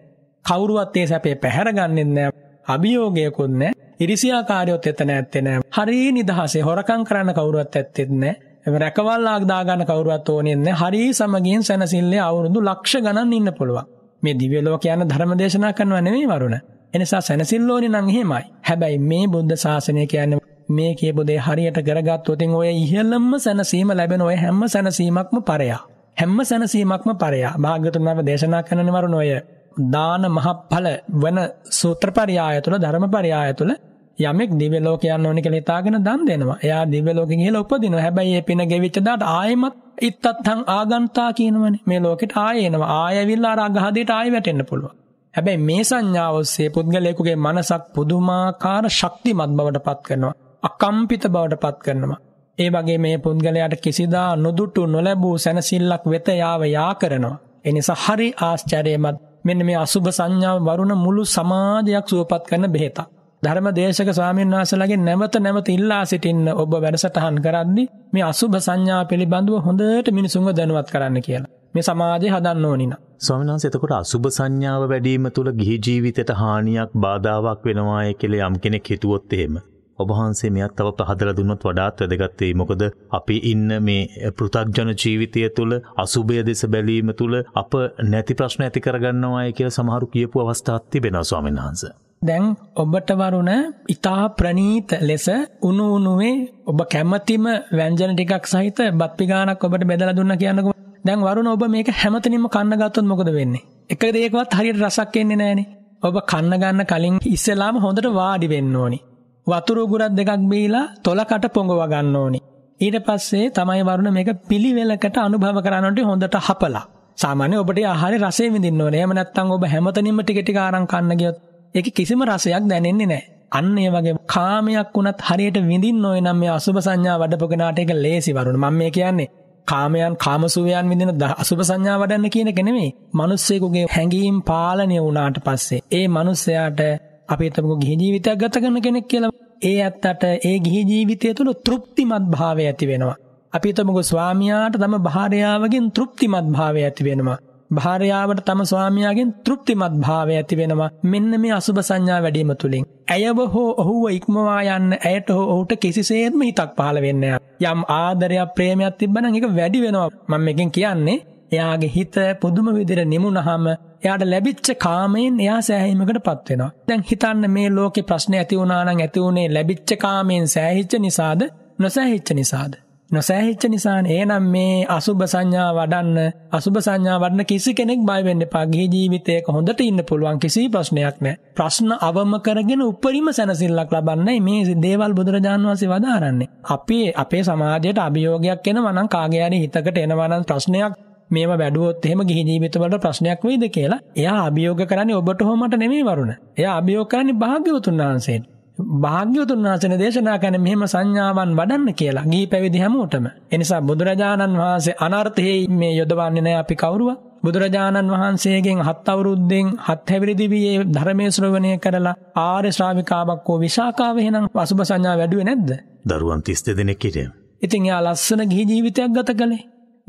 කවුරුවත් ඒ සැපේ පැහැරගන්නේ නැහැ. අභියෝගයකුත් නැහැ. ඉරිසියාකාරයොත් එතන ඇත්තේ නැහැ. හරිය නිදහසේ හොරකම් කරන්න කවුරුවත් ඇත්තේ නැහැ. රැකවල්ලාක් දාගන්න කවුරුවත් ඕනේ නැහැ. හරි සමගින් සැනසille අවුරුදු ලක්ෂ ගණන් ඉන්න පුළුවන්. මේ දිව්‍ය ලෝක යන ධර්ම දේශනා කරනවා නෙමෙයි වරුණ. එනිසා සැනසille ඕනේ නම් එහෙමයි. හැබැයි මේ බුද්ධ ශාසනය කියන්නේ මේ කියපු දේ හරියට කරගත්තොත් ඔය ඉහළම සැනසීම ලැබෙන ඔය හැම සැනසීමක්ම පරයා. හැම සැනසීමක්ම පරයා. භාග්‍යතුන් වහන්සේ දේශනා කරන වරුණ ඔය දාන මහඵල වන සූත්‍රපරයාය තුල ධර්මපරයාය තුල යමෙක් දිව්‍ය ලෝක යන්න ඕනේ කියලා හිතාගෙන දන් දෙනවා. එයා දිව්‍ය ලෝකෙ ගිහලා උපදිනවා. හැබැයි මේ පින ගෙවිච්ච දාට ආයෙමත් ඉත්තත්හං ආගන්තා කියනවනේ. මේ ලෝකෙට ආයෙ එනවා. ආයෙවිල්ලා අර අගහදීට ආයෙ වැටෙන්න පුළුවන්. හැබැයි මේ සංඥාව ඔස්සේ පුද්ගලයෙකුගේ මනසක් පුදුමාකාර ශක්තිමත් බවට පත් කරනවා. අකම්පිත බවට පත් කරනවා. ඒ වගේ මේ පුද්ගලයාට කිසිදා නොදුටු නොලැබූ සැනසිල්ලක් වෙත යාව යා කරනවා. එනිසා හරි ආශ්චර්යමත් මෙන්න මේ අසුභ සංඥාව වරුණ මුළු සමාජයක් සුවපත් කරන බෙහෙතක්. ධර්ම දේශක ස්වාමීන් වහන්සේලාගේ නැවත නැවත ඉල්ලා සිටින්න ඔබ වැඩසටහන් කරද්දී මේ අසුභ සංඥා පිළිබඳව හොඳට මිනිසුන්ව දැනුවත් කරන්න කියලා. මේ සමාජය හදන්න ඕනි නා. ස්වාමීන් වහන්සේ එතකොට අසුභ සංඥාව වැඩි වීම තුල ගිහි ජීවිතයට හානියක් බාධාවක් වෙනවාය කියලා යම් කෙනෙක් හිතුවොත් එහෙම ඔබ වහන්සේ මෙයක් තව පහදලා දුන්නොත් වඩාත් වැදගත් වෙයි. මොකද අපි ඉන්න මේ පෘථග්ජන ජීවිතය තුළ අසුභය දෙස බැලීම තුළ අප නැති ප්‍රශ්න ඇති කරගන්නවායි කියලා සමහරු කියපු අවස්ථාත් තිබෙනවා ස්වාමීන් වහන්සේ. දැන් ඔබට වරුණ ඉතා ප්‍රනීත ලෙස උණු උණුවේ ඔබ කැමැතිම ව්‍යංජන ටිකක් සහිත බත්පි ගානක් ඔබට බෙදලා දුන්න කියන්නකෝ. දැන් වරුණ ඔබ මේක හැමතැනම කන්න ගත්තොත් මොකද වෙන්නේ? එක දෙයකවත් හරියට රසක් එන්නේ නැහනේ. ඔබ කන්න ගන්න කලින් ඉස්සෙල්ලාම හොඳට වාඩි වෙන්න ඕනි. වතුර උගුරක් දෙකක් බීලා තොලකට පොඟව ගන්න ඕනි. ඊට පස්සේ තමයි වරුණ මේක පිළිවෙලකට අනුභව කරනකොට හොඳට හපලා. සාමාන්‍ය ඔබට ආහාරයේ රසය විඳින්න ඕනේ. එහෙම නැත්නම් ඔබ හැමතැනින්ම ටික ටික ආරං කන්න ගියොත් ඒක කිසිම රසයක් දැනෙන්නේ නැහැ. අන්න ඒ වගේ කාමයක් වුණත් හරියට විඳින්න ඕන නම් මේ අසුබ සංඥා වඩපගෙනාට ඒක ලේසි වරුණ. මම මේ කියන්නේ කාමයන් කාමසුවයන් විඳින අසුබ සංඥා වඩන්න කියන එක නෙමෙයි. මිනිස්සෙකුගේ හැඟීම් පාලනය වුණාට පස්සේ ඒ මිනිස්සයාට අපි හිතමුකෝ ගිහි ජීවිතයක් ගත කරන කෙනෙක් කියලා. ඒ ඇත්තට ඒ ගිහි ජීවිතය තුළ තෘප්තිමත් භාවය ඇති වෙනවා. අපි හිතමුකෝ ස්වාමියාට තම භාර්යාවගෙන් තෘප්තිමත් භාවය ඇති වෙනවා. භාරයාාවට තම ස්වාමයාගෙන් තෘප්තිමත් භාව ඇති වෙනවා මෙන්න මේ අසුභ සංඥා වැඩීම තුළින්. ඇයව හෝ ඔහුව ඉක්මවා යන්න ඇයට හෝ ඔහුට කිසිසේත්ම හිතක් පහල වෙන්න. යම් ආදරයක් ප්‍රේමයක් තිබ්බන එක වැඩි වෙනවා මම එකින් කියන්නේ. එයාගේ හිත පුදුම විදිර නිමුණහම එයාට ලැබිච්ච කාමයෙන් එයා සෑහීමකට පත්වෙනවා. දැන් හිතන්න මේ ලෝකෙ ප්‍රශ්න ඇති වුණනානං ඇතිවුණේ ලැබිච්ච කාමයෙන් සෑහිච්ච නිසාද නොසැහිච්ච නිසාද. නොසෑහිච්ච නිසානේ. එහෙනම් මේ අසුබ සංඥා වඩන්න, අසුබ සංඥා වඩන කිසි කෙනෙක් බය වෙන්න එපා. ගිහි ජීවිතයක හොඳට ඉන්න පුළුවන් කිසි ප්‍රශ්නයක් නැහැ. ප්‍රශ්න අවම කරගෙන උපරිම සැනසෙල්ලක් ලබන්නයි මේ දේවල් බුදුරජාන් වහන්සේ වදාරන්නේ. අපි අපේ සමාජයට අභියෝගයක් එනවා නම් කාගේ හරි හිතකට එනවා නම් ප්‍රශ්නයක් මේව වැඩුවොත් එහෙම ගිහි ජීවිතවලට ප්‍රශ්නයක් වෙයිද කියලා එයා අභියෝග කරන්නේ ඔබට හොමට නෙමෙයි වරුණ. එයා අභියෝග කරන්නේ භාග්‍යවතුන් වහන්සේට. භාග්‍යවතුන් වහන්සේ දේශනා කරන මෙහෙම සංඥාවන් වඩන්න කියලා. ගිහි පැවිදි හැමෝටම. ඒ නිසා බුදුරජාණන් වහන්සේ අනර්ථයේ මේ යොදවන්නේ නැහැ අපි කවුරුවත්. බුදුරජාණන් වහන්සේගෙන් හත් අවුරුද්දෙන් හත් හැවිරිදි වියේ ධර්මයේ ශ්‍රවණය කරලා ආර්ය ශ්‍රාවිකාවක් වූ විසාකාව එහෙනම් පසුබ සංඥා වැඩුවේ නැද්ද? දරුවන් 32 දෙනෙක් හිටියා. ඉතින් එයා ලස්සන ගිහි ජීවිතයක් ගත කළේ.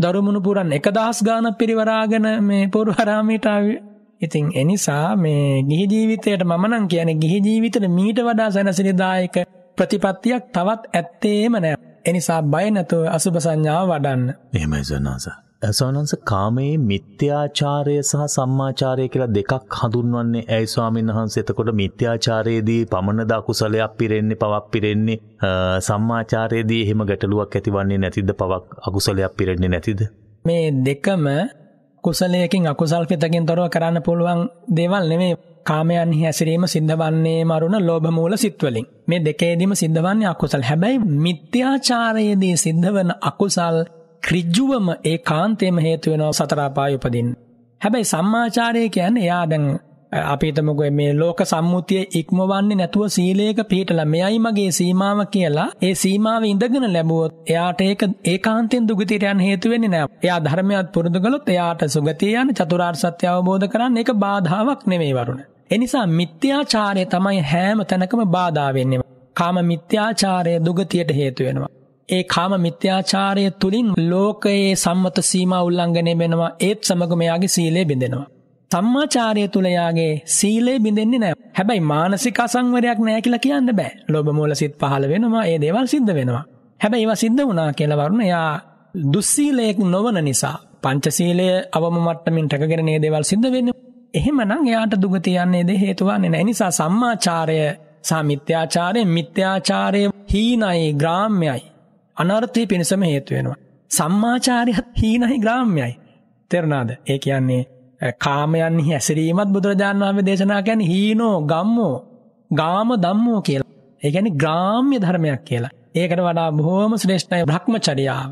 දරුමුණු පුරන් 1000 ගානක් පිරිවරාගෙන මේ පොරුහරාමයට ආවේ. ඉතින් ඒ නිසා මේ ගිහි ජීවිතයට මම නම් කියන්නේ ගිහි ජීවිතේ මීට වඩා සැනසෙලදායක ප්‍රතිපත්තියක් තවත් ඇත්තේම නැහැ. ඒ නිසා බය නැතුව අසුබ සංඥාව වඩන්න. එහෙමයි සනස. සෝනන්ස කාමයේ මිත්‍යාචාරය සහ සම්මාචාරය කියලා දෙකක් හඳුන්වන්නේ ඇයි ස්වාමීන් වහන්සේ එතකොට මිත්‍යාචාරයේදී පමණද අකුසලයක් පිරෙන්නේ පවක් පිරෙන්නේ සම්මාචාරයේදී එහෙම ගැටලුවක් ඇතිවන්නේ නැතිද පවක් අකුසලයක් පිරෙන්නේ නැතිද මේ දෙකම කුසලයකින් අකුසල් පිතකින් තොරව කරන්න පුළුවන් දේවල් නෙමේ කාමයන් හැසිරීම සිද්ධවන්නේ මරුණ ලෝභමූල සිත්වලින් මේ දෙකේදීම සිද්ධවන්නේ අකුසල් හැබැයි මිත්‍යාචාරයේදී සිද්ධවන අකුසල් ක්‍රිජ්ජුවම ඒ කාන්තේම හේතුවෙනව සතරාපාය උපදින්. හැබැයි සම්මාචාරය කියන්න එයා දැන් අපි හිතමුකෝ මේ ලෝක සම්මුතිය ඉක්මවන්නේ නැතුව සීලයක පිළිටලා මෙයයි මගේ සීමාව කියලා ඒ සීමාව ඉඳගෙන ලැබුවොත් එයාට ඒක ඒකාන්තයෙන් දුගතියට යන්න හේතු වෙන්නේ නැහැ. එයා ධර්මයක් පුරුදු කළොත් එයාට සුගතිය යන චතුරාර්ය සත්‍ය අවබෝධ කරන්න ඒක බාධාවක් නෙමෙයි වරුණ. එනිසා මිත්‍යාචාරය තමයි හැම තැනකම බාධා වෙන්නේ. කාම මිත්‍යාචාරය දුගතියට හේතු වෙනවා. ඒ කාම මිත්‍යාචාරය තුලින් ලෝකයේ සම්මත සීමා උල්ලංඝනය වෙනවා ඒත් සමග මෙයාගේ සීලය බිඳෙනවා සම්මාචාරය තුළ යාගේ සීලේ බිඳෙන්නේ නෑ. හැබැයි මානසික අසංවරයක් නෑ කියලා කියන්න බෑ. ලෝභ මූල සිත් පහළ වෙනවා. ඒ දේවල් සිද්ධ වෙනවා. හැබැයි ඒවා සිද්ධ වුණා කියලා වරුණ එයා දුස්සීලයක් නොවන නිසා පංචසීලය අවම මට්ටමින් රැකගෙන මේ දේවල් සිද්ධ වෙන්නේ. එහෙමනම් එයාට දුගතිය යන්නේ දේ හේතු වන්නේ නැහැ. නිසා සම්මාචාරය සහ මිත්‍යාචාරය මිත්‍යාචාරය හීනයි ග්‍රාම්‍යයි අනර්ථය පිණසම හේතු වෙනවා. සම්මාචාරයත් හීනයි ග්‍රාම්‍යයි. තේරුණාද? ඒ කියන්නේ කාමයන්හි ඇසිරීමත් බුදුරජාණන් වහන්සේ දේශනා කියන්නේ හීනෝ ගම්මෝ ගාම ධම්මෝ කියලා. ඒ කියන්නේ ග්‍රාම්‍ය ධර්මයක් කියලා. ඒකට වඩා බොහොම ශ්‍රේෂ්ඨයි භ්‍රමචර්යාව.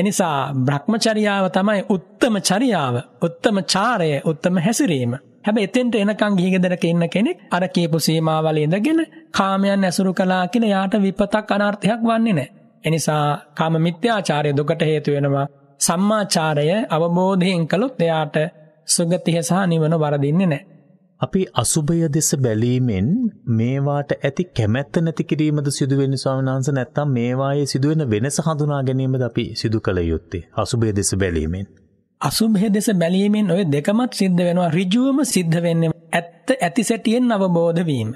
එනිසා භ්‍රමචර්යාව තමයි උත්තම චර්යාව, උත්තම චාරය, උත්තම හැසිරීම. හැබැයි එතෙන්ට එනකන් ගිහිගෙදරක ඉන්න කෙනෙක් අර කියපු සීමාවල ඉඳගෙන කාමයන් ඇසුරු කළා කියලා යාට විපතක් අනර්ථයක් වන්නේ නැහැ. එනිසා කාම මිත්‍යාචාරය දුකට හේතු වෙනවා. සම්මාචාරය අවබෝධයෙන් කළොත් එයාට සුගතිය සහ නිවන වරදින්නේ නැහැ. අපි අසුභය දෙස බැලීමෙන් මේවාට ඇති කැමැත්ත නැති කිරීමද සිදුවෙන ස්වාමනාන්ස නැත්තම් මේවායේ සිදුවෙන වෙනස හඳුනා ගැනීමද අපි සිදු කළ යුත්තේ අසුභය දෙස බැලීමෙන්. අසුභය දෙස බැලීමෙන් ඔය දෙකමත් සිද්ධ වෙනවා ඍජුවම සිද්ධ වෙන්නේ ඇත්ත ඇති සැටියෙන් අවබෝධ වීම.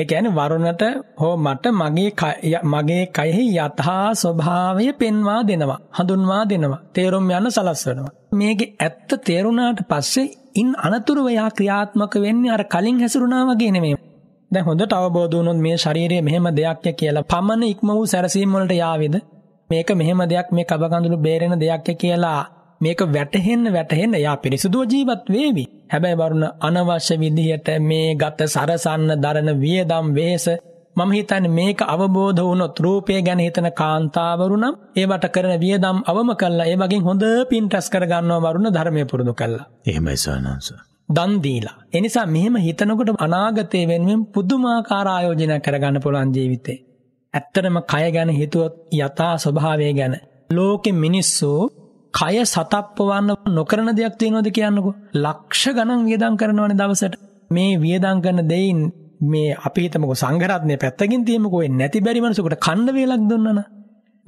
ඒ කියන්නේ වරුණට හෝ මට මගේ මගේ කයෙහි යථා ස්වභාවය පෙන්වා දෙනවා හඳුන්වා දෙනවා තේරුම් යන සලස්වනවා මේකේ ඇත්ත තේරුණාට පස්සේ ඉන් අනතුරුව එයා ක්‍රියාත්මක වෙන්නේ අර කලින් හැසිරුණා වගේ නෙමෙයි දැන් හොඳට අවබෝධ වුණොත් මේ ශරීරයේ මෙහෙම දෙයක් කියලා පමණ ඉක්ම වූ සැරසීම් වලට යාවේද මේක මෙහෙම දෙයක් මේ කබගඳුළු බේරෙන දෙයක් කියලා මේක වැටහෙන්න වැටහෙන්න යා පිරිසුදුව ජීවත් වේවි. හැබැයි වරුණ අනවශ්‍ය විදිහට මේ ගත සරසන්න දරන වියදම් වෙහස මම හිතන්නේ මේක අවබෝධ වුණොත් රූපය ගැන හිතන කාන්තාවරු නම් ඒවට කරන වියදම් අවම කළා ඒ වගේ හොඳ පින් රැස් කර ගන්නවා වරුණ ධර්මයේ පුරුදු කළා. එහෙමයි සානංශ. දන් දීලා. එනිසා මෙහෙම හිතනකොට අනාගතය වෙනුවෙන් පුදුමාකාර ආයෝජනයක් කරගන්න පුළුවන් ජීවිතේ. ඇත්තටම කය ගැන හිතුවොත් යථා ස්වභාවය ගැන ලෝකෙ මිනිස්සු කය සතප්පවන්න නොකරන දෙයක් තියෙනවද කියන්නකෝ. ලක්ෂ ගණන් වියදම් කරනවනේ දවසට. මේ වියදම් කරන දෙයින් මේ අපි හිතමුකෝ සංඝරත්නය පැත්තකින් තියමුකෝ නැති බැරි මනසකට කන්න වේලක් දුන්නන.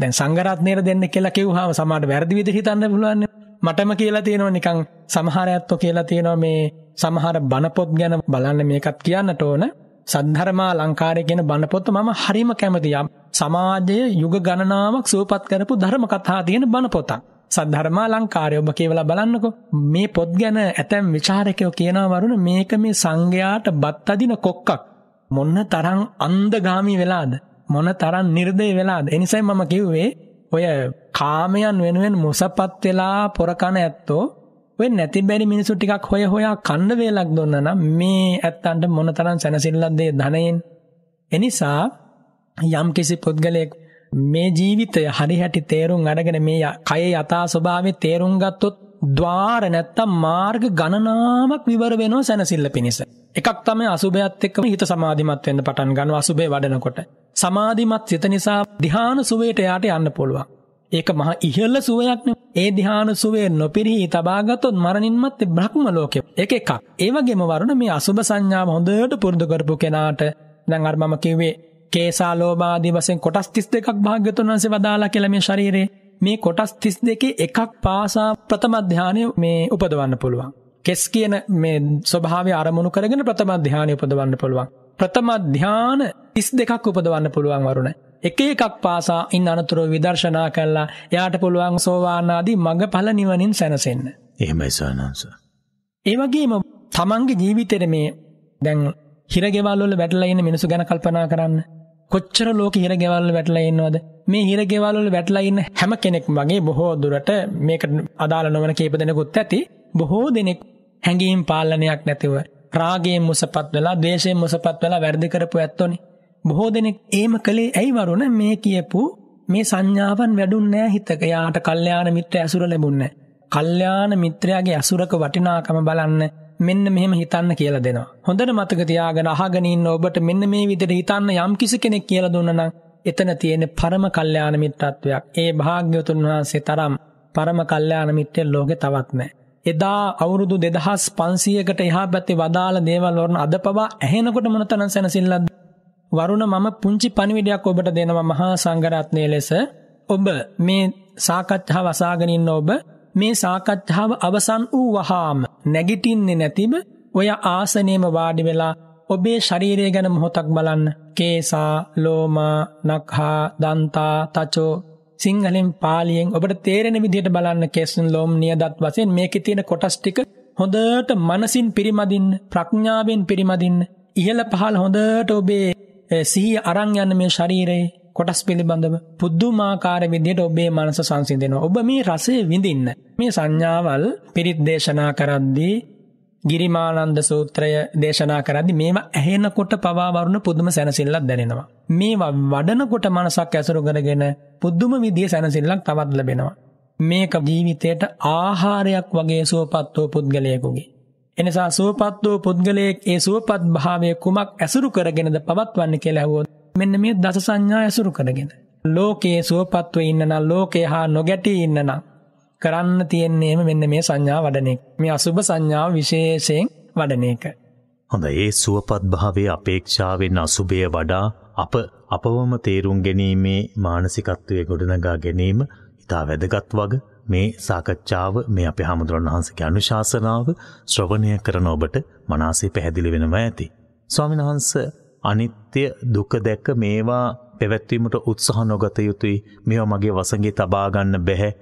දැන් සංඝරත්නයට දෙන්න කියලා කිව්වහම සමහරට වැරදි විදිහට හිතන්න පුළුවන්. මටම කියලා තියෙනවා නිකන් සමහර ඇත්තෝ කියලා තියෙනවා මේ සමහර බණපොත් ගැන බලන්න මේකත් කියන්නට ඕන සද්ධර්මා ලංකාරය ගැන බණපොත් මම හරිම කැමතියම් සමාජය යුග ගණනාවක් සුවපත් කරපු ධර්ම කතා තියෙන බණපොතක් සද්ධර්මාලංකාරය ඔබ කියවලා බලන්නකො මේ පොත් ගැන ඇතැම් විචාරකයෝ කියනවා වරුණ මේක මේ සංඝයාට බත් අදින කොක්කක් මොන්න තරම් අන්ධගාමි වෙලාද මොන තරම් නිර්දය වෙලාද එනිසයි මම කිව්වේ ඔය කාමයන් වෙනුවෙන් මොසපත් වෙලා පොරකන ඇත්තෝ ඔය නැති බැරි මිනිසු ටිකක් හොය හොයා කන්න වේලක් දුන්න නම් මේ ඇත්තන්ට මොන තරම් සැනසිල්ලක්ද ධනයෙන් එනිසා යම් කිසි පුද්ගලයෙක් මේ ජීවිතය හරි හැටි තේරුම් අරගෙන මේ කයේ යථා ස්වභාවය තේරුම් ගත්තොත් ద్వාර නැත්තම් මාර්ග ගණනාවක් විවර වෙනව සැනසෙල්ල පිණිස. එකක් තමයි අසුබයත් එක්කම හිත සමාධිමත් වෙන්න පටන් ගන්නවා අසුබේ වඩනකොට. සමාධිමත් සිත නිසා ධ්‍යාන සුවයට යාට යන්න පුළුවන්. ඒක මහ ඉහළ සුවයක් ඒ ධ්‍යාන සුවේ නොපිරිහි තබා ගත්තොත් මරණින් මත්තේ බ්‍රහ්ම ලෝකෙ. ඒක එකක්. ඒ වගේම වරුණ මේ අසුබ සංඥාව හොඳට පුරුදු කරපු කෙනාට දැන් අර මම කිව්වේ කේසා ලෝමාදී වශයෙන් කොටස් 32ක් භාග්‍යතුන් වහන්සේ වදාලා කියලා මේ ශරීරේ මේ කොටස් 32 එකක් පාසා ප්‍රථම ධානය මේ උපදවන්න පුළුවන්. කෙස් කියන මේ ස්වභාවය අරමුණු කරගෙන ප්‍රථම ධානය උපදවන්න පුළුවන්. ප්‍රථම ධාන 32ක් උපදවන්න පුළුවන් වරුණ. එක එකක් පාසා ඉන් අනතුරු විදර්ශනා කළා. එයාට පුළුවන් සෝවාන් ආදී මඟඵල නිවනින් සැනසෙන්න. එහෙමයි සානංස. ඒ වගේම තමන්ගේ ජීවිතේ මේ දැන් හිරගෙවල්වල වැටලා ඉන්න මිනිස්සු ගැන කල්පනා කරන්න. කොච්චර ලෝකෙ හිරගෙවල්වල වැටලා ඉන්නවද? මේ හිරගෙවල්වල වැටලා ඉන්න හැම කෙනෙක් වගේ බොහෝ දුරට මේක අදාළ නොවන කීප දෙනෙකුත් ඇති. බොහෝ දෙනෙක් හැඟීම් පාලනයක් නැතිව රාගයෙන් මුසපත් වෙලා, ද්වේෂයෙන් මුසපත් වෙලා වැරදි කරපු ඇත්තෝනේ. බොහෝ දෙනෙක් ඒම කළේ ඇයි වරුණ මේ කියපු මේ සංඥාවන් වැඩුන්නේ නැහැ හිතක. යාට කල්යාණ මිත්‍ර ඇසුර ලැබුන්නේ නැහැ. කල්යාණ මිත්‍රයාගේ අසුරක වටිනාකම බලන්න මෙන්න මෙහෙම හිතන්න කියලා දෙනවා. හොඳට මතක තියාගෙන අහගෙන ඉන්න ඔබට මෙන්න මේ විදිහට හිතන්න යම් කිසි කෙනෙක් කියලා දුන්නා නම් එතන තියෙන පරම කල්යාණ මිත්‍රත්වයක්. ඒ භාග්‍යවතුන් වහන්සේ තරම් පරම කල්යාණ මිත්‍රය ලෝකේ තවත් නැහැ. එදා අවුරුදු 2500කට එහා පැත්තේ වදාළ දේවල් වරන අද පවා ඇහෙනකොට මොනතරම් සැනසෙල්ලක්ද? වරුණ මම පුංචි පණිවිඩයක් ඔබට දෙනවා මහා සංඝරත්නයේ ලෙස. ඔබ මේ සාකච්ඡාව අසාගෙන ඉන්න ඔබ මේ සාකච්ඡාව අවසන් වූ වහාම නැගිටින්නේ නැතිව ඔය ආසනේම වාඩි වෙලා ඔබේ ශරීරය ගැන මොහොතක් බලන්න. කේසා, ලෝමා, නඛා, දන්තා, තචෝ සිංහලෙන් පාලියෙන් ඔබට තේරෙන විදිහට බලන්න කෙස්න් ලෝම් නියදත් වශයෙන් මේකේ තියෙන කොටස් ටික හොඳට මනසින් පිරිමදින්න, ප්‍රඥාවෙන් පිරිමදින්න. ඉහළ පහළ හොඳට ඔබේ සිහිය අරන් යන්න මේ ශරීරේ කොටස් පිළිබඳව පුද්දුමාකාර විදියට ඔබේ මනස සංසිඳෙනවා. ඔබ මේ රසය විඳින්න. මේ සංඥාවල් පිරිත් දේශනා කරද්දී ගිරිමානන්ද සූත්‍රය දේශනා කරද්දි මේවා ඇහෙනකොට පවාවරුණ පුදුම සැනසිල්ලක් දැනෙනවා. මේවා වඩනකොට මනසක් ඇසුරු කරගෙන පුද්දුම විදිය සැනසිල්ලක් තවත් ලැබෙනවා. මේක ජීවිතයට ආහාරයක් වගේ සුවපත් වූ පුද්ගලයෙකුගේ. එනිසා සුවපත් වූ පුද්ගලයෙක් ඒ සුවපත් භාවය කුමක් ඇසුරු කරගෙනද පවත්වන්න කියලා ඇහුවොත් මෙන්න මේ දස සංඥා ඇසුරු කරගෙන. ලෝකයේ සුවපත්ව ඉන්නනම් ලෝකේ හා නොගැටී ඉන්නනම් කරන්න තියෙන්නේම මෙන්න මේ සංඥා වඩනෙක්. මේ අසුභ සංඥාව විශේෂයෙන් වඩන එක. හොඳ ඒ සුවපත් භාවය අපේක්ෂාවෙන් අසුභය වඩා අප අපවම තේරුම් ගැනීමේ මානසිකත්වය ගොඩනගා ගැනීම ඉතා වැදගත් වග මේ සාකච්ඡාව මේ අප හාමුදුරන් වහන්සගේ අනුශාසනාව ශ්‍රවණය කරන ඔබට මනාසේ පැහැදිලි වෙනවා ඇති. ස්වාමිනහන්ස අනිත්‍ය දුක දැක්ක මේවා පැවැත්වීමට උත්සහ නොගත යුතුයි මෙවා මගේ වසගේ තබාගන්න බැහැ.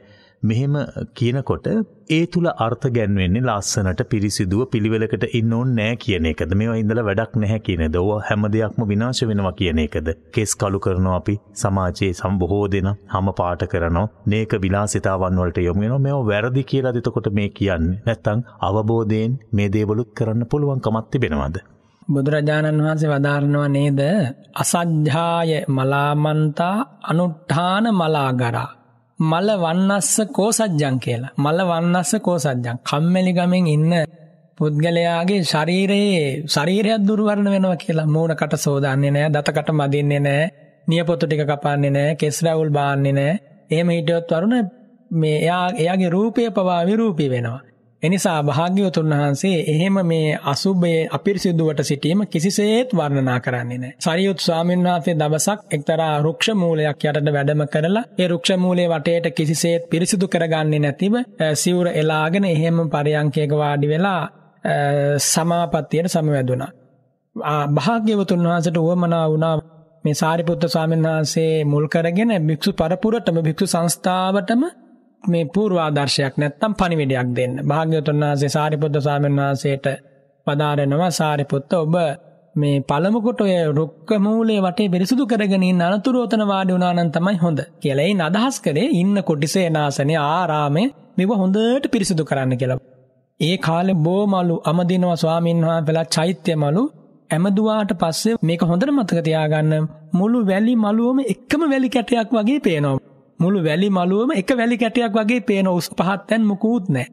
මෙහෙම කියනකොට ඒ තුළ අර්ථ ගැන්වෙන්නේ ලස්සනට පිරිසිදුව පිළිවෙලකට ඉන්න ඕන් නෑ කියන එකද මේවා ඉඳල වැඩක් නැහැ කියන දව හැම දෙයක්ම විනාශ වෙනවා කියන එකද. කෙස් කලු කරනවා අපි සමාජයේ සම්බොහෝ දෙන හම පාට කරනවා නේක විලාසිතාවන් වලට යොමුෙන මෙ වැරදි කියලා දෙතකොට මේ කියන්නේ නැත්තං අවබෝධයෙන් මේ දේවලුත් කරන්න පුළුවන් කමත් තිබෙනවාද. බුදුරජාණන් වහන්සේ වදාරනවා නේද අසජ්ජාය මලාමන්තා අනුත්ථාන මලාගරා මල වන්නස්ස කෝසජ්ජං කියලා මල වන්නස්ස කෝසජ්ජං කම්මැලි ගමෙන් ඉන්න පුද්ගලයාගේ ශරීරයේ ශරීරයක් දුර්වර්ණ වෙනවා කියලා මූණකට සෝදන්නේ නැහැ දතකට මදින්නේ නැහැ නියපොතු ටික කපන්නේ නැහැ කෙස් රැවුල් බාන්නේ නැහැ එහෙම හිටියොත් වරුණ මේ එයා එයාගේ රූපය පවා විරූපී වෙනවා එනිසා භාග්‍යවතුන් වහන්සේ එහෙම මේ අසුභයේ අපිරිසිදුවට සිටීම කිසිසේත් වර්ණනා කරන්නේ නැහැ. සරියුත් ස්වාමීන් වහන්සේ දවසක් එක්තරා රුක්ෂ මූලයක් යටට වැඩම කරලා ඒ රුක්ෂ මූලයේ වටේට කිසිසේත් පිරිසිදු කරගන්නේ නැතිව සිවුර එලාගෙන එහෙම පරයන්කයක වාඩි වෙලා සමාපත්තියට සමවැදුණා. භාග්‍යවතුන් වහන්සේට උවමනා වුණා මේ සාරිපුත්ත ස්වාමීන් වහන්සේ මුල් කරගෙන භික්ෂු පරපුරටම භික්ෂු සංස්ථාවටම මේ පූර්වාදර්ශයක් නැත්තම් පණිවිඩයක් දෙන්න. භාග්‍යවතුන් වහන්සේ සාරිපුත්ත ස්වාමීන් වහන්සේට පදාරනවා සාරිපුත්ත ඔබ මේ පළමු කොට ඔය රුක්ක මූලයේ වටේ පිරිසුදු කරගෙන ඉන්න අනතුරු ඔතන වාඩි වුණා නම් තමයි හොඳ කියලා ඒන් අදහස් කරේ ඉන්න කුටිසේනාසනේ ආරාමේ මෙව හොඳට පිරිසුදු කරන්න කියලා. ඒ කාලේ බෝමලු අමදිනවා ස්වාමීන් වහන්සේලා චෛත්‍යමලු ඇමදුවාට පස්සේ මේක හොඳට මතක තියාගන්න මුළු වැලි මලුවම එකම වැලි කැටයක් වගේ පේනවා. මුළු වැලි මලුවම එක වැලි කැටයක් වගේ පේන උස් පහත් තැන් මුකුත් නැහැ.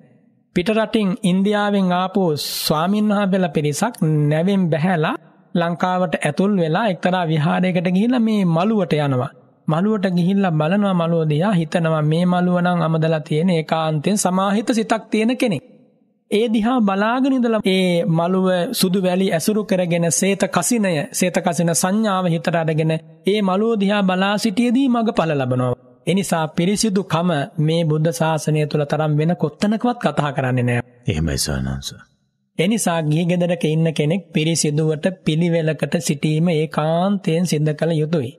පිටරටින් ඉන්දියාවෙන් ආපු ස්වාමින්වහන්සේලා පිරිසක් නැවෙන් බැහැලා ලංකාවට ඇතුල් වෙලා එක්තරා විහාරයකට ගිහිල්ලා මේ මළුවට යනවා. මළුවට ගිහිල්ලා බලනවා මළුව දිහා හිතනවා මේ මළුව නම් අමදලා තියෙන ඒකාන්තයෙන් සමාහිත සිතක් තියෙන කෙනෙක්. ඒ දිහා බලාගෙන ඉඳලා ඒ මළුව සුදු වැලි ඇසුරු කරගෙන සේත කසිනය සේත කසින සංඥාව හිතට අරගෙන ඒ මළුව දිහා බලා සිටියේදී මගඵල ලබනවා. එනිසා පිරිසිදුකම මේ බුද්ධ ශාසනය තුල තරම් වෙන කොත්තනකවත් කතා කරන්නේ නැහැ. එහෙමයි සානංශ. එනිසා ගිහි ගෙදරක ඉන්න කෙනෙක් පිරිසිදුවට පිළිවෙලකට සිටීම ඒකාන්තයෙන් සිද්ධ කළ යුතුයි.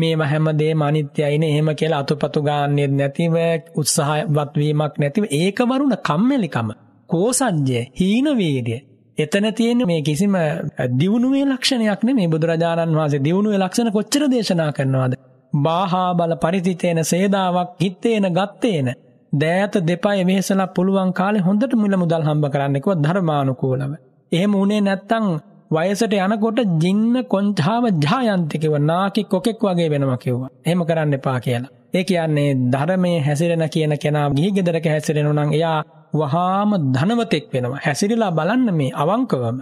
මේව හැමදේම අනිත්‍යයිනේ එහෙම කියලා අතුපතු ගන්නෙ නැතිව උත්සාහවත් වීමක් නැතිව ඒක වරුණ කම්මැලිකම, කෝසඤ්ඤය, හීනවීර්යය එතන තියෙන මේ කිසිම දියුණුවේ ලක්ෂණයක් නෙමේ බුදුරජාණන් වහන්සේ දියුණුවේ ලක්ෂණ කොච්චර දේශනා කරනවද බාහා බල පරිතිතේන සේදාවක් හිත්තේන ගත්තේන දෑත දෙපය වෙහසලා පුළුවන් කාලේ හොඳට මුල මුදල් හම්බ කරන්න කිව්වා ධර්මානුකූලව. එහෙම උනේ නැත්තම් වයසට යනකොට ජින්න කොංචාව ජායන්ති කිව්වා නාකි කොකෙක් වගේ වෙනවා කිව්වා. එහෙම කරන්න එපා කියලා. ඒ කියන්නේ ධර්මයේ හැසිරෙන කියන කෙනා ගිහි ගෙදරක හැසිරෙනු නම් එයා වහාම ධනවතෙක් වෙනවා. හැසිරලා බලන්න මේ අවංකවම.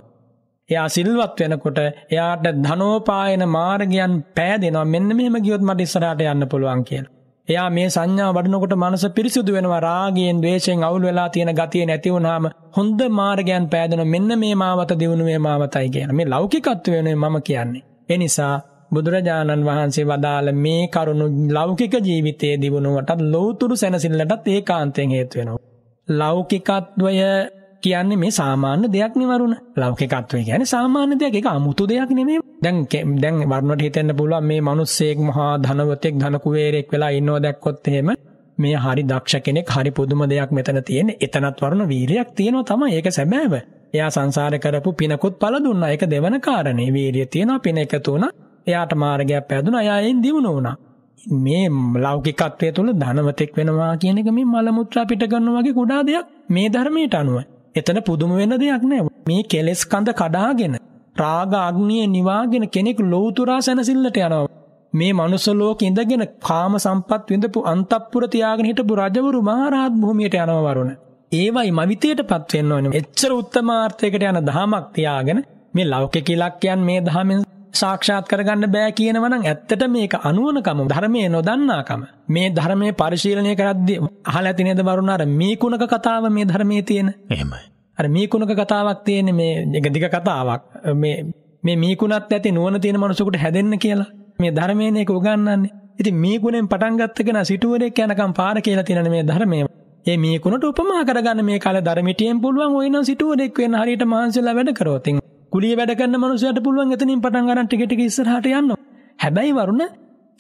එයා සිල්වත් වෙනකොට එයාට ධනෝපායන මාර්ගයන් පෑදෙනවා. මෙන්න මෙහෙම ගියොත් මට ඉස්සරහට යන්න පුළුවන් කියලා. එයා මේ සංඥා වඩනකොට මනස පිරිසිදු වෙනවා. රාගයෙන්, ද්වේෂයෙන් අවුල් වෙලා තියෙන ගතිය නැති වුනහම හොඳ මාර්ගයන් පෑදෙනවා. මෙන්න මේ මාවත දිනුනේ මාවතයි කියන. මේ ලෞකිකත්වය වෙනුවෙන් මම කියන්නේ. ඒ නිසා බුදුරජාණන් වහන්සේ වදාළ මේ කරුණු ලෞකික ජීවිතයේ දිනුවටත් ලෞතුරු සැනසෙල්ලටත් ඒකාන්තයෙන් හේතු වෙනවා. ලෞකිකත්වය කියන්නේ මේ සාමාන්‍ය දෙයක් නිවරුණ ලෞකිකත්වය කියන්නේ සාමාන්‍ය දෙයක් ඒක අමුතු දෙයක් නෙමෙයි දැන් දැන් වර්ණට හිතෙන්න පුළුවන් මේ මිනිස්සෙක් මහා ධනවතෙක් ධනකුවේරෙක් වෙලා ඉන්නව දැක්කොත් එහෙම මේ හරි දක්ෂ කෙනෙක් හරි පුදුම දෙයක් මෙතන තියෙන එතනත් වරුණ වීරයක් තියෙනවා තමයි ඒක සැබෑව. එයා සංසාර කරපු පිනකුත් පල දුන්නා. ඒක දෙවන කාරණේ වීරිය තියෙනවා පින එකතු වුණා. එයාට මාර්ගයක් පැදුණා. එයා එයින් දිනුන වුණා. මේ ලෞකිකත්වයේ තුල ධනවතෙක් වෙනවා කියන එක මේ මල මුත්‍රා පිට කරනවා වගේ කුඩා දෙයක් මේ ධර්මයට අනුව. එතන පුදුම වෙන්න දෙයක් නෑ. මේ කෙලෙස් කඳ කඩාගෙන රාග අග්නිය නිවාගෙන කෙනෙක් ලෞතුරා සැනසෙල්ලට යනවා. මේ මනුස්ස ලෝකෙ ඉඳගෙන කාම සම්පත් විඳපු අන්තප්පුර තියාගෙන හිටපු රජවරු මහරහත් භූමියට යනවා වරුණ. ඒවයි මවිතයටපත් වෙන්න ඕනේ. එච්චර උත්තමාර්ථයකට යන දහමක් තියාගෙන මේ ලෞකික ඉලක්කයන් මේ දහමෙන් සාක්ෂාත් කරගන්න බෑ කියනවනම් ඇත්තට මේක අනුවනකම ධර්මයේ නොදන්නාකම. මේ ධර්මයේ පරිශීලනය කරද්දී අහලා ඇති නේද වරුණ අර මේකුණක කතාව මේ ධර්මයේ තියෙන. එහෙමයි. අර මේකුණක කතාවක් තියෙන්නේ මේ එක දිග කතාවක්. මේ මේ මේකුණත් ඇති නුවණ තියෙන මනුස්සෙකුට හැදෙන්න කියලා. මේ ධර්මයේනේ ඒක උගන්වන්නේ. ඉතින් මේ ගුණෙන් පටන් ගත්තගෙන සිටුවරේක යනකම් පාර කියලා තියෙන මේ ධර්මයේ ඒ මේකුණට උපමා කරගන්න මේ කාලේ ධර්මිටියෙන් පුළුවන් ඔය නම් සිටුවරේක් වෙන්න හරියට මහන්සිලා වැඩ කරොතින් කුලිය වැඩ කරන මනුස්සයට පුළුවන් එතනින් පටන් ගන්න ටික ටික ඉස්සරහට යන්න. හැබැයි වරුණ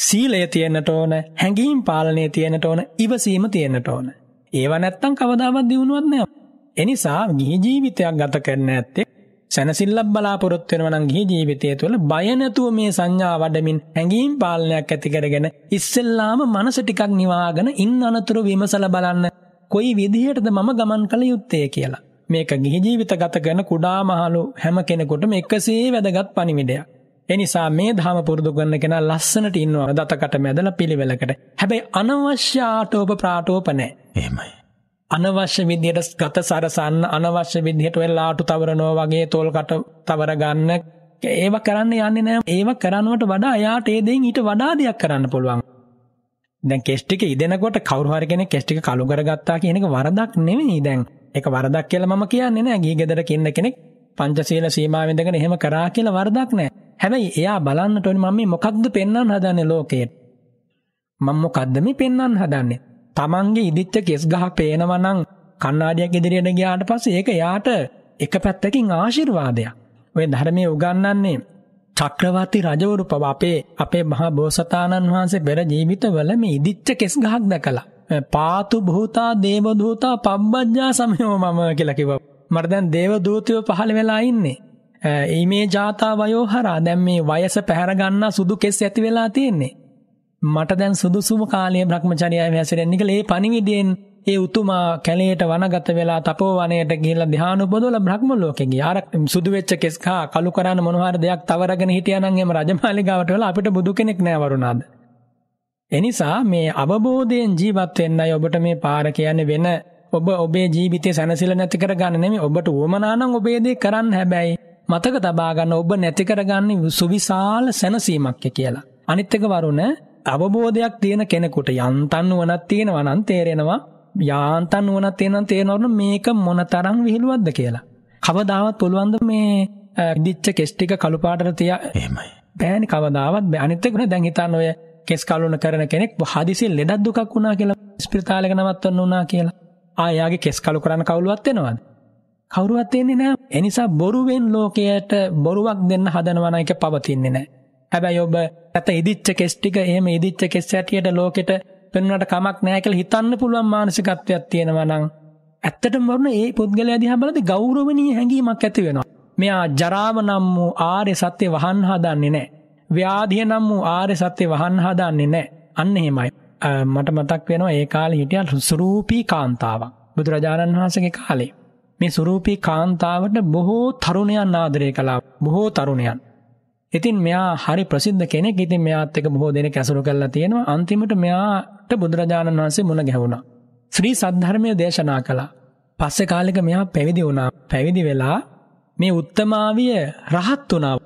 සීලය තියෙන්නට ඕන, හැඟීම් පාලනය තියෙන්නට ඕන, ඉවසීම තියෙන්නට ඕන. ඒව නැත්තම් කවදාවත් දියුණුවක් නෑ. එනිසා ගිහි ජීවිතයක් ගත කරන ඇත්තේ සැනසිල්ලක් බලාපොරොත්තු වෙනවා නම් ගිහි ජීවිතය තුළ බය නැතුව මේ සංඥා වඩමින් හැඟීම් පාලනයක් ඇති කරගෙන ඉස්සෙල්ලාම මනස ටිකක් නිවාගෙන ඉන් අනතුරු විමසලා බලන්න කොයි විදිහටද මම ගමන් කළ යුත්තේ කියලා. මේක ගිහි ජීවිත ගත කරන කුඩා මහලු හැම කෙනෙකුටම එකසේ වැදගත් පණිවිඩයක්. එනිසා මේ ධම පුරුදු කරන කෙනා ලස්සනට ඉන්නවා දතකට මැදලා පිළිවෙලකට. හැබැයි අනවශ්‍ය ආටෝප ප්‍රාටෝප නැහැ. එහෙමයි. අනවශ්‍ය විදිහට ගත සරසන්න අනවශ්‍ය විදිහට ඔය ලාටු තවරනවා වගේ තෝල්කට තවර ගන්න ඒව කරන්න යන්නේ නෑ ඒව කරනවට වඩා එයාට ඒ දෙයින් ඊට වඩා දෙයක් කරන්න පුළුවන්. දැන් කෙස්ටික ඉදෙනකොට කවුරු හරි කෙනෙක් කෙස්ටික කළු කරගත්තා කියන එක වරදක් නෙමෙයි දැන්. එක වරදක් කියල ම කියන්නේ නෑ ගේ ගෙදර කියන්න කෙනෙක් පංචසීල සීමාවෙදගෙන එහෙම කරා කියල වරදක් නෑ හැබැයි එයා බලන්න ටොනි මම මොකක්ද පෙන්න්න හදන්න ලෝකයට මං මොකද්දම පෙන්න්න හදන්නේ තමන්ගේ ඉදිච්ච කෙස් ගහ පේනවනං කන්නාඩියක් ඉදිරියට ගයාට පස ඒක යාට එක පැත්තකින් ආශිර්වාදයක් ඔය ධර්මය උගන්නන්නේ චක්‍රවති රජවරු පව අපේ අපේ මහා බෝසතාණන් වහන්සේ පෙර ජීවිතවල මේ ඉදිච්ච කෙස් ගහක් දැකලා පාතු භූතා දේව දූතා පබ්බජ්ජා සමයෝ මම කියලා කිව්වා. මට දැන් දේව දූතයෝ පහළ වෙලා ඉන්නේ. ඊමේ ජාතා වයෝ හරා දැන් මේ වයස පැහැර ගන්න සුදු කෙස් ඇති වෙලා තියෙන්නේ. මට දැන් සුදුසුම කාලයේ භ්‍රමචර්යය හැසිරෙන්නේ කියලා ඒ පණිවිඩයෙන් ඒ උතුමා කැලේට වනගත වෙලා තපෝ වනයට ගිහිල්ලා ධ්‍යාන උපදවලා බ්‍රහ්ම ලෝකෙ ගියා. අර සුදු වෙච්ච කෙස් කා කළු කරාන මොනවා හරි දෙයක් තවරගෙන හිටියා නම් එම රජමාලිගාවට වෙලා අපිට බුදු කෙනෙක් නෑ වරුණාද. එනිසා මේ අවබෝධයෙන් ජීවත් වෙන්නයි ඔබට මේ පාර කියන්නේ වෙන ඔබ ඔබේ ජීවිතේ සැනසෙල නැති කරගන්න නෙමෙයි ඔබට වුවමනා නම් ඔබේ දේ කරන්න හැබැයි මතක තබා ගන්න ඔබ නැති කරගන්නේ සුවිශාල සැනසීමක් කියලා. අනිත් එක වරුණ අවබෝධයක් තියෙන කෙනෙකුට යන්තම් නුවණක් තියෙනවා නම් තේරෙනවා යාන්තම් නුවණක් තියෙනවා නම් තේරෙනවා මේක මොනතරම් විහිළුවක්ද කියලා. කවදාවත් පුළුවන් මේ ඉදිච්ච කෙස් ටික කළු පාටට තියා එහෙමයි. බෑනේ කවදාවත් බෑ. අනිත් එක නේ දැන් හිතන්න ඔය කෙස් කලුණ කරන කෙනෙක් හදිසි ලෙඩක් දුකක් වුණා කියලා ස්පිරිතාලයක නවත්වන්න වුණා කියලා. ආ යාගේ කෙස් කලු කරන්න කවුරුවත් එනවද? කවුරුවත් එන්නේ නැහැ. එනිසා බොරුවෙන් ලෝකයට බොරුවක් දෙන්න හදනවා එක පවතින්නේ නැහැ. හැබැයි ඔබ ඇත ඉදිච්ච කෙස් ටික එහෙම ඉදිච්ච කෙස් ඇටියට ලෝකෙට පෙන්වන්නට කමක් නැහැ කියලා හිතන්න පුළුවන් මානසිකත්වයක් තියෙනවා නම් ඇත්තටම වරුණ ඒ පුද්ගලයා දිහා බලද්දී ගෞරවණීය හැඟීමක් ඇති වෙනවා. මෙයා ජරාව නම් වූ ආර්ය සත්‍ය වහන් හදන්නේ නැහැ. ව්‍යාධිය නම් වූ ආර්ය සත්‍යය වහන් හදන්නේ නෑ අන්න එහෙමයි. මට මතක් වෙනවා ඒ කාලේ හිටිය සුරූපී කාන්තාවක්. බුදුරජාණන් වහන්සේගේ කාලේ මේ සුරූපී කාන්තාවට බොහෝ තරුණයන් ආදරය කළා. බොහෝ තරුණයන්. ඉතින් මෙයා හරි ප්‍රසිද්ධ කෙනෙක්. ඉතින් මෙයාත් එක බොහෝ දෙනෙක් ඇසුරු කරලා තියෙනවා. අන්තිමට මෙයාට බුදුරජාණන් වහන්සේ මුණ ගැහුණා. ශ්‍රී සද්ධර්මය දේශනා කළා. පස්සේ කාලෙක මෙයා පැවිදි වුණා. පැවිදි වෙලා මේ උත්තමාවිය රහත් වුණා.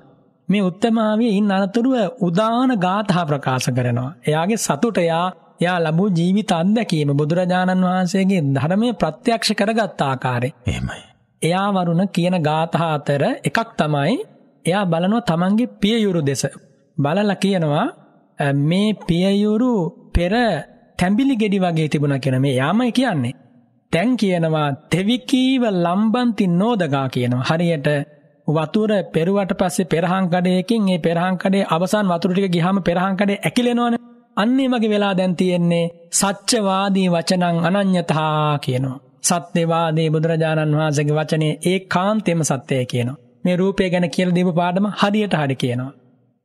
මේ උත්තමාවිය ඉන් අනතුරුව උදාන ගාථා ප්‍රකාශ කරනවා. එයාගේ සතුට එයා එයා ලැබූ ජීවිත අත්දැකීම බුදුරජාණන් වහන්සේගේ ධර්මය ප්‍රත්‍යක්ෂ කරගත් ආකාරය. එහෙමයි. එයා වරුණ කියන ගාථා අතර එකක් තමයි එයා බලනවා තමන්ගේ පියයුරු දෙස. බලලා කියනවා මේ පියයුරු පෙර තැඹිලි ගෙඩි වගේ තිබුණා කියන මේ යාමයි කියන්නේ. දැන් කියනවා තෙවිකීව ලම්බන්ති නෝදගා කියනවා. හරියට වතුර පෙරුවට පස්සේ පෙරහන් කඩයකින් ඒ පෙරහන් කඩේ අවසන් වතුර ටික ගියාම පෙරහන් කඩේ ඇකිලෙනවනේ. අන්න ඒ වගේ වෙලා දැන් තියෙන්නේ සත්‍යවාදී වචනං අනඤ්‍යතා කියනවා. සත්‍යවාදී බුදුරජාණන් වහන්සේගේ වචනේ ඒකාන්තයෙන්ම සත්‍යය කියනවා. මේ රූපය ගැන කියලා දීපු පාඩම හරියට හරි කියනවා.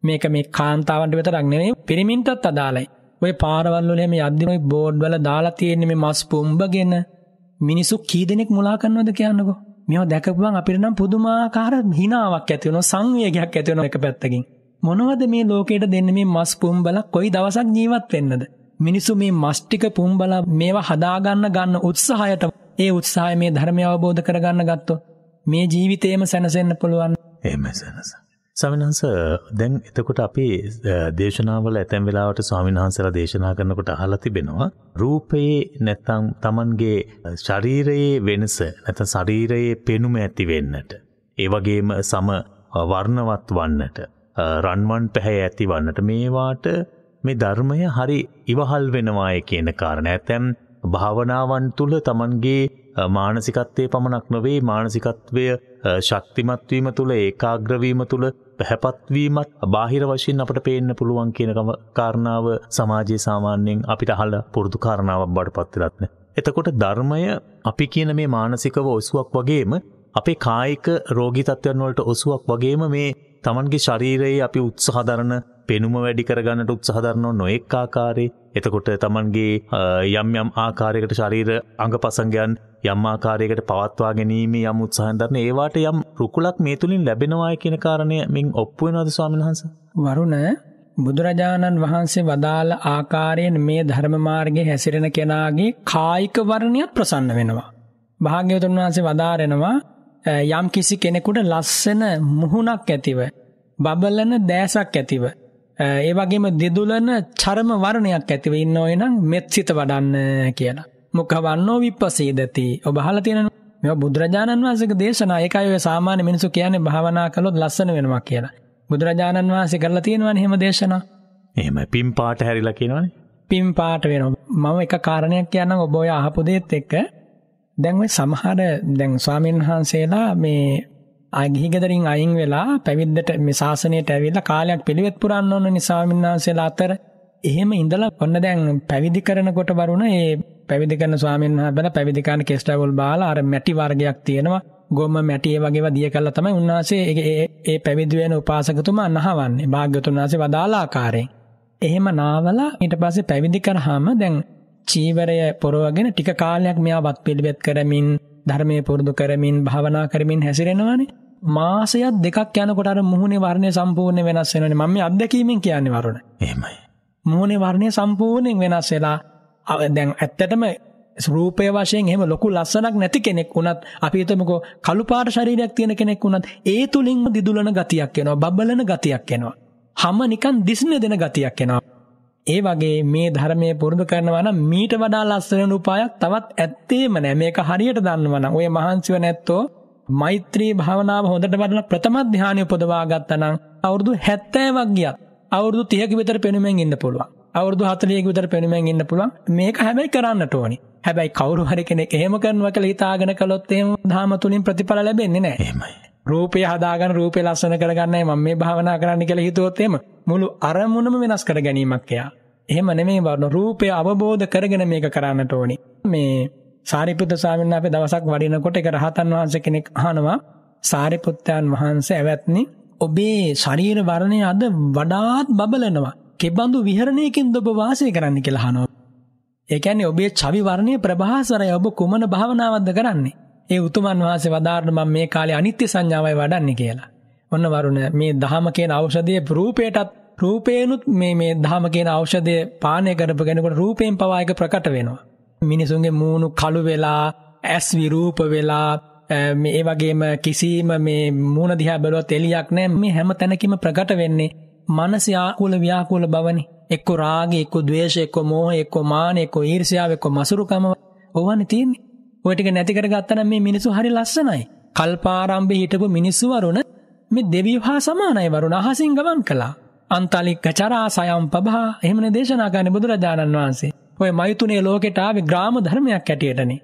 මේක මේ කාන්තාවන්ට විතරක් නෙමෙයි පිරිමින්ටත් අදාළයි. ඔය පාරවල් වල මේ යද්දිම බෝඩ් වල දාලා තියෙන්නේ මේ මස් පොම්බගෙන මිනිසු කී දෙනෙක් මුලා කරනවද කියන්නකෝ මේවා දැකපුවන් අපිට නම් පුදුමාකාර හිනාවක් ඇති වෙනවා සංවේගයක් ඇති වෙනවා එක පැත්තකින්. මොනවද මේ ලෝකයට දෙන්න මේ මස් පුම්බලා කොයි දවසක් ජීවත් වෙන්නද? මිනිසු මේ මස් ටික පුම්බලා මේවා හදාගන්න ගන්න උත්සාහයට ඒ උත්සාහය මේ ධර්මය අවබෝධ කරගන්න ගත්තොත් මේ ජීවිතේම සැනසෙන්න පුළුවන්. එහෙම සැනසෙන්න සමිනහස දැන් එතකොට අපේ දේශනාවල ඇතැම් වෙලාවට ස්වාමින්හන්සලා දේශනා කරනකොට අහලා තිබෙනවා රූපයේ නැත්තම් Tamanගේ ශරීරයේ වෙනස නැත්නම් ශරීරයේ පෙනුම ඇති වෙන්නට ඒ වගේම සම වර්ණවත් වන්නට රන්වන් පැහැ ඇති වන්නට මේවාට මේ ධර්මය හරි ඉවහල් වෙනවාය කියන කාරණා ඇතැම් භාවනාවන් තුල Tamanගේ මානසිකත්වයේ පමණක් නොවේ මානසිකත්වය ශක්තිමත් වීම තුල ඒකාග්‍ර වීම තුල පැහැපත්වීමත් බාහිර වශයෙන් අපට පේන්න පුළුවන් කියනකම කාරණාව සමාජයේ සාමාන්‍යයෙන් අපිට අහල පුරුදු කාරණාවක් බඩ පත්තිරත්න. එතකොට ධර්මය අපි කියන මේ මානසිකව ඔසුවක් වගේම අපේ කායික රෝගී තත්ත්වයන් වලට ඔසුවක් වගේම මේ තමන්ගේ ශරීරයේ අපි උත්සාහ දරන පෙනුම වැඩි කරගන්නට උත්සාහදරනෝ නොයෙක් ආකාරේ එතකොට තමන්ගේ යම් යම් ආකාරයකට ශරීර අඟ පසංගයන් යම් ආකාරයකට පවත්වා ගැනීම යම් උත්සාහන්දරන ඒවාට යම් රුකුලක් මේ තුළින් ලැබෙනවාය කියන කාරණය මින් ඔප්පුුවෙනවාද ස්වාමන් වහන්ස. වරුණ බුදුරජාණන් වහන්සේ වදාළ ආකාරයෙන් මේ ධර්මමාර්ගය හැසිරෙන කෙනාගේ කායික වරණයක් ප්‍රසන්න වෙනවා. භාග්‍යවතුන් වහන්සේ වදාරෙනවා යම් කිසි කෙනෙකුට ලස්සන මුහුණක් ඇතිව. බබලන දෑසක් ඇතිව ඒ වගේම දෙදුලන චර්ම වර්ණයක් ඇතිව ඉන්න ඕනනම් මෙත්සිත වඩන්න කියලා. මුඛවන්නෝ විපස්සීදති. ඔබ අහලා තියෙනවද? මේ බුදුරජාණන් වහන්සේගේ දේශනා ඒකයි ඔය සාමාන්‍ය මිනිස්සු කියන්නේ භාවනා කළොත් ලස්සන වෙනවා කියලා. බුදුරජාණන් වහන්සේ කරලා තියෙනවනේ එහෙම දේශනා. එහෙම පින් පාට හැරිලා කියනවනේ. පින් පාට වෙනවා. මම එක කාරණයක් කියන්නම් ඔබ ඔය අහපු දෙයත් එක්ක. දැන් ඔය සමහර දැන් ස්වාමින්වහන්සේලා මේ ගිහිගෙදරින් අයින් වෙලා පැවිද්දට මේ ශාසනයට ඇවිල්ලා කාලයක් පිළිවෙත් පුරන්න ඕන නිසා මින්නාන්සේලා අතර එහෙම ඉඳලා ඔන්න දැන් පැවිදි කරනකොට වරුණ ඒ පැවිදි කරන ස්වාමීන් වහන්සේලා පැවිදි කරන කෙස්ටවල් බාලා අර මැටි වර්ගයක් තියෙනවා ගොම මැටි ඒ වගේවා දිය කළා තමයි උන්වහන්සේ ඒ ඒ පැවිදි වෙන උපාසකතුමා නහවන්නේ භාග්‍යතුන් වහන්සේ වදාලා ආකාරයෙන් එහෙම නාවලා ඊට පස්සේ පැවිදි කරාම දැන් චීවරය පොරවගෙන ටික කාලයක් මෙයා වත් පිළිවෙත් කරමින් ධර්මය පුරුදු කරමින් භාවනා කරමින් හැසිරෙනවානේ මාසයත් දෙකක් යනකොට මුහුණේ වර්ණය සම්පූර්ණය වෙනස් වෙනන මම අදැකීමෙන් කියන්නේ වරුණ එමයි මුහුණේ වර්ණය සම්පූර්ණයෙන් වෙනස් වෙලා දැන් ඇත්තටම රූපය වශයෙන් එහෙම ලොකු ලස්සනක් නැති කෙනෙක් වුණත් අපි හිතමුකෝ කළු පාට ශරීරයක් තියෙන කෙනෙක් වුණත් ඒ තුලින්ම දිදුලන ගතියක් එනවා බබලන ගතියක් එනවා හැම නිකන් දිස්න දෙන ගතියක් එනවා ඒ වගේ මේ ධර්මය පුරුදු කරනවා නම් මීට වඩා ලස්සන උපායක් තවත් ඇත්තේම නෑ. මේක හරියට දන්නවා නම් ඔය මහන්සිව නැත්තෝ මෛත්‍රී භාවනාව හොඳට වඩලා ප්‍රථම ධානය උපදවා ගත්තා නම් අවුරුදු 70ක් ගියත් අවුරුදු 30ක විතර පෙනුමෙන් ඉන්න පුළුවන්. අවුරුදු 40ක විතර පෙනුමෙන් ඉන්න පුළුවන්. මේක හැබැයි කරන්නට ඕනේ. හැබැයි කවුරු හරි කෙනෙක් එහෙම කරනවා කියලා හිතාගෙන කළොත් එහෙම ධාම තුලින් ප්‍රතිඵල ලැබෙන්නේ නැහැ. එහෙමයි. රූපය හදාගන්න රූපේ ලස්සන කරගන්නයි මම මේ භාවනා කරන්න කියලා හිතුවොත් එහෙම මුළු අරමුණම වෙනස් කර ගැනීමක් එයා. එහෙම නෙමෙයි වරණ රූපය අවබෝධ කරගෙන මේක කරන්නට ඕනි. මේ සාරිපුත්ත ස්වාමීන් වහන්සේ දවසක් වඩිනකොට ඒක රහතන් වහන්සේ කෙනෙක් අහනවා සාරිපුත්තයන් වහන්සේ ඇවැත්නි ඔබේ ශරීර වර්ණය අද වඩාත් බබලනවා. කෙබඳු විහරණයකින්ද ඔබ වාසය කරන්න කියලා අහනවා. ඒ කියන්නේ ඔබේ චවි වර්ණයේ ප්‍රභාස්වරය ඔබ කුමන භාවනාවක්ද කරන්නේ? ඒ උතුමන් වහන්සේ වදාරන මම මේ කාලේ අනිත්‍ය සංඥාවයි වඩන්නේ කියලා. ඔන්න වරුණ මේ දහම කියන ඖෂධයේ රූපයටත් රූපේනුත් මේ මේ දහම කියන ඖෂධය පානය කරපු කෙනෙකුට රූපයෙන් පවා එක ප්‍රකට වෙනවා. මිනිසුන්ගේ මූණු කළු වෙලා, ඇස් විරූප වෙලා, මේ වගේම කිසිම මේ මූණ දිහා බැලුවත් එළියක් නැහැ. මේ හැම තැනකම ප්‍රකට වෙන්නේ මනස ආකූල ව්‍යාකූල බවනේ. එක්ක රාගය එක්ක ද්වේෂය එක්ක මෝහය එක්ක මානය එක්ක ඊර්ෂ්‍යාව එක්ක මසුරුකම ඕවනේ තියෙන්නේ ඔයටික නැතිකර ගත්තනම් මේ මිනිසු හරි ලස්සනයි. කල්පාරම්භ හිටපු මිනිස්සු වරුණ මේ දෙවියෝ හා සමානයි වරුණ අහසින් ගමන් කළා. අන්තලික චරා සයම් පබහා එහෙම දේශනා කරන බුදුරජාණන් වහන්සේ. ඔය මයතුනේ ලෝකෙට ආවේ ග්‍රාම ධර්මයක් ඇටියටනේ.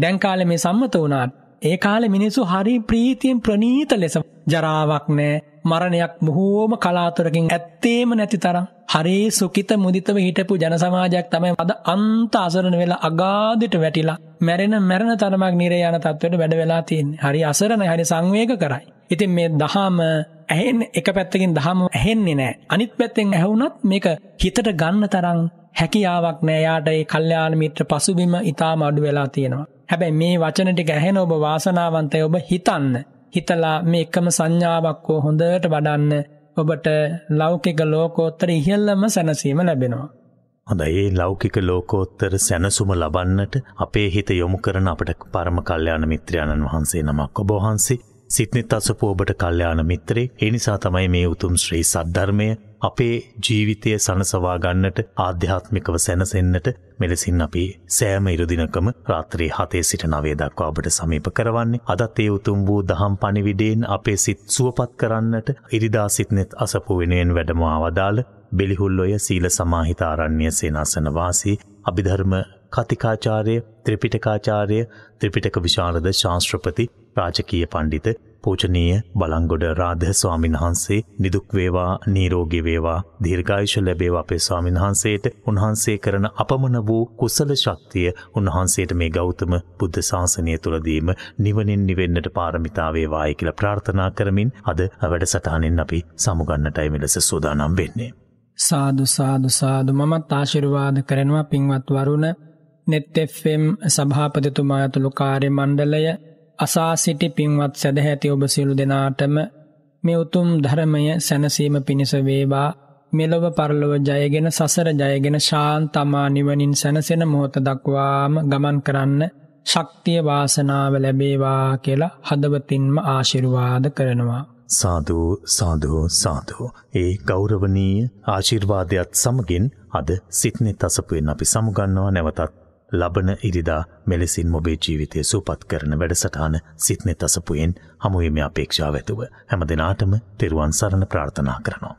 දැන් කාලේ මේ සම්මත වුණාට ඒ කාලේ මිනිස්සු හරි ප්‍රීතියෙන් ප්‍රනීත ලෙස ජරාවක් නැහැ මරණයක් බොහෝම කලාතුරකින් ඇත්තේම නැති තරම් හරේ සුකිත මුදිතව හිටපු ජන සමාජයක් තමයි අද අන්ත අසරණ වෙලා අගාධයට වැටිලා මැරෙන මැරෙන තරමක් නිරේ යන තත්ත්වයට වැඩ වෙලා තියෙන්නේ. හරි අසරණයි හරි සංවේග කරයි. ඉතින් මේ දහම ඇහෙන්නේ එක පැත්තකින් දහම ඇහෙන්නේ නැහැ. අනිත් පැත්තෙන් ඇහුණත් මේක හිතට ගන්න තරම් හැකියාවක් නෑ යාට ඒ කල්යාණ මිත්‍ර පසුබිම ඊටාම අඩු වෙලා තියෙනවා. හැබැයි මේ වචන ටික ඇහෙන ඔබ වාසනාවන්තය ඔබ හිතන්න. හිතලා මේ එකම සංඥාවක් හෝ හොඳට වඩන්න ඔබට ලෞකික ලෝකෝත්තර ඉහළම සැනසීම ලැබෙනවා. හොඳයි ඒ ලෞකික ලෝකෝත්තර සැනසුම ලබන්නට අපේ හිත යොමු කරන අපට පරම කල්යාණ මිත්‍රයාණන් වහන්සේ නමක් ඔබ වහන්සේ සිත්නෙත් අසපු ඔබට කල්්‍යයාන මිත්‍රේ එනිසා තමයි මේ උතුම් ශ්‍රී සද්ධර්මය අපේ ජීවිතය සනසවා ගන්නට ආධ්‍යාත්මිකව සැනසෙන්නට මෙලෙසින් අපි සෑම ඉරුදිනකම රාත්‍රී හතේ සිට නවේ දක්වා ඔබට සමීප කරවන්නේ අදත් ඒ උතුම් වූ දහම් පණිවිඩයෙන් අපේ සිත් සුවපත් කරන්නට ඉරිදා සිත්නෙත් අසපු වෙනුවෙන් වැඩමවදාළ බෙලිහුල්ලොය සීල සමාහිතාරණ්‍ය සේනාසන වාසී අභිධර්ම කතිකාචාර්ය ත්‍රිපිටකාචාර්ය ත්‍රිපිටක විශාරද ශාස්ත්‍රපති රාජකීය පණ්ඩිත පූජනීය බලංගොඩ රාධ ස්වාමීන් වහන්සේ නිදුක් වේවා නිරෝගී වේවා දීර්ඝායුෂ ලැබේවා අපේ ස්වාමීන් වහන්සේට උන්වහන්සේ කරන අපමණ වූ කුසල ශක්තිය උන්වහන්සේට මේ ගෞතම බුද්ධ ශාසනය තුලදීම නිවනින් නිවෙන්නට පාරමිතා වේවායි කියලා ප්‍රාර්ථනා කරමින් අද වැඩසටහනින් අපි සමුගන්නටයි මෙලෙස සූදානම් වෙන්නේ සාදු සාදු සාදු මමත් ආශිරවාද කරනවා පින්වත් වරුණ නෙත් එම් සභාපතිතුමා ඇතුළු කාර්ය මණ්ඩලය අසා සිටි පින්වත් සැදැහැති ඔබ සියලු දෙනාටම මේ උතුම් ධර්මය සැනසීම පිණිස වේවා මෙලොව පරලොව ජයගෙන සසර ජයගෙන ශාන් තමා නිවනින් සැනසෙන මොහොත දක්වාම ගමන් කරන්න ශක්තිය වාසනාව ලැබේවා කියලා හදවතින්ම ආශිර්වාද කරනවා. සාධූ සාධෝ සාධෝ ඒ ගෞරවනීය ආශිර්වාදයත් සමගින් අද සිත්නෙත් අසපුවෙන් අපි සමුගන්නවා නැවතත් ලබන ඉරිදා මෙලෙසින් මොබේ ජීවිතය සූපත් කරන වැඩසටාන සිත්නෙ තසපුයෙන් හමුවීම අපේක්ෂාව ඇතුව හැම දෙනාටම තෙරුවන් සරණ ප්‍රාර්ථනා කරනවා.